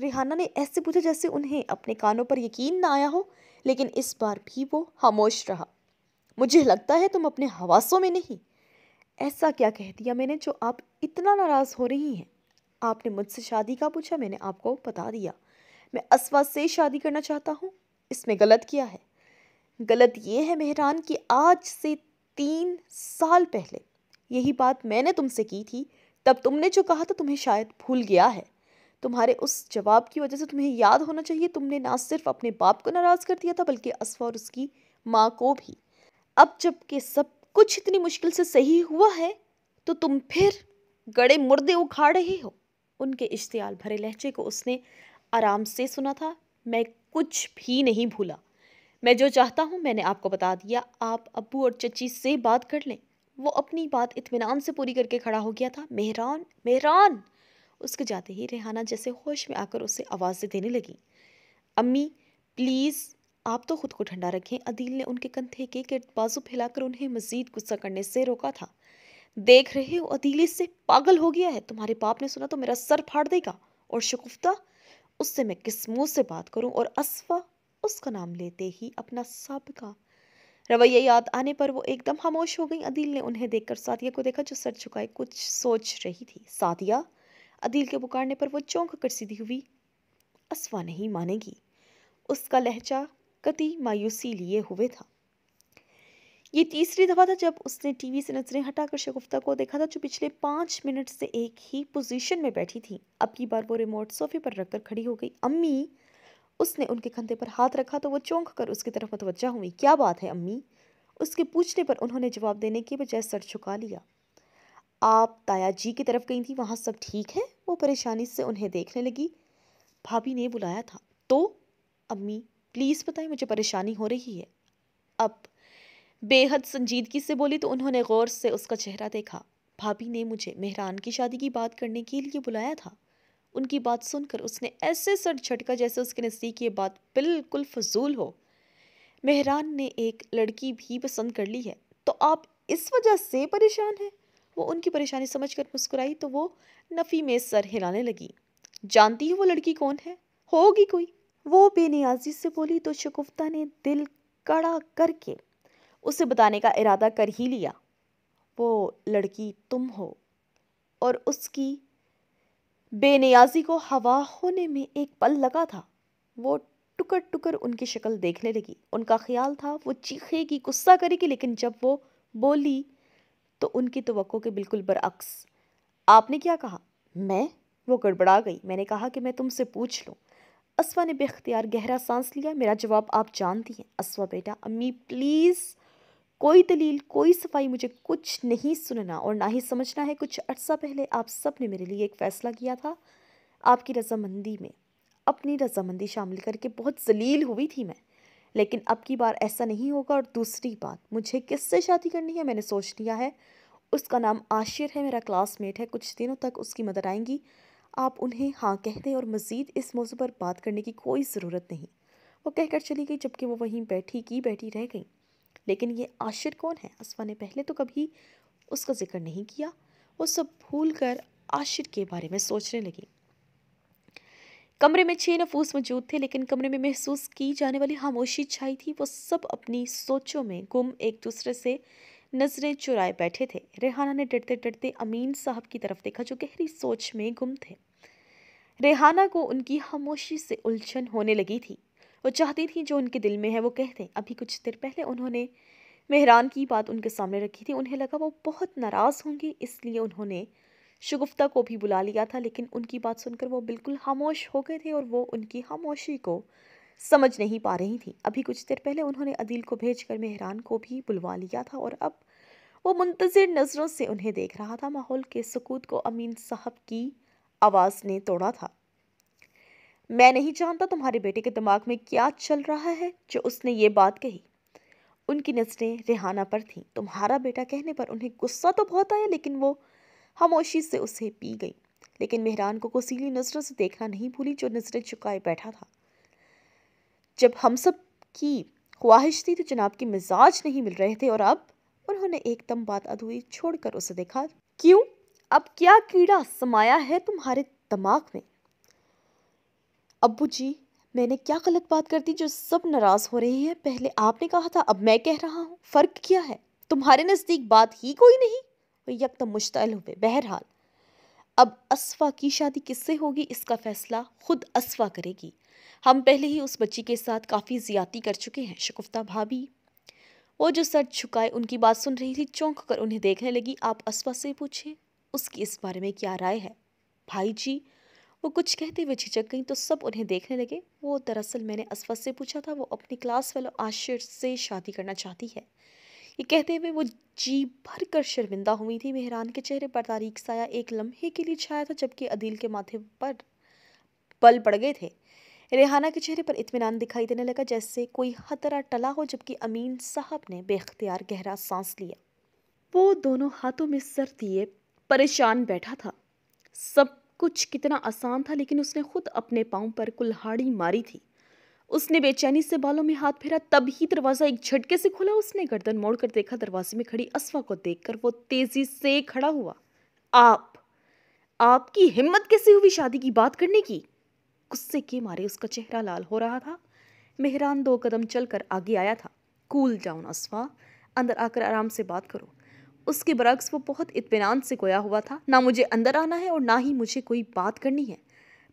रिहाना ने ऐसे पूछा जैसे उन्हें अपने कानों पर यकीन ना आया हो लेकिन इस बार भी वो खामोश रहा मुझे लगता है तुम अपने हवासों में नहीं ऐसा क्या कह दिया मैंने जो आप इतना नाराज़ हो रही हैं आपने मुझसे शादी का पूछा मैंने आपको बता दिया मैं असवा से शादी करना चाहता हूँ इसमें गलत क्या है गलत ये है मेहरान कि आज से तीन साल पहले यही बात मैंने तुमसे की थी तब तुमने जो कहा था तुम्हें शायद भूल गया है तुम्हारे उस जवाब की वजह से तुम्हें याद होना चाहिए तुमने ना सिर्फ अपने बाप को नाराज़ कर दिया था बल्कि असफा और उसकी माँ को भी अब जबकि सब कुछ इतनी मुश्किल से सही हुआ है तो तुम फिर गड़े मुर्दे उखाड़ रहे हो उनके इश्तियाल भरे लहजे को उसने आराम से सुना था मैं कुछ भी नहीं भूला मैं जो चाहता हूँ मैंने आपको बता दिया आप अबू और चची से बात कर लें वो अपनी बात इतमान से पूरी करके खड़ा हो गया था मेहरान मेहरान उसके जाते ही रेहाना जैसे होश में आकर उसे आवाज़ें देने लगी अम्मी प्लीज़ आप तो खुद को ठंडा रखें अदील ने उनके कंधे के गिरद बाजू फैलाकर उन्हें मजीद गुस्सा करने से रोका था देख रहे हो अदील इससे पागल हो गया है तुम्हारे बाप ने सुना तो मेरा सर फाड़ देगा और शगुफ्ता उससे मैं किस मुँह से बात करूं और असफा उसका नाम लेते ही अपना सबका रवैया याद आने पर वो एकदम खामोश हो गई अदील ने उन्हें देखकर सादिया को देखा जो सर झुकाए कुछ सोच रही थी सादिया अदील के पुकारने पर वो चौंक कर सीधी हुई असवा नहीं मानेगी उसका लहजा कति मायूसी लिए हुए था ये तीसरी दफ़ा था जब उसने टीवी से नजरें हटाकर शगुफ्ता को देखा था जो पिछले पांच मिनट से एक ही पोजीशन में बैठी थी अब की बार वो रिमोट सोफे पर रखकर खड़ी हो गई अम्मी उसने उनके कंधे पर हाथ रखा तो वो चौंक कर उसकी तरफ मतवजा हुई क्या बात है अम्मी उसके पूछने पर उन्होंने जवाब देने के बजाय सर झुका लिया आप ताया जी की तरफ गई थी वहाँ सब ठीक है वो परेशानी से उन्हें देखने लगी भाभी ने बुलाया था तो अम्मी प्लीज़ बताएं मुझे परेशानी हो रही है अब बेहद संजीदगी से बोली तो उन्होंने गौर से उसका चेहरा देखा भाभी ने मुझे मेहरान की शादी की बात करने के लिए बुलाया था उनकी बात सुनकर उसने ऐसे सर झटका जैसे उसके नज़दीक ये बात बिल्कुल फजूल हो मेहरान ने एक लड़की भी पसंद कर ली है तो आप इस वजह से परेशान हैं वो उनकी परेशानी समझ कर मुस्कुराई तो वो नफ़ी में सर हिलाने लगी जानती है वो लड़की कौन है होगी कोई वो बेनियाजी से बोली तो शगुफ्ता ने दिल कड़ा करके उसे बताने का इरादा कर ही लिया वो लड़की तुम हो और उसकी बेनियाजी को हवा होने में एक पल लगा था वो टुकर टुकर उनकी शक्ल देखने लगी उनका ख्याल था वो चीखेगी गुस्सा करेगी लेकिन जब वो बोली तो उनकी तो के बिल्कुल बरअक्स आपने क्या कहा मैं वो गड़बड़ा गई मैंने कहा कि मैं तुमसे पूछ लूँ असवा ने बेख्तियार गहरा सांस लिया मेरा जवाब आप जानती हैं असवा बेटा अम्मी प्लीज़ कोई दलील कोई सफाई मुझे कुछ नहीं सुनना और ना ही समझना है कुछ अर्सा पहले आप सब ने मेरे लिए एक फ़ैसला किया था आपकी रजामंदी में अपनी रजामंदी शामिल करके बहुत जलील हुई थी मैं लेकिन अब की बार ऐसा नहीं होगा और दूसरी बात मुझे किससे शादी करनी है मैंने सोच लिया है उसका नाम आशिर है मेरा क्लासमेट है कुछ दिनों तक उसकी मदर आएंगी आप उन्हें हाँ कह दें और मज़ीद इस मौजू पर बात करने की कोई ज़रूरत नहीं वो कहकर चली गई जबकि वो वहीं बैठी की बैठी रह गई लेकिन ये आशिर कौन है असवा ने पहले तो कभी उसका जिक्र नहीं किया वो सब भूल कर आशिर के बारे में सोचने लगी कमरे में छह नफूस मौजूद थे लेकिन कमरे में महसूस की जाने वाली खामोशी छाई थी वो सब अपनी सोचों में गुम एक दूसरे से नजरें चुराए बैठे थे रेहाना ने डरते डरते अमीन साहब की तरफ देखा जो गहरी सोच में गुम थे रेहाना को उनकी खामोशी से उलझन होने लगी थी वो चाहती थी जो उनके दिल में है वो कहते अभी कुछ देर पहले उन्होंने मेहरान की बात उनके सामने रखी थी उन्हें लगा वो बहुत नाराज़ होंगी इसलिए उन्होंने शगुफ्ता को भी बुला लिया था लेकिन उनकी बात सुनकर वो बिल्कुल खामोश हो गए थे और वो उनकी खामोशी को समझ नहीं पा रही थी अभी कुछ देर पहले उन्होंने अदील को भेजकर मेहरान को भी बुलवा लिया था और अब वो मुंतज़र नज़रों से उन्हें देख रहा था माहौल के सकूत को अमीन साहब की आवाज़ ने तोड़ा था मैं नहीं जानता तुम्हारे बेटे के दिमाग में क्या चल रहा है जो उसने ये बात कही उनकी नज़रें रिहाना पर थीं तुम्हारा बेटा कहने पर उन्हें गुस्सा तो बहुत आया लेकिन वो खामोशी से उसे पी गई लेकिन मेहरान को कोसीली नज़रों से देखना नहीं भूली जो नज़रें चुकाए बैठा था जब हम सब की ख्वाहिश थी तो जनाब के मिजाज नहीं मिल रहे थे और अब उन्होंने एकदम बात अधूरी छोड़कर उसे देखा क्यों अब क्या कीड़ा समाया है तुम्हारे दिमाग में अबू जी मैंने क्या गलत बात कर दी जो सब नाराज़ हो रहे हैं पहले आपने कहा था अब मैं कह रहा हूँ फ़र्क क्या है तुम्हारे नज़दीक बात ही कोई नहीं वो यकदम मुश्तल हुए बहरहाल अब असवा की शादी किससे होगी इसका फ़ैसला ख़ुद असवा करेगी हम पहले ही उस बच्ची के साथ काफ़ी ज़्यादती कर चुके हैं शगुफ्ता भाभी वो जो सर झुकाए उनकी बात सुन रही थी चौंक कर उन्हें देखने लगी आप असवा से पूछें उसकी इस बारे में क्या राय है भाई जी वो कुछ कहते हुए झिझक गई तो सब उन्हें देखने लगे वो दरअसल मैंने असफत से पूछा था वो अपनी क्लास फेलो आशिर से शादी करना चाहती है ये कहते हुए वो जी भर कर शर्मिंदा हुई थी मेहरान के चेहरे पर तारीख साया एक लम्हे के लिए छाया था जबकि अदील के माथे पर बल पड़ गए थे रेहाना के चेहरे पर इतमान दिखाई देने लगा जैसे कोई हतरा टला हो जबकि अमीन साहब ने बेख्तियार गहरा सांस लिया वो दोनों हाथों में सर दिए परेशान बैठा था सब कुछ कितना आसान था लेकिन उसने खुद अपने पाँव पर कुल्हाड़ी मारी थी उसने बेचैनी से बालों में हाथ फेरा तब ही दरवाज़ा एक झटके से खुला उसने गर्दन मोड़कर देखा दरवाजे में खड़ी असवा को देखकर वो तेज़ी से खड़ा हुआ आप आपकी हिम्मत कैसे हुई शादी की बात करने की गुस्से के मारे उसका चेहरा लाल हो रहा था मेहरान दो कदम चलकर आगे आया था कूल जाऊन असवा अंदर आकर आराम से बात करो उसके बरक्स वो बहुत इतमान से गोया हुआ था ना मुझे अंदर आना है और ना ही मुझे कोई बात करनी है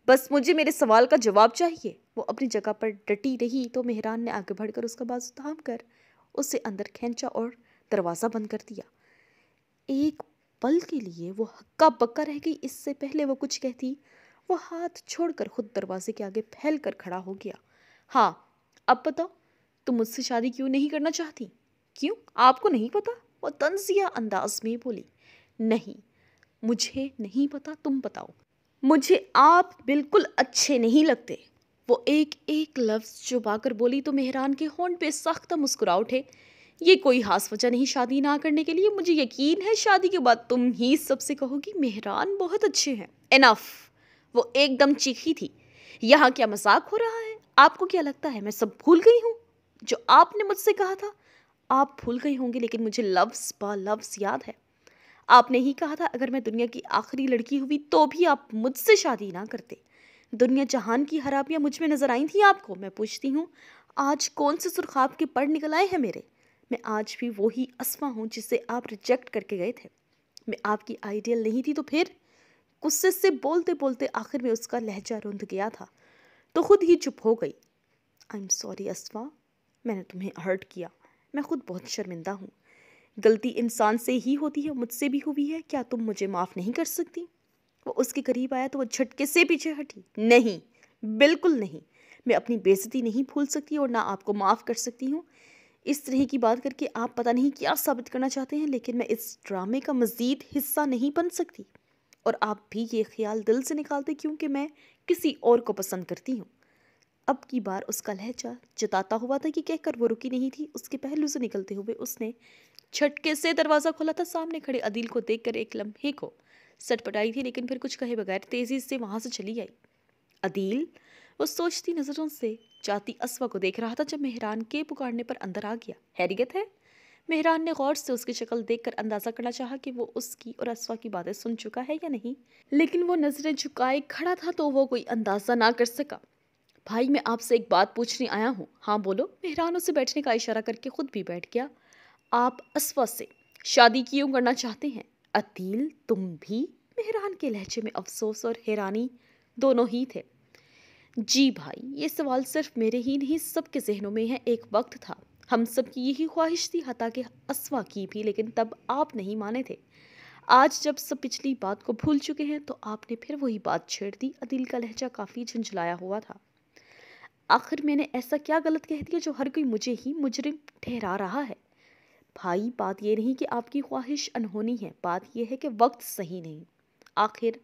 बस मुझे मेरे सवाल का जवाब चाहिए वो अपनी जगह पर डटी रही तो मेहरान ने आगे बढ़कर उसका बाजू थाम कर उसे अंदर खींचा और दरवाज़ा बंद कर दिया एक पल के लिए वो हक्का पक्का रह गई इससे पहले वो कुछ कहती वो हाथ छोड़कर खुद दरवाजे के आगे फैल कर खड़ा हो गया हाँ अब बताओ तुम मुझसे शादी क्यों नहीं करना चाहती क्यों आपको नहीं पता वो तंजिया अंदाज में बोली नहीं मुझे नहीं पता तुम बताओ मुझे आप बिल्कुल अच्छे नहीं लगते वो एक एक लफ्ज़ चुपाकर बोली तो मेहरान के होंड पे सख्त मुस्कुरा उठे ये कोई खास वजह नहीं शादी ना करने के लिए मुझे यकीन है शादी के बाद तुम ही सबसे कहोगी मेहरान बहुत अच्छे हैं इनफ वो एकदम चीखी थी यहाँ क्या मजाक हो रहा है आपको क्या लगता है मैं सब भूल गई हूँ जो आपने मुझसे कहा था आप भूल गई होंगी लेकिन मुझे लव्स बा लफ्ज़ याद है आपने ही कहा था अगर मैं दुनिया की आखिरी लड़की हुई तो भी आप मुझसे शादी ना करते दुनिया जहान की हराबियाँ मुझ में नज़र आई थी आपको मैं पूछती हूँ आज कौन से सुरखाब के पढ़ निकल आए हैं मेरे मैं आज भी वही असमा हूँ जिसे आप रिजेक्ट करके गए थे मैं आपकी आइडियल नहीं थी तो फिर गुस्से से बोलते बोलते आखिर में उसका लहजा रुंध गया था तो खुद ही चुप हो गई आई एम सॉरी असमा मैंने तुम्हें हर्ट किया मैं खुद बहुत शर्मिंदा हूँ गलती इंसान से ही होती है मुझसे भी हुई है क्या तुम मुझे माफ़ नहीं कर सकती वो उसके करीब आया तो वो झटके से पीछे हटी नहीं बिल्कुल नहीं मैं अपनी बेजती नहीं भूल सकती और ना आपको माफ़ कर सकती हूँ इस तरह की बात करके आप पता नहीं क्या साबित करना चाहते हैं लेकिन मैं इस ड्रामे का मज़ीद हिस्सा नहीं बन सकती और आप भी ये ख्याल दिल से निकालते क्योंकि मैं किसी और को पसंद करती हूँ अब की बार उसका लहजा जताता हुआ था कि कहकर वो रुकी नहीं थी उसके पहलू से निकलते हुए उसने छटके से दरवाज़ा खोला था सामने खड़े अदील को देखकर एक लम्हे को सटपटाई थी लेकिन फिर कुछ कहे बगैर तेज़ी से वहाँ से चली आई अदील वो सोचती नज़रों से जाती असवा को देख रहा था जब मेहरान के पुकारने पर अंदर आ गया हैरियत है मेहरान ने गौर से उसकी शक्ल देखकर अंदाज़ा करना चाहा कि वो उसकी और असवा की बातें सुन चुका है या नहीं लेकिन वो नज़रें झुकाए खड़ा था तो वो कोई अंदाज़ा ना कर सका भाई मैं आपसे एक बात पूछने आया हूँ हाँ बोलो मेहरानों से बैठने का इशारा करके खुद भी बैठ गया आप असवा से शादी क्यों करना चाहते हैं अतील तुम भी मेहरान के लहजे में अफसोस और हैरानी दोनों ही थे जी भाई ये सवाल सिर्फ मेरे ही नहीं सबके जहनों में है एक वक्त था हम सब की यही ख्वाहिश थी हता के असवा की भी लेकिन तब आप नहीं माने थे आज जब सब पिछली बात को भूल चुके हैं तो आपने फिर वही बात छेड़ दी अदिल का लहजा काफ़ी झुंझलाया हुआ था आखिर मैंने ऐसा क्या गलत कह दिया जो हर कोई मुझे ही मुजरिम ठहरा रहा है भाई बात यह नहीं कि आपकी ख्वाहिश अनहोनी है बात यह है कि वक्त सही नहीं आखिर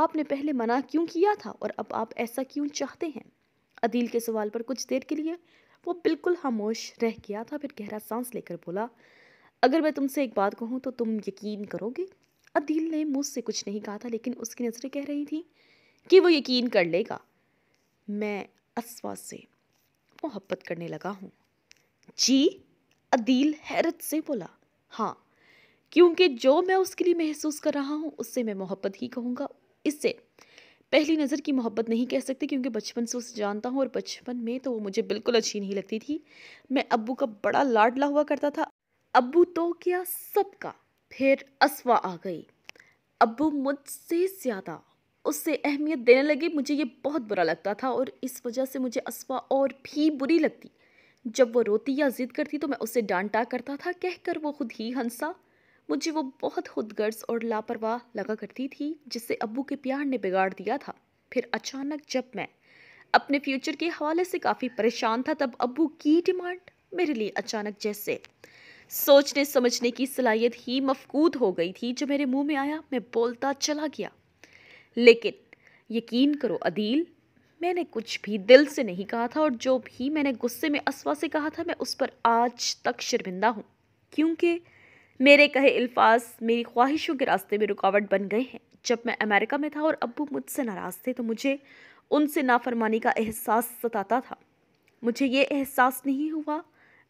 आपने पहले मना क्यों किया था और अब आप ऐसा क्यों चाहते हैं अदील के सवाल पर कुछ देर के लिए वो बिल्कुल खामोश रह गया था फिर गहरा सांस लेकर बोला अगर मैं तुमसे एक बात कहूँ तो तुम यकीन करोगे अदील ने मुझसे कुछ नहीं कहा था लेकिन उसकी नज़रें कह रही थी कि वो यकीन कर लेगा मैं असवा से मोहब्बत करने लगा हूँ जी अदील हैरत से बोला हाँ क्योंकि जो मैं उसके लिए महसूस कर रहा हूँ उससे मैं मोहब्बत ही कहूँगा इससे पहली नज़र की मोहब्बत नहीं कह सकती क्योंकि बचपन से उसे जानता हूँ और बचपन में तो वो मुझे बिल्कुल अच्छी नहीं लगती थी मैं अबू का बड़ा लाडला हुआ करता था अबू तो क्या सबका फिर असवा आ गई अबू मुझसे ज़्यादा उससे अहमियत देने लगे मुझे ये बहुत बुरा लगता था और इस वजह से मुझे असवा और भी बुरी लगती जब वो रोती या ज़िद करती तो मैं उसे डांटा करता था कहकर वो खुद ही हंसा मुझे वो बहुत खुदगर्ज और लापरवाह लगा करती थी जिससे अबू के प्यार ने बिगाड़ दिया था फिर अचानक जब मैं अपने फ्यूचर के हवाले से काफ़ी परेशान था तब अबू की डिमांड मेरे लिए अचानक जैसे सोचने समझने की सलाहियत ही मफकूद हो गई थी जो मेरे मुंह में आया मैं बोलता चला गया लेकिन यकीन करो अदील मैंने कुछ भी दिल से नहीं कहा था और जो भी मैंने गुस्से में असवा से कहा था मैं उस पर आज तक शर्मिंदा हूँ क्योंकि मेरे कहे अल्फाज मेरी ख्वाहिशों के रास्ते में रुकावट बन गए हैं जब मैं अमेरिका में था और अबू मुझसे नाराज़ थे तो मुझे उनसे नाफरमानी का एहसास सताता था मुझे ये एहसास नहीं हुआ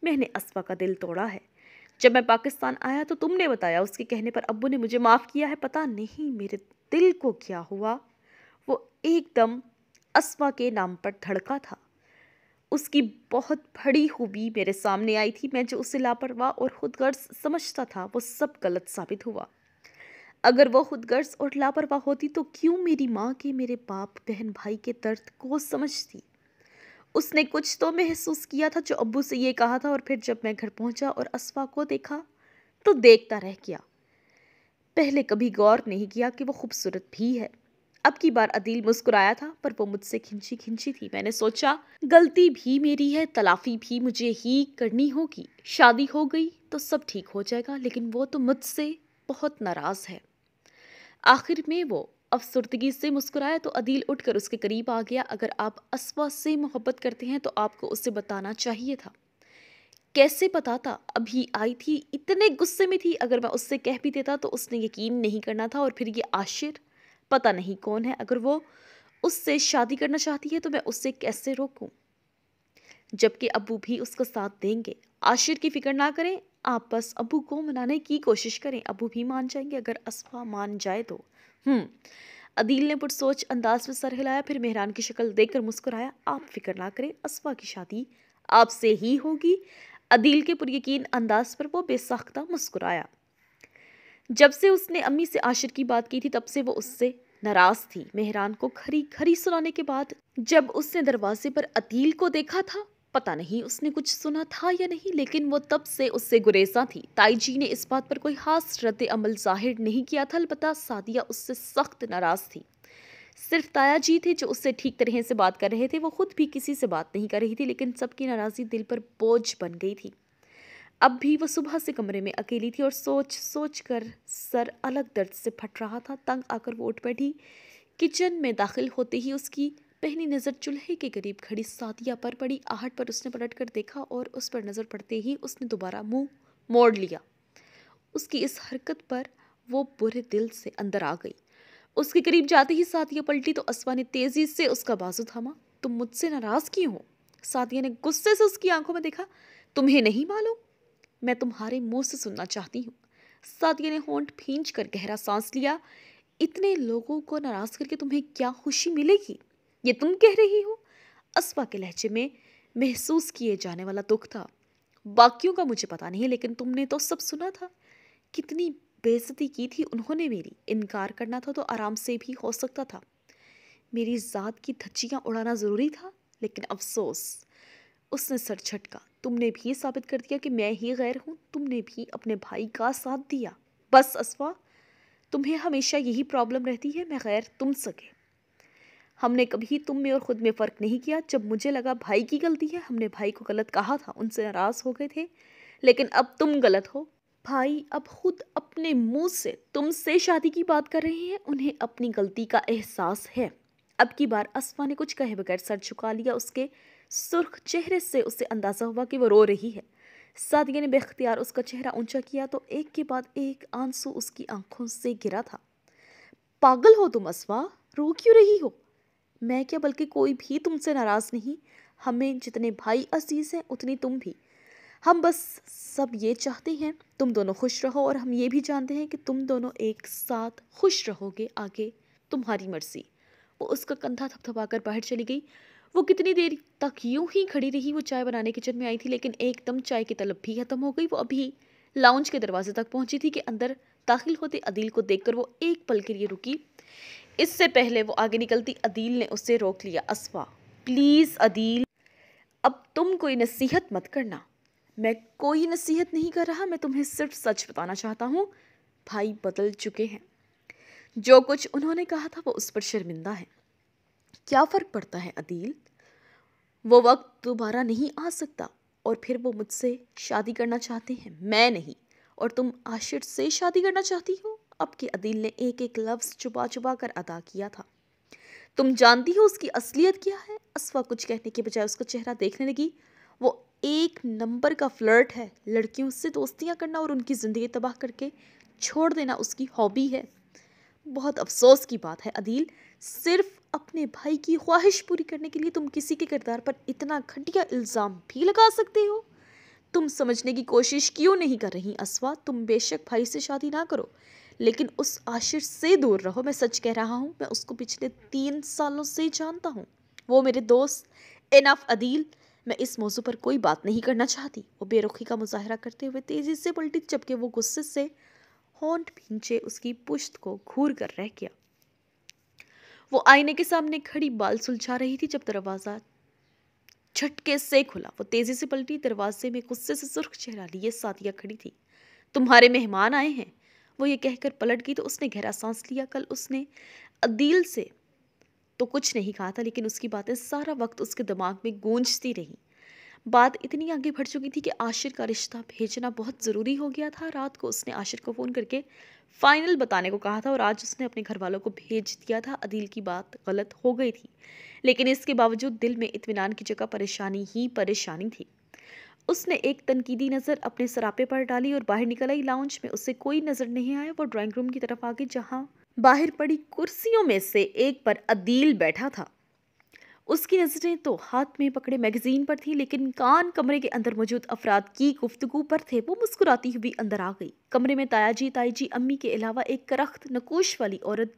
मैंने असवा का दिल तोड़ा है जब मैं पाकिस्तान आया तो तुमने बताया उसके कहने पर अबू ने मुझे माफ़ किया है पता नहीं मेरे दिल को क्या हुआ वो एकदम अस्मा के नाम पर धड़का था उसकी बहुत बड़ी खूबी मेरे सामने आई थी मैं जो उसे लापरवाह और खुदगर्ज समझता था वो सब गलत साबित हुआ अगर वो खुदगर्ज और लापरवाह होती तो क्यों मेरी माँ के मेरे बाप बहन भाई के दर्द को समझती उसने कुछ तो महसूस किया था जो अबू से ये कहा था और फिर जब मैं घर पहुँचा और असवा को देखा तो देखता रह गया पहले कभी गौर नहीं किया कि वो खूबसूरत भी है अब की बार अदील मुस्कुराया था पर वो मुझसे खिंची खिंची थी मैंने सोचा गलती भी मेरी है तलाफी भी मुझे ही करनी होगी शादी हो गई तो सब ठीक हो जाएगा लेकिन वो तो मुझसे बहुत नाराज़ है आखिर में वो अफसुर्दगी से मुस्कुराया तो अदील उठकर उसके करीब आ गया अगर आप असवा से मोहब्बत करते हैं तो आपको उसे बताना चाहिए था कैसे पता था अभी आई थी इतने गुस्से में थी अगर मैं उससे कह भी देता तो उसने यकीन नहीं करना था और फिर ये आशिर पता नहीं कौन है अगर वो उससे शादी करना चाहती है तो मैं उससे कैसे रोकूं जबकि अबू भी उसका साथ देंगे आशिर की फ़िक्र ना करें आप बस अबू को मनाने की कोशिश करें अबू भी मान जाएंगे अगर असफा मान जाए तो हम्म अदील ने पुरसोच अंदाज में सर हिलाया फिर मेहरान की शक्ल देखकर मुस्कुराया आप फिक्र ना करें असफा की शादी आपसे ही होगी अदील के पुरयकीन अंदाज पर वो बेसाख्ता मुस्कुराया जब से उसने अम्मी से आशिर की बात की थी तब से वो उससे नाराज थी मेहरान को खरी खरी सुनाने के बाद जब उसने दरवाजे पर अतील को देखा था पता नहीं उसने कुछ सुना था या नहीं लेकिन वो तब से उससे गुरेजा थी ताई जी ने इस बात पर कोई खास रद्द अमल जाहिर नहीं किया था अलबत् सादिया उससे सख्त नाराज थी सिर्फ ताया जी थे जो उससे ठीक तरह से बात कर रहे थे वो खुद भी किसी से बात नहीं कर रही थी लेकिन सबकी नाराज़गी दिल पर बोझ बन गई थी अब भी वो सुबह से कमरे में अकेली थी और सोच सोच कर सर अलग दर्द से फट रहा था तंग आकर वो उठ बैठी किचन में दाखिल होते ही उसकी पहली नज़र चूल्हे के करीब खड़ी सातिया पर पड़ी आहट पर उसने पलट कर देखा और उस पर नज़र पड़ते ही उसने दोबारा मुंह मोड़ लिया उसकी इस हरकत पर वो बुरे दिल से अंदर आ गई उसके करीब जाते ही साथिया पलटी तो असवा ने तेजी से उसका बाजू थामा तुम मुझसे नाराज क्यों हो साथिया ने गुस्से से उसकी आंखों में देखा तुम्हें नहीं मालूम मैं तुम्हारे मुंह से सुनना चाहती हूँ साथिया ने होंठ फींच कर गहरा सांस लिया इतने लोगों को नाराज करके तुम्हें क्या खुशी मिलेगी ये तुम कह रही हो असवा के लहजे में महसूस किए जाने वाला दुख था बाकियों का मुझे पता नहीं लेकिन तुमने तो सब सुना था कितनी बेइज्जती की थी उन्होंने मेरी इनकार करना था तो आराम से भी हो सकता था मेरी ज़ात की धच्चियाँ उड़ाना ज़रूरी था लेकिन अफसोस उसने सर झटका तुमने भी साबित कर दिया कि मैं ही गैर हूँ तुमने भी अपने भाई का साथ दिया बस असवा तुम्हें हमेशा यही प्रॉब्लम रहती है मैं गैर तुम सके हमने कभी तुम में और ख़ुद में फ़र्क नहीं किया जब मुझे लगा भाई की गलती है हमने भाई को गलत कहा था उनसे नाराज़ हो गए थे लेकिन अब तुम गलत हो भाई अब खुद अपने मुंह से तुमसे शादी की बात कर रहे हैं उन्हें अपनी गलती का एहसास है अब की बार असफा ने कुछ कहे बगैर सर झुका लिया उसके सुर्ख चेहरे से उसे अंदाज़ा हुआ कि वो रो रही है सादिया ने बेख्तियार उसका चेहरा ऊंचा किया तो एक के बाद एक आंसू उसकी आंखों से गिरा था पागल हो तुम असवा रो क्यों रही हो मैं क्या बल्कि कोई भी तुमसे नाराज़ नहीं हमें जितने भाई अजीज़ हैं उतनी तुम भी हम बस सब ये चाहते हैं तुम दोनों खुश रहो और हम ये भी जानते हैं कि तुम दोनों एक साथ खुश रहोगे आगे तुम्हारी मर्जी वो उसका कंधा थपथपा कर बाहर चली गई वो कितनी देर तक यूं ही खड़ी रही वो चाय बनाने किचन में आई थी लेकिन एकदम चाय की तलब भी खत्म हो गई वो अभी लाउंज के दरवाजे तक पहुंची थी कि अंदर दाखिल होते अदील को देखकर वो एक पल के लिए रुकी इससे पहले वो आगे निकलती अदील ने उससे रोक लिया असवा प्लीज़ अदील अब तुम कोई नसीहत मत करना मैं कोई नसीहत नहीं कर रहा मैं तुम्हें सिर्फ सच बताना चाहता हूँ भाई बदल चुके हैं जो कुछ उन्होंने कहा था वो उस पर शर्मिंदा है क्या फ़र्क पड़ता है अदील वो वक्त दोबारा नहीं आ सकता और फिर वो मुझसे शादी करना चाहते हैं मैं नहीं और तुम आशिर से शादी करना चाहती हो अब कि अदील ने एक एक लफ्ज़ चुपा चुपा कर अदा किया था तुम जानती हो उसकी असलियत क्या है असवा कुछ कहने के बजाय उसका चेहरा देखने लगी वो एक नंबर का फ्लर्ट है लड़कियों से दोस्तियाँ करना और उनकी ज़िंदगी तबाह करके छोड़ देना उसकी हॉबी है बहुत अफसोस की बात है अदील सिर्फ अपने भाई की ख्वाहिश पूरी करने के लिए तुम किसी के किरदार पर इतना घटिया इल्ज़ाम भी लगा सकते हो तुम समझने की कोशिश क्यों नहीं कर रही असवा तुम बेशक भाई से शादी ना करो लेकिन उस आशिर से दूर रहो मैं सच कह रहा हूँ मैं उसको पिछले तीन सालों से जानता हूँ वो मेरे दोस्त इनफ अदील मैं इस मौजू पर कोई बात नहीं करना चाहती वो बेरुखी का मुजाहरा करते हुए तेज़ी से पलटी जबकि वो गुस्से से होंट भींचे उसकी पुश्त को घूर कर रह गया वो आईने के सामने खड़ी बाल सुलझा रही थी जब दरवाज़ा झटके से खुला वो तेज़ी से पलटी दरवाजे में गुस्से से सुर्ख चेहरा लिए सादिया खड़ी थी तुम्हारे मेहमान आए हैं वो ये कहकर पलट गई तो उसने गहरा सांस लिया कल उसने अदील से तो कुछ नहीं कहा था लेकिन उसकी बातें सारा वक्त उसके दिमाग में गूंजती रहीं बात इतनी आगे बढ़ चुकी थी कि आशिर का रिश्ता भेजना बहुत ज़रूरी हो गया था रात को उसने आशिर को फ़ोन करके फाइनल बताने को कहा था और आज उसने अपने घर वालों को भेज दिया था अदील की बात गलत हो गई थी लेकिन इसके बावजूद दिल में इतमान की जगह परेशानी ही परेशानी थी उसने एक तनकीदी नज़र अपने सरापे पर डाली और बाहर निकल आई लाउंज में उससे कोई नज़र नहीं आया वो ड्राइंग रूम की तरफ आ गई जहाँ बाहर पड़ी कुर्सियों में से एक पर अदील बैठा था उसकी नज़रें तो हाथ में पकड़े मैगज़ीन पर थी लेकिन कान कमरे के अंदर मौजूद अफराद की गुफ्तगु पर थे वो मुस्कुराती हुई अंदर आ गई कमरे में तायाजी ताईजी अम्मी के अलावा एक करख्त नकोश वाली औरत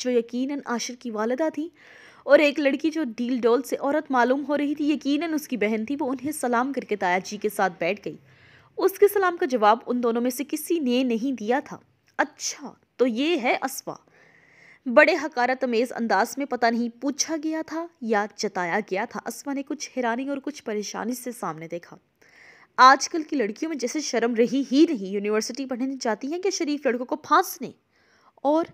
जो यकीनन आशिर की वालदा थी और एक लड़की जो डील डोल से औरत मालूम हो रही थी यकीनन उसकी बहन थी वो उन्हें सलाम करके तायाजी के साथ बैठ गई उसके सलाम का जवाब उन दोनों में से किसी ने नहीं दिया था अच्छा तो ये है अस्वा बड़े हकारत अमेज अंदाज में पता नहीं पूछा गया था या जताया गया था असवा ने कुछ हैरानी और कुछ परेशानी से सामने देखा आजकल की लड़कियों में जैसे शर्म रही ही नहीं यूनिवर्सिटी पढ़ने जाती हैं कि शरीफ लड़कों को फांसने और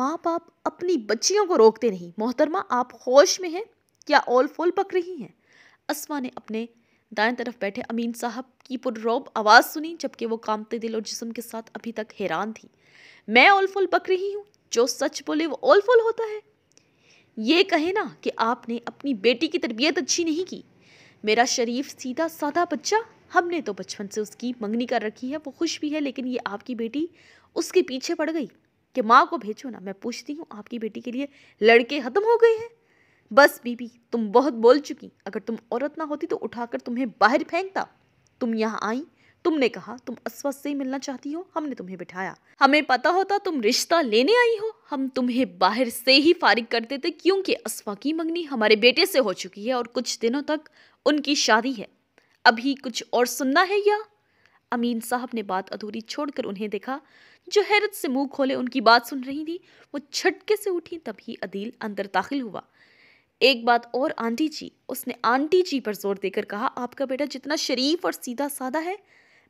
माँ बाप अपनी बच्चियों को रोकते नहीं मोहतरमा आप होश में हैं क्या ओल फोल पक रही हैं अस्मा ने अपने दाएं तरफ बैठे अमीन साहब की पुररौब आवाज़ सुनी जबकि वो कामते दिल और जिसम के साथ अभी तक हैरान थी मैं ओलफुल पक रही हूँ जो सच बोले वो ओलफुल होता है ये कहे ना कि आपने अपनी बेटी की तरबियत अच्छी नहीं की मेरा शरीफ सीधा साधा बच्चा हमने तो बचपन से उसकी मंगनी कर रखी है वो खुश भी है लेकिन ये आपकी बेटी उसके पीछे पड़ गई कि माँ को भेजो ना मैं पूछती हूँ आपकी बेटी के लिए लड़के ख़त्म हो गए हैं बस बीबी तुम बहुत बोल चुकी अगर तुम औरत ना होती तो उठाकर तुम्हें बाहर फेंकता तुम यहाँ आई तुमने कहा तुम अस्वस्थ से मिलना चाहती हो हमने तुम्हें बिठाया हमें पता होता तुम रिश्ता लेने आई हो हम तुम्हें बाहर से ही फारिग करते थे क्योंकि अस्वा की मंगनी हमारे बेटे से हो चुकी है और कुछ दिनों तक उनकी शादी है अभी कुछ और सुनना है या अमीन साहब ने बात अधूरी छोड़कर उन्हें देखा जो हैरत से मुंह खोले उनकी बात सुन रही थी वो छटके से उठी तभी अदील अंदर दाखिल हुआ एक बात और आंटी जी उसने आंटी जी पर जोर देकर कहा आपका बेटा जितना शरीफ और सीधा साधा है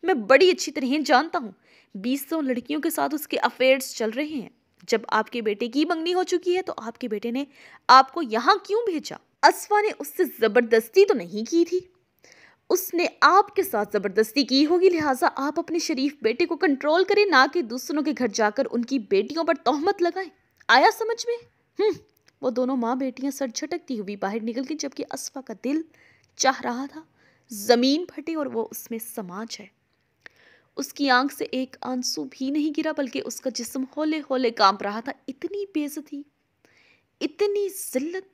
मैं बड़ी अच्छी तरह जानता हूँ बीसों लड़कियों के साथ उसके अफेयर्स चल रहे हैं जब आपके बेटे की मंगनी हो चुकी है तो आपके बेटे ने आपको यहाँ क्यों भेजा असवा ने उससे ज़बरदस्ती तो नहीं की थी उसने आपके साथ ज़बरदस्ती की होगी लिहाजा आप अपने शरीफ बेटे को कंट्रोल करें ना कि दूसरों के घर जाकर उनकी बेटियों पर तोहमत लगाएं आया समझ में हम्म। वो दोनों माँ बेटियाँ सर झटकती हुई बाहर निकल गई जबकि असफा का दिल चाह रहा था ज़मीन फटी और वो उसमें समा जाए उसकी आंख से एक आंसू भी नहीं गिरा बल्कि उसका जिस्म होले होले कांप रहा था इतनी बेजती इतनी जिल्लत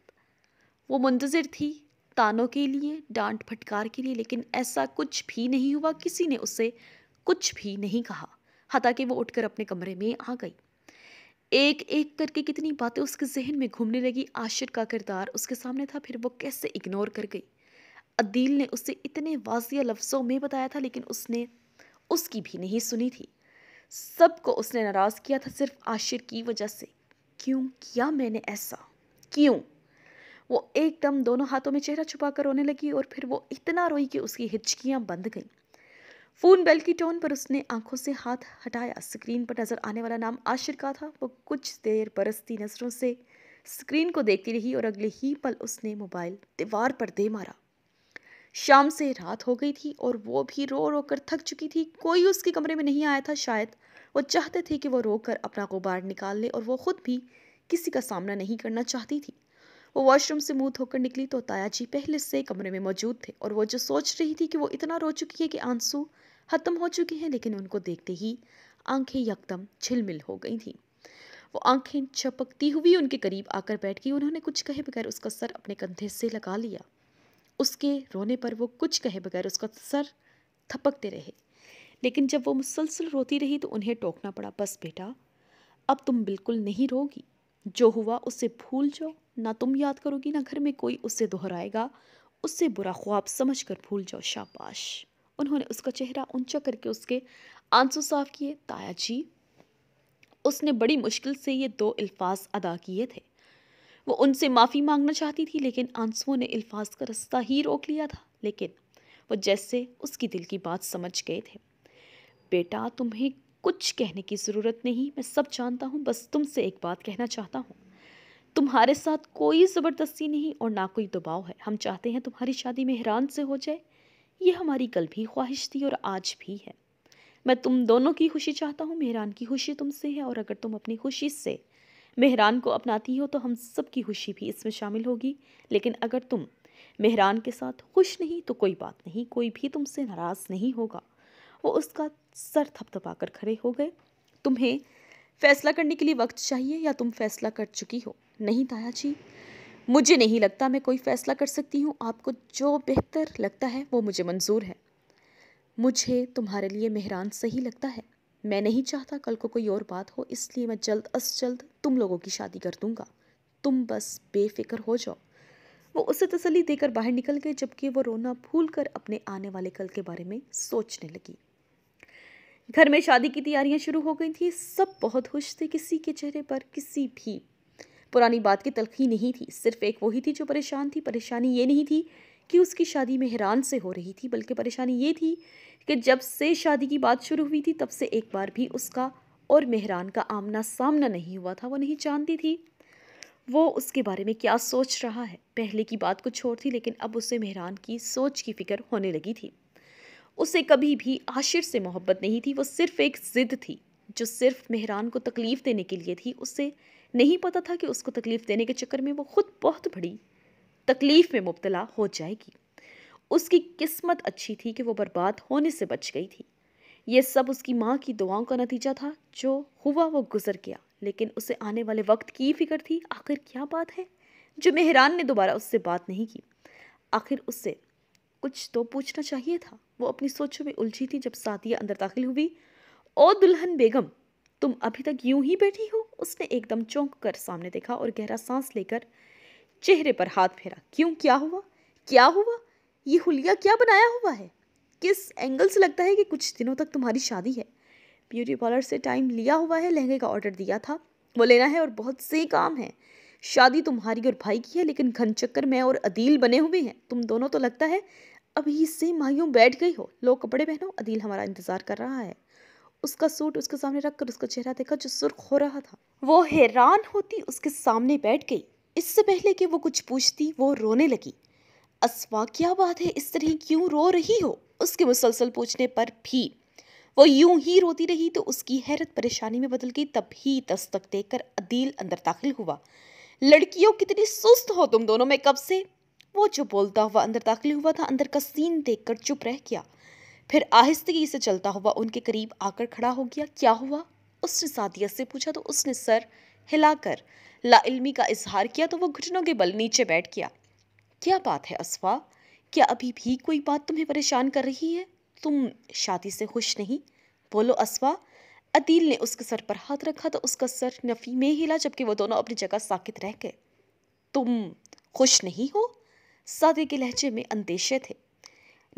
वो मुंतज़र थी तानों के लिए डांट फटकार के लिए लेकिन ऐसा कुछ भी नहीं हुआ किसी ने उसे कुछ भी नहीं कहा हताकि वो उठकर अपने कमरे में आ गई एक एक करके कितनी बातें उसके जहन में घूमने लगी आशिर का किरदार उसके सामने था फिर वो कैसे इग्नोर कर गई अदील ने उसे इतने वाजिया लफ्ज़ों में बताया था लेकिन उसने उसकी भी नहीं सुनी थी सबको उसने नाराज़ किया था सिर्फ आशिर की वजह से क्यों किया मैंने ऐसा क्यों वो एकदम दोनों हाथों में चेहरा छुपा कर रोने लगी और फिर वो इतना रोई कि उसकी हिचकियाँ बंद गईं फ़ोन बेल की टोन पर उसने आंखों से हाथ हटाया स्क्रीन पर नज़र आने वाला नाम आशिर का था वो कुछ देर बरसती नज़रों से स्क्रीन को देखती रही और अगले ही पल उसने मोबाइल दीवार पर दे मारा शाम से रात हो गई थी और वो भी रो रो कर थक चुकी थी कोई उसके कमरे में नहीं आया था शायद वो चाहते थे कि वो रो कर अपना गुबार निकाल ले और वो ख़ुद भी किसी का सामना नहीं करना चाहती थी वो वॉशरूम से मुँह धोकर निकली तो ताया जी पहले से कमरे में मौजूद थे और वो जो सोच रही थी कि वो इतना रो चुकी है कि आंसू ख़त्म हो चुकी हैं लेकिन उनको देखते ही आंखें यकदम छिलमिल हो गई थीं वो आंखें चपकती हुई उनके करीब आकर बैठ गई उन्होंने कुछ कहे बगैर उसका सर अपने कंधे से लगा लिया उसके रोने पर वो कुछ कहे बगैर उसका सर थपकते रहे लेकिन जब वो मुसलसल रोती रही तो उन्हें टोकना पड़ा बस बेटा अब तुम बिल्कुल नहीं रोगी जो हुआ उससे भूल जाओ ना तुम याद करोगी ना घर में कोई उससे दोहराएगा उससे बुरा ख्वाब समझ कर भूल जाओ शाबाश उन्होंने उसका चेहरा ऊंचा करके उसके आंसू साफ किए ताया जी उसने बड़ी मुश्किल से ये दो अल्फाज अदा किए थे वो उनसे माफ़ी मांगना चाहती थी लेकिन आंसुओं ने अल्फाज का रास्ता ही रोक लिया था लेकिन वो जैसे उसकी दिल की बात समझ गए थे बेटा तुम्हें कुछ कहने की ज़रूरत नहीं मैं सब जानता हूँ बस तुमसे एक बात कहना चाहता हूँ तुम्हारे साथ कोई ज़बरदस्ती नहीं और ना कोई दबाव है हम चाहते हैं तुम्हारी शादी मेहरान से हो जाए ये हमारी कल भी ख्वाहिश थी और आज भी है मैं तुम दोनों की खुशी चाहता हूँ मेहरान की खुशी तुमसे है और अगर तुम अपनी खुशी से मेहरान को अपनाती हो तो हम सब की खुशी भी इसमें शामिल होगी लेकिन अगर तुम मेहरान के साथ खुश नहीं तो कोई बात नहीं कोई भी तुमसे नाराज़ नहीं होगा वो उसका सर थपथपा कर खड़े हो गए तुम्हें फैसला करने के लिए वक्त चाहिए या तुम फैसला कर चुकी हो नहीं ताया जी मुझे नहीं लगता मैं कोई फ़ैसला कर सकती हूँ आपको जो बेहतर लगता है वो मुझे मंजूर है मुझे तुम्हारे लिए मेहरान सही लगता है मैं नहीं चाहता कल को कोई और बात हो इसलिए मैं जल्द अज जल्द तुम लोगों की शादी कर दूँगा तुम बस बेफिक्र हो जाओ वो उसे तसली देकर बाहर निकल गए जबकि वो रोना भूल कर अपने आने वाले कल के बारे में सोचने लगी घर में शादी की तैयारियां शुरू हो गई थी सब बहुत खुश थे किसी के चेहरे पर किसी भी पुरानी बात की तलखी नहीं थी सिर्फ एक वही थी जो परेशान थी परेशानी ये नहीं थी कि उसकी शादी मेहरान से हो रही थी बल्कि परेशानी ये थी कि जब से शादी की बात शुरू हुई थी तब से एक बार भी उसका और मेहरान का आमना सामना नहीं हुआ था वो नहीं जानती थी वो उसके बारे में क्या सोच रहा है पहले की बात कुछ और थी लेकिन अब उसे मेहरान की सोच की फ़िक्र होने लगी थी उसे कभी भी आशिर से मोहब्बत नहीं थी वो सिर्फ़ एक ज़िद थी जो सिर्फ मेहरान को तकलीफ़ देने के लिए थी उसे नहीं पता था कि उसको तकलीफ़ देने के चक्कर में वो खुद बहुत बड़ी तकलीफ़ में मुबतला हो जाएगी उसकी किस्मत अच्छी थी कि वो बर्बाद होने से बच गई थी ये सब उसकी माँ की दुआओं का नतीजा था जो हुआ वो गुजर गया लेकिन उसे आने वाले वक्त की फिक्र थी आखिर क्या बात है जो मेहरान ने दोबारा उससे बात नहीं की आखिर उससे कुछ तो पूछना चाहिए था वो अपनी सोचों में उलझी थी जब सातिया अंदर दाखिल हुई ओ दुल्हन बेगम तुम अभी तक यूं ही बैठी हो उसने एकदम चौंक कर सामने देखा और गहरा सांस लेकर चेहरे पर हाथ फेरा क्यों क्या हुआ क्या हुआ ये हुलिया क्या बनाया हुआ है किस एंगल से लगता है कि कुछ दिनों तक तुम्हारी शादी है ब्यूटी पार्लर से टाइम लिया हुआ है लहंगे का ऑर्डर दिया था वो लेना है और बहुत से काम है शादी तुम्हारी और भाई की है लेकिन घन चक्कर में और अदील बने हुए हैं तुम दोनों तो लगता है अभी से माइयों बैठ गई हो लो कपड़े पहनो अदील हमारा इंतज़ार कर रहा है उसका सूट उसके सामने रख कर उसका चेहरा देखा जो सुर्ख हो रहा था वो हैरान होती उसके सामने बैठ गई इससे पहले कि वो कुछ पूछती वो रोने लगी असवा क्या बात है इस तरह क्यों रो रही हो उसके मुसलसल पूछने पर भी वो यूं ही रोती रही तो उसकी हैरत परेशानी में बदल गई तब ही दस्तक देकर अदील अंदर दाखिल हुआ लड़कियों कितनी सुस्त हो तुम दोनों में कब से वो जो बोलता हुआ अंदर दाखिल हुआ था अंदर का सीन देखकर चुप रह गया फिर आहिस्तगी से चलता हुआ उनके करीब आकर खड़ा हो गया क्या हुआ उसने सादिया से पूछा तो उसने सर हिलाकर लाइलमी का इजहार किया तो वो घुटनों के बल नीचे बैठ गया क्या बात है असफा क्या अभी भी कोई बात तुम्हें परेशान कर रही है तुम शादी से खुश नहीं बोलो असवा अदील ने उसके सर पर हाथ रखा तो उसका सर नफ़ी में हिला जबकि वो दोनों अपनी जगह साकित रह गए तुम खुश नहीं हो सादे के लहजे में अंदेशे थे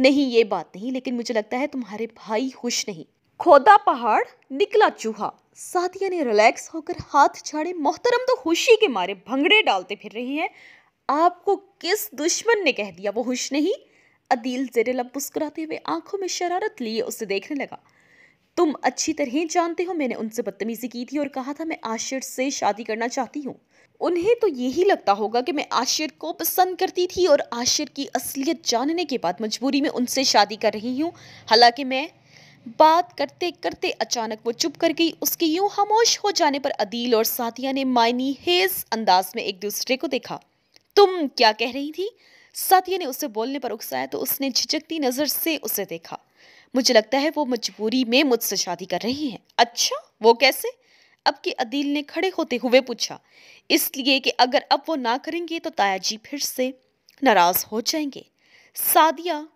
नहीं ये बात नहीं लेकिन मुझे लगता है तुम्हारे भाई खुश नहीं खोदा पहाड़ निकला चूहा साथिया ने रिलैक्स होकर हाथ छाड़े मोहतरम तो खुशी के मारे भंगड़े डालते फिर रही हैं आपको किस दुश्मन ने कह दिया वो खुश नहीं अदील लब मुस्कुराते हुए आंखों में शरारत लिए उसे देखने लगा तुम अच्छी तरह जानते हो मैंने उनसे बदतमीजी की थी और कहा था मैं आशिर से शादी करना चाहती हूँ उन्हें तो यही लगता होगा कि मैं आशिर को पसंद करती थी और आशिर की असलियत जानने के बाद मजबूरी में उनसे शादी कर रही हूँ हालांकि मैं बात करते करते अचानक वो चुप कर गई उसके यूं खामोश हो जाने पर अदील और साथिया ने मायनी हेज अंदाज में एक दूसरे को देखा तुम क्या कह रही थी साथिया ने उसे बोलने पर उकसाया तो उसने झिझकती नज़र से उसे देखा मुझे लगता है वो मजबूरी में मुझसे शादी कर रही है अच्छा वो कैसे अब कि अदील ने खड़े होते हुए पूछा इसलिए कि अगर अब वो ना करेंगे तो ताया जी फिर से नाराज हो जाएंगे सादिया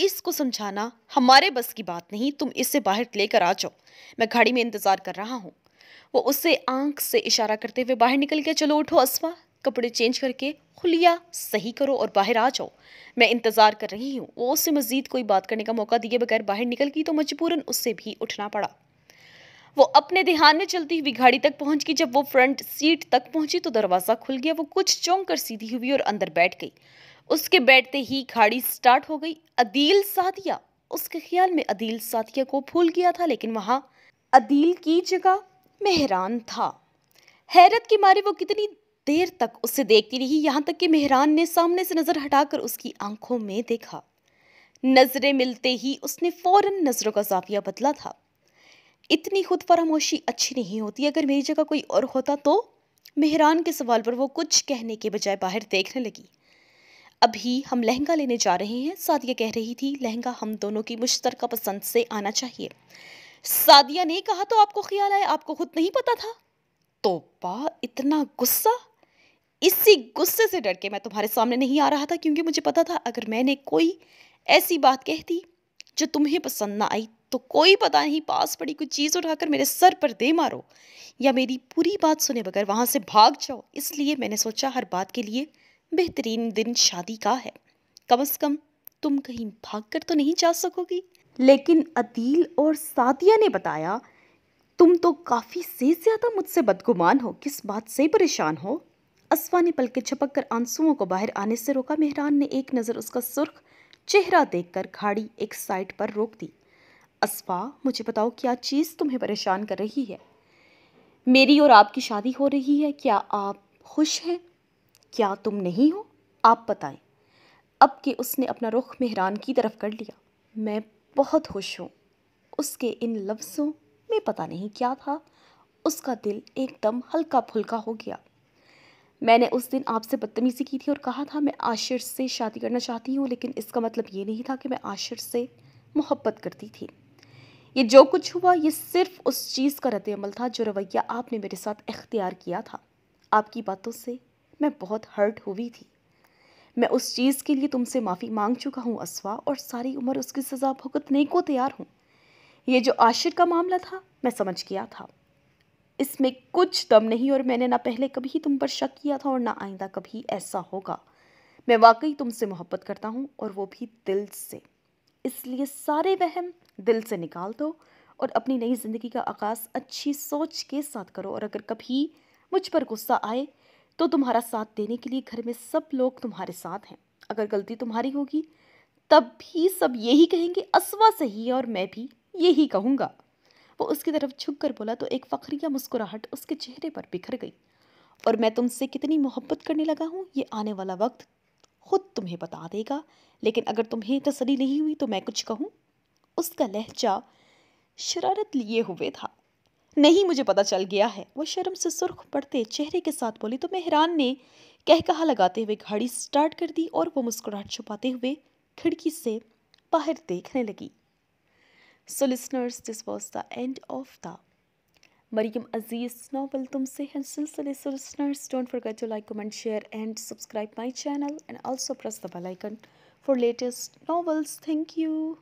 इसको समझाना हमारे बस की बात नहीं तुम इससे बाहर लेकर आ जाओ मैं घाड़ी में इंतज़ार कर रहा हूँ वो उससे आंख से इशारा करते हुए बाहर निकल के चलो उठो असवा कपड़े चेंज करके खुलिया सही करो और बाहर आ जाओ मैं इंतज़ार कर रही हूँ वो उससे मज़ीद कोई बात करने का मौका दिए बगैर बाहर निकल गई तो मजबूरन उससे भी उठना पड़ा वो अपने ध्यान में चलती हुई गाड़ी तक पहुंच गई जब वो फ्रंट सीट तक पहुंची तो दरवाज़ा खुल गया वो कुछ चौंक कर सीधी हुई और अंदर बैठ गई उसके बैठते ही गाड़ी स्टार्ट हो गई अदील सादिया उसके ख्याल में अदील सादिया को भूल गया था लेकिन वहाँ अदील की जगह मेहरान था हैरत के मारे वो कितनी देर तक उसे देखती रही यहाँ तक कि मेहरान ने सामने से नज़र हटाकर उसकी आंखों में देखा नज़रें मिलते ही उसने फ़ौरन नज़रों का जाविया बदला था इतनी खुद फरामोशी अच्छी नहीं होती अगर मेरी जगह कोई और होता तो मेहरान के सवाल पर वो कुछ कहने के बजाय बाहर देखने लगी अभी हम लहंगा लेने जा रहे हैं सादिया कह रही थी लहंगा हम दोनों की मुश्तरका पसंद से आना चाहिए सादिया ने कहा तो आपको ख्याल आया आपको खुद नहीं पता था तो इतना गुस्सा इसी गुस्से से डर के मैं तुम्हारे सामने नहीं आ रहा था क्योंकि मुझे पता था अगर मैंने कोई ऐसी बात कह दी जो तुम्हें पसंद ना आई तो कोई पता नहीं पास पड़ी कोई चीज़ उठाकर मेरे सर पर दे मारो या मेरी पूरी बात सुने बगैर वहाँ से भाग जाओ इसलिए मैंने सोचा हर बात के लिए बेहतरीन दिन शादी का है कम अज़ कम तुम कहीं भाग कर तो नहीं जा सकोगी लेकिन अदील और सादिया ने बताया तुम तो काफ़ी से ज़्यादा मुझसे बदगुमान हो किस बात से परेशान हो असवा ने पलके छपक कर आंसुओं को बाहर आने से रोका मेहरान ने एक नज़र उसका सुर्ख चेहरा देखकर घाड़ी एक साइड पर रोक दी असवा मुझे बताओ क्या चीज़ तुम्हें परेशान कर रही है मेरी और आपकी शादी हो रही है क्या आप खुश हैं क्या तुम नहीं हो आप बताएं अब कि उसने अपना रुख मेहरान की तरफ कर लिया मैं बहुत खुश हूँ उसके इन लफ्ज़ों में पता नहीं क्या था उसका दिल एकदम हल्का फुल्का हो गया मैंने उस दिन आपसे बदतमीज़ी की थी और कहा था मैं आशिर से शादी करना चाहती हूँ लेकिन इसका मतलब ये नहीं था कि मैं आशिर से मोहब्बत करती थी ये जो कुछ हुआ ये सिर्फ उस चीज़ का रद्दमल था जो रवैया आपने मेरे साथ इख्तियार किया था आपकी बातों से मैं बहुत हर्ट हुई थी मैं उस चीज़ के लिए तुमसे माफ़ी मांग चुका हूँ असवा और सारी उम्र उसकी सज़ा भुगतने को तैयार हूँ ये जो आशिर का मामला था मैं समझ गया था इसमें कुछ दम नहीं और मैंने ना पहले कभी तुम पर शक किया था और ना आइंदा कभी ऐसा होगा मैं वाकई तुमसे मोहब्बत करता हूँ और वो भी दिल से इसलिए सारे वहम दिल से निकाल दो और अपनी नई ज़िंदगी का आगाज़ अच्छी सोच के साथ करो और अगर कभी मुझ पर गुस्सा आए तो तुम्हारा साथ देने के लिए घर में सब लोग तुम्हारे साथ हैं अगर गलती तुम्हारी होगी तब भी सब यही कहेंगे असवा सही है और मैं भी यही कहूँगा वो उसकी तरफ झुक कर बोला तो एक फखरिया मुस्कुराहट उसके चेहरे पर बिखर गई और मैं तुमसे कितनी मोहब्बत करने लगा हूँ ये आने वाला वक्त खुद तुम्हें बता देगा लेकिन अगर तुम्हें तसली नहीं हुई तो मैं कुछ कहूँ उसका लहजा शरारत लिए हुए था नहीं मुझे पता चल गया है वो शर्म से सुर्ख पड़ते चेहरे के साथ बोली तो मेहरान ने कह कहा लगाते हुए घड़ी स्टार्ट कर दी और वो मुस्कुराहट छुपाते हुए खिड़की से बाहर देखने लगी So, listeners, this was the end of the Mariam Aziz novel Tumse and Silsile. So, listeners, don't forget to like, comment, share, and subscribe my channel, and also press the bell icon for latest novels. Thank you.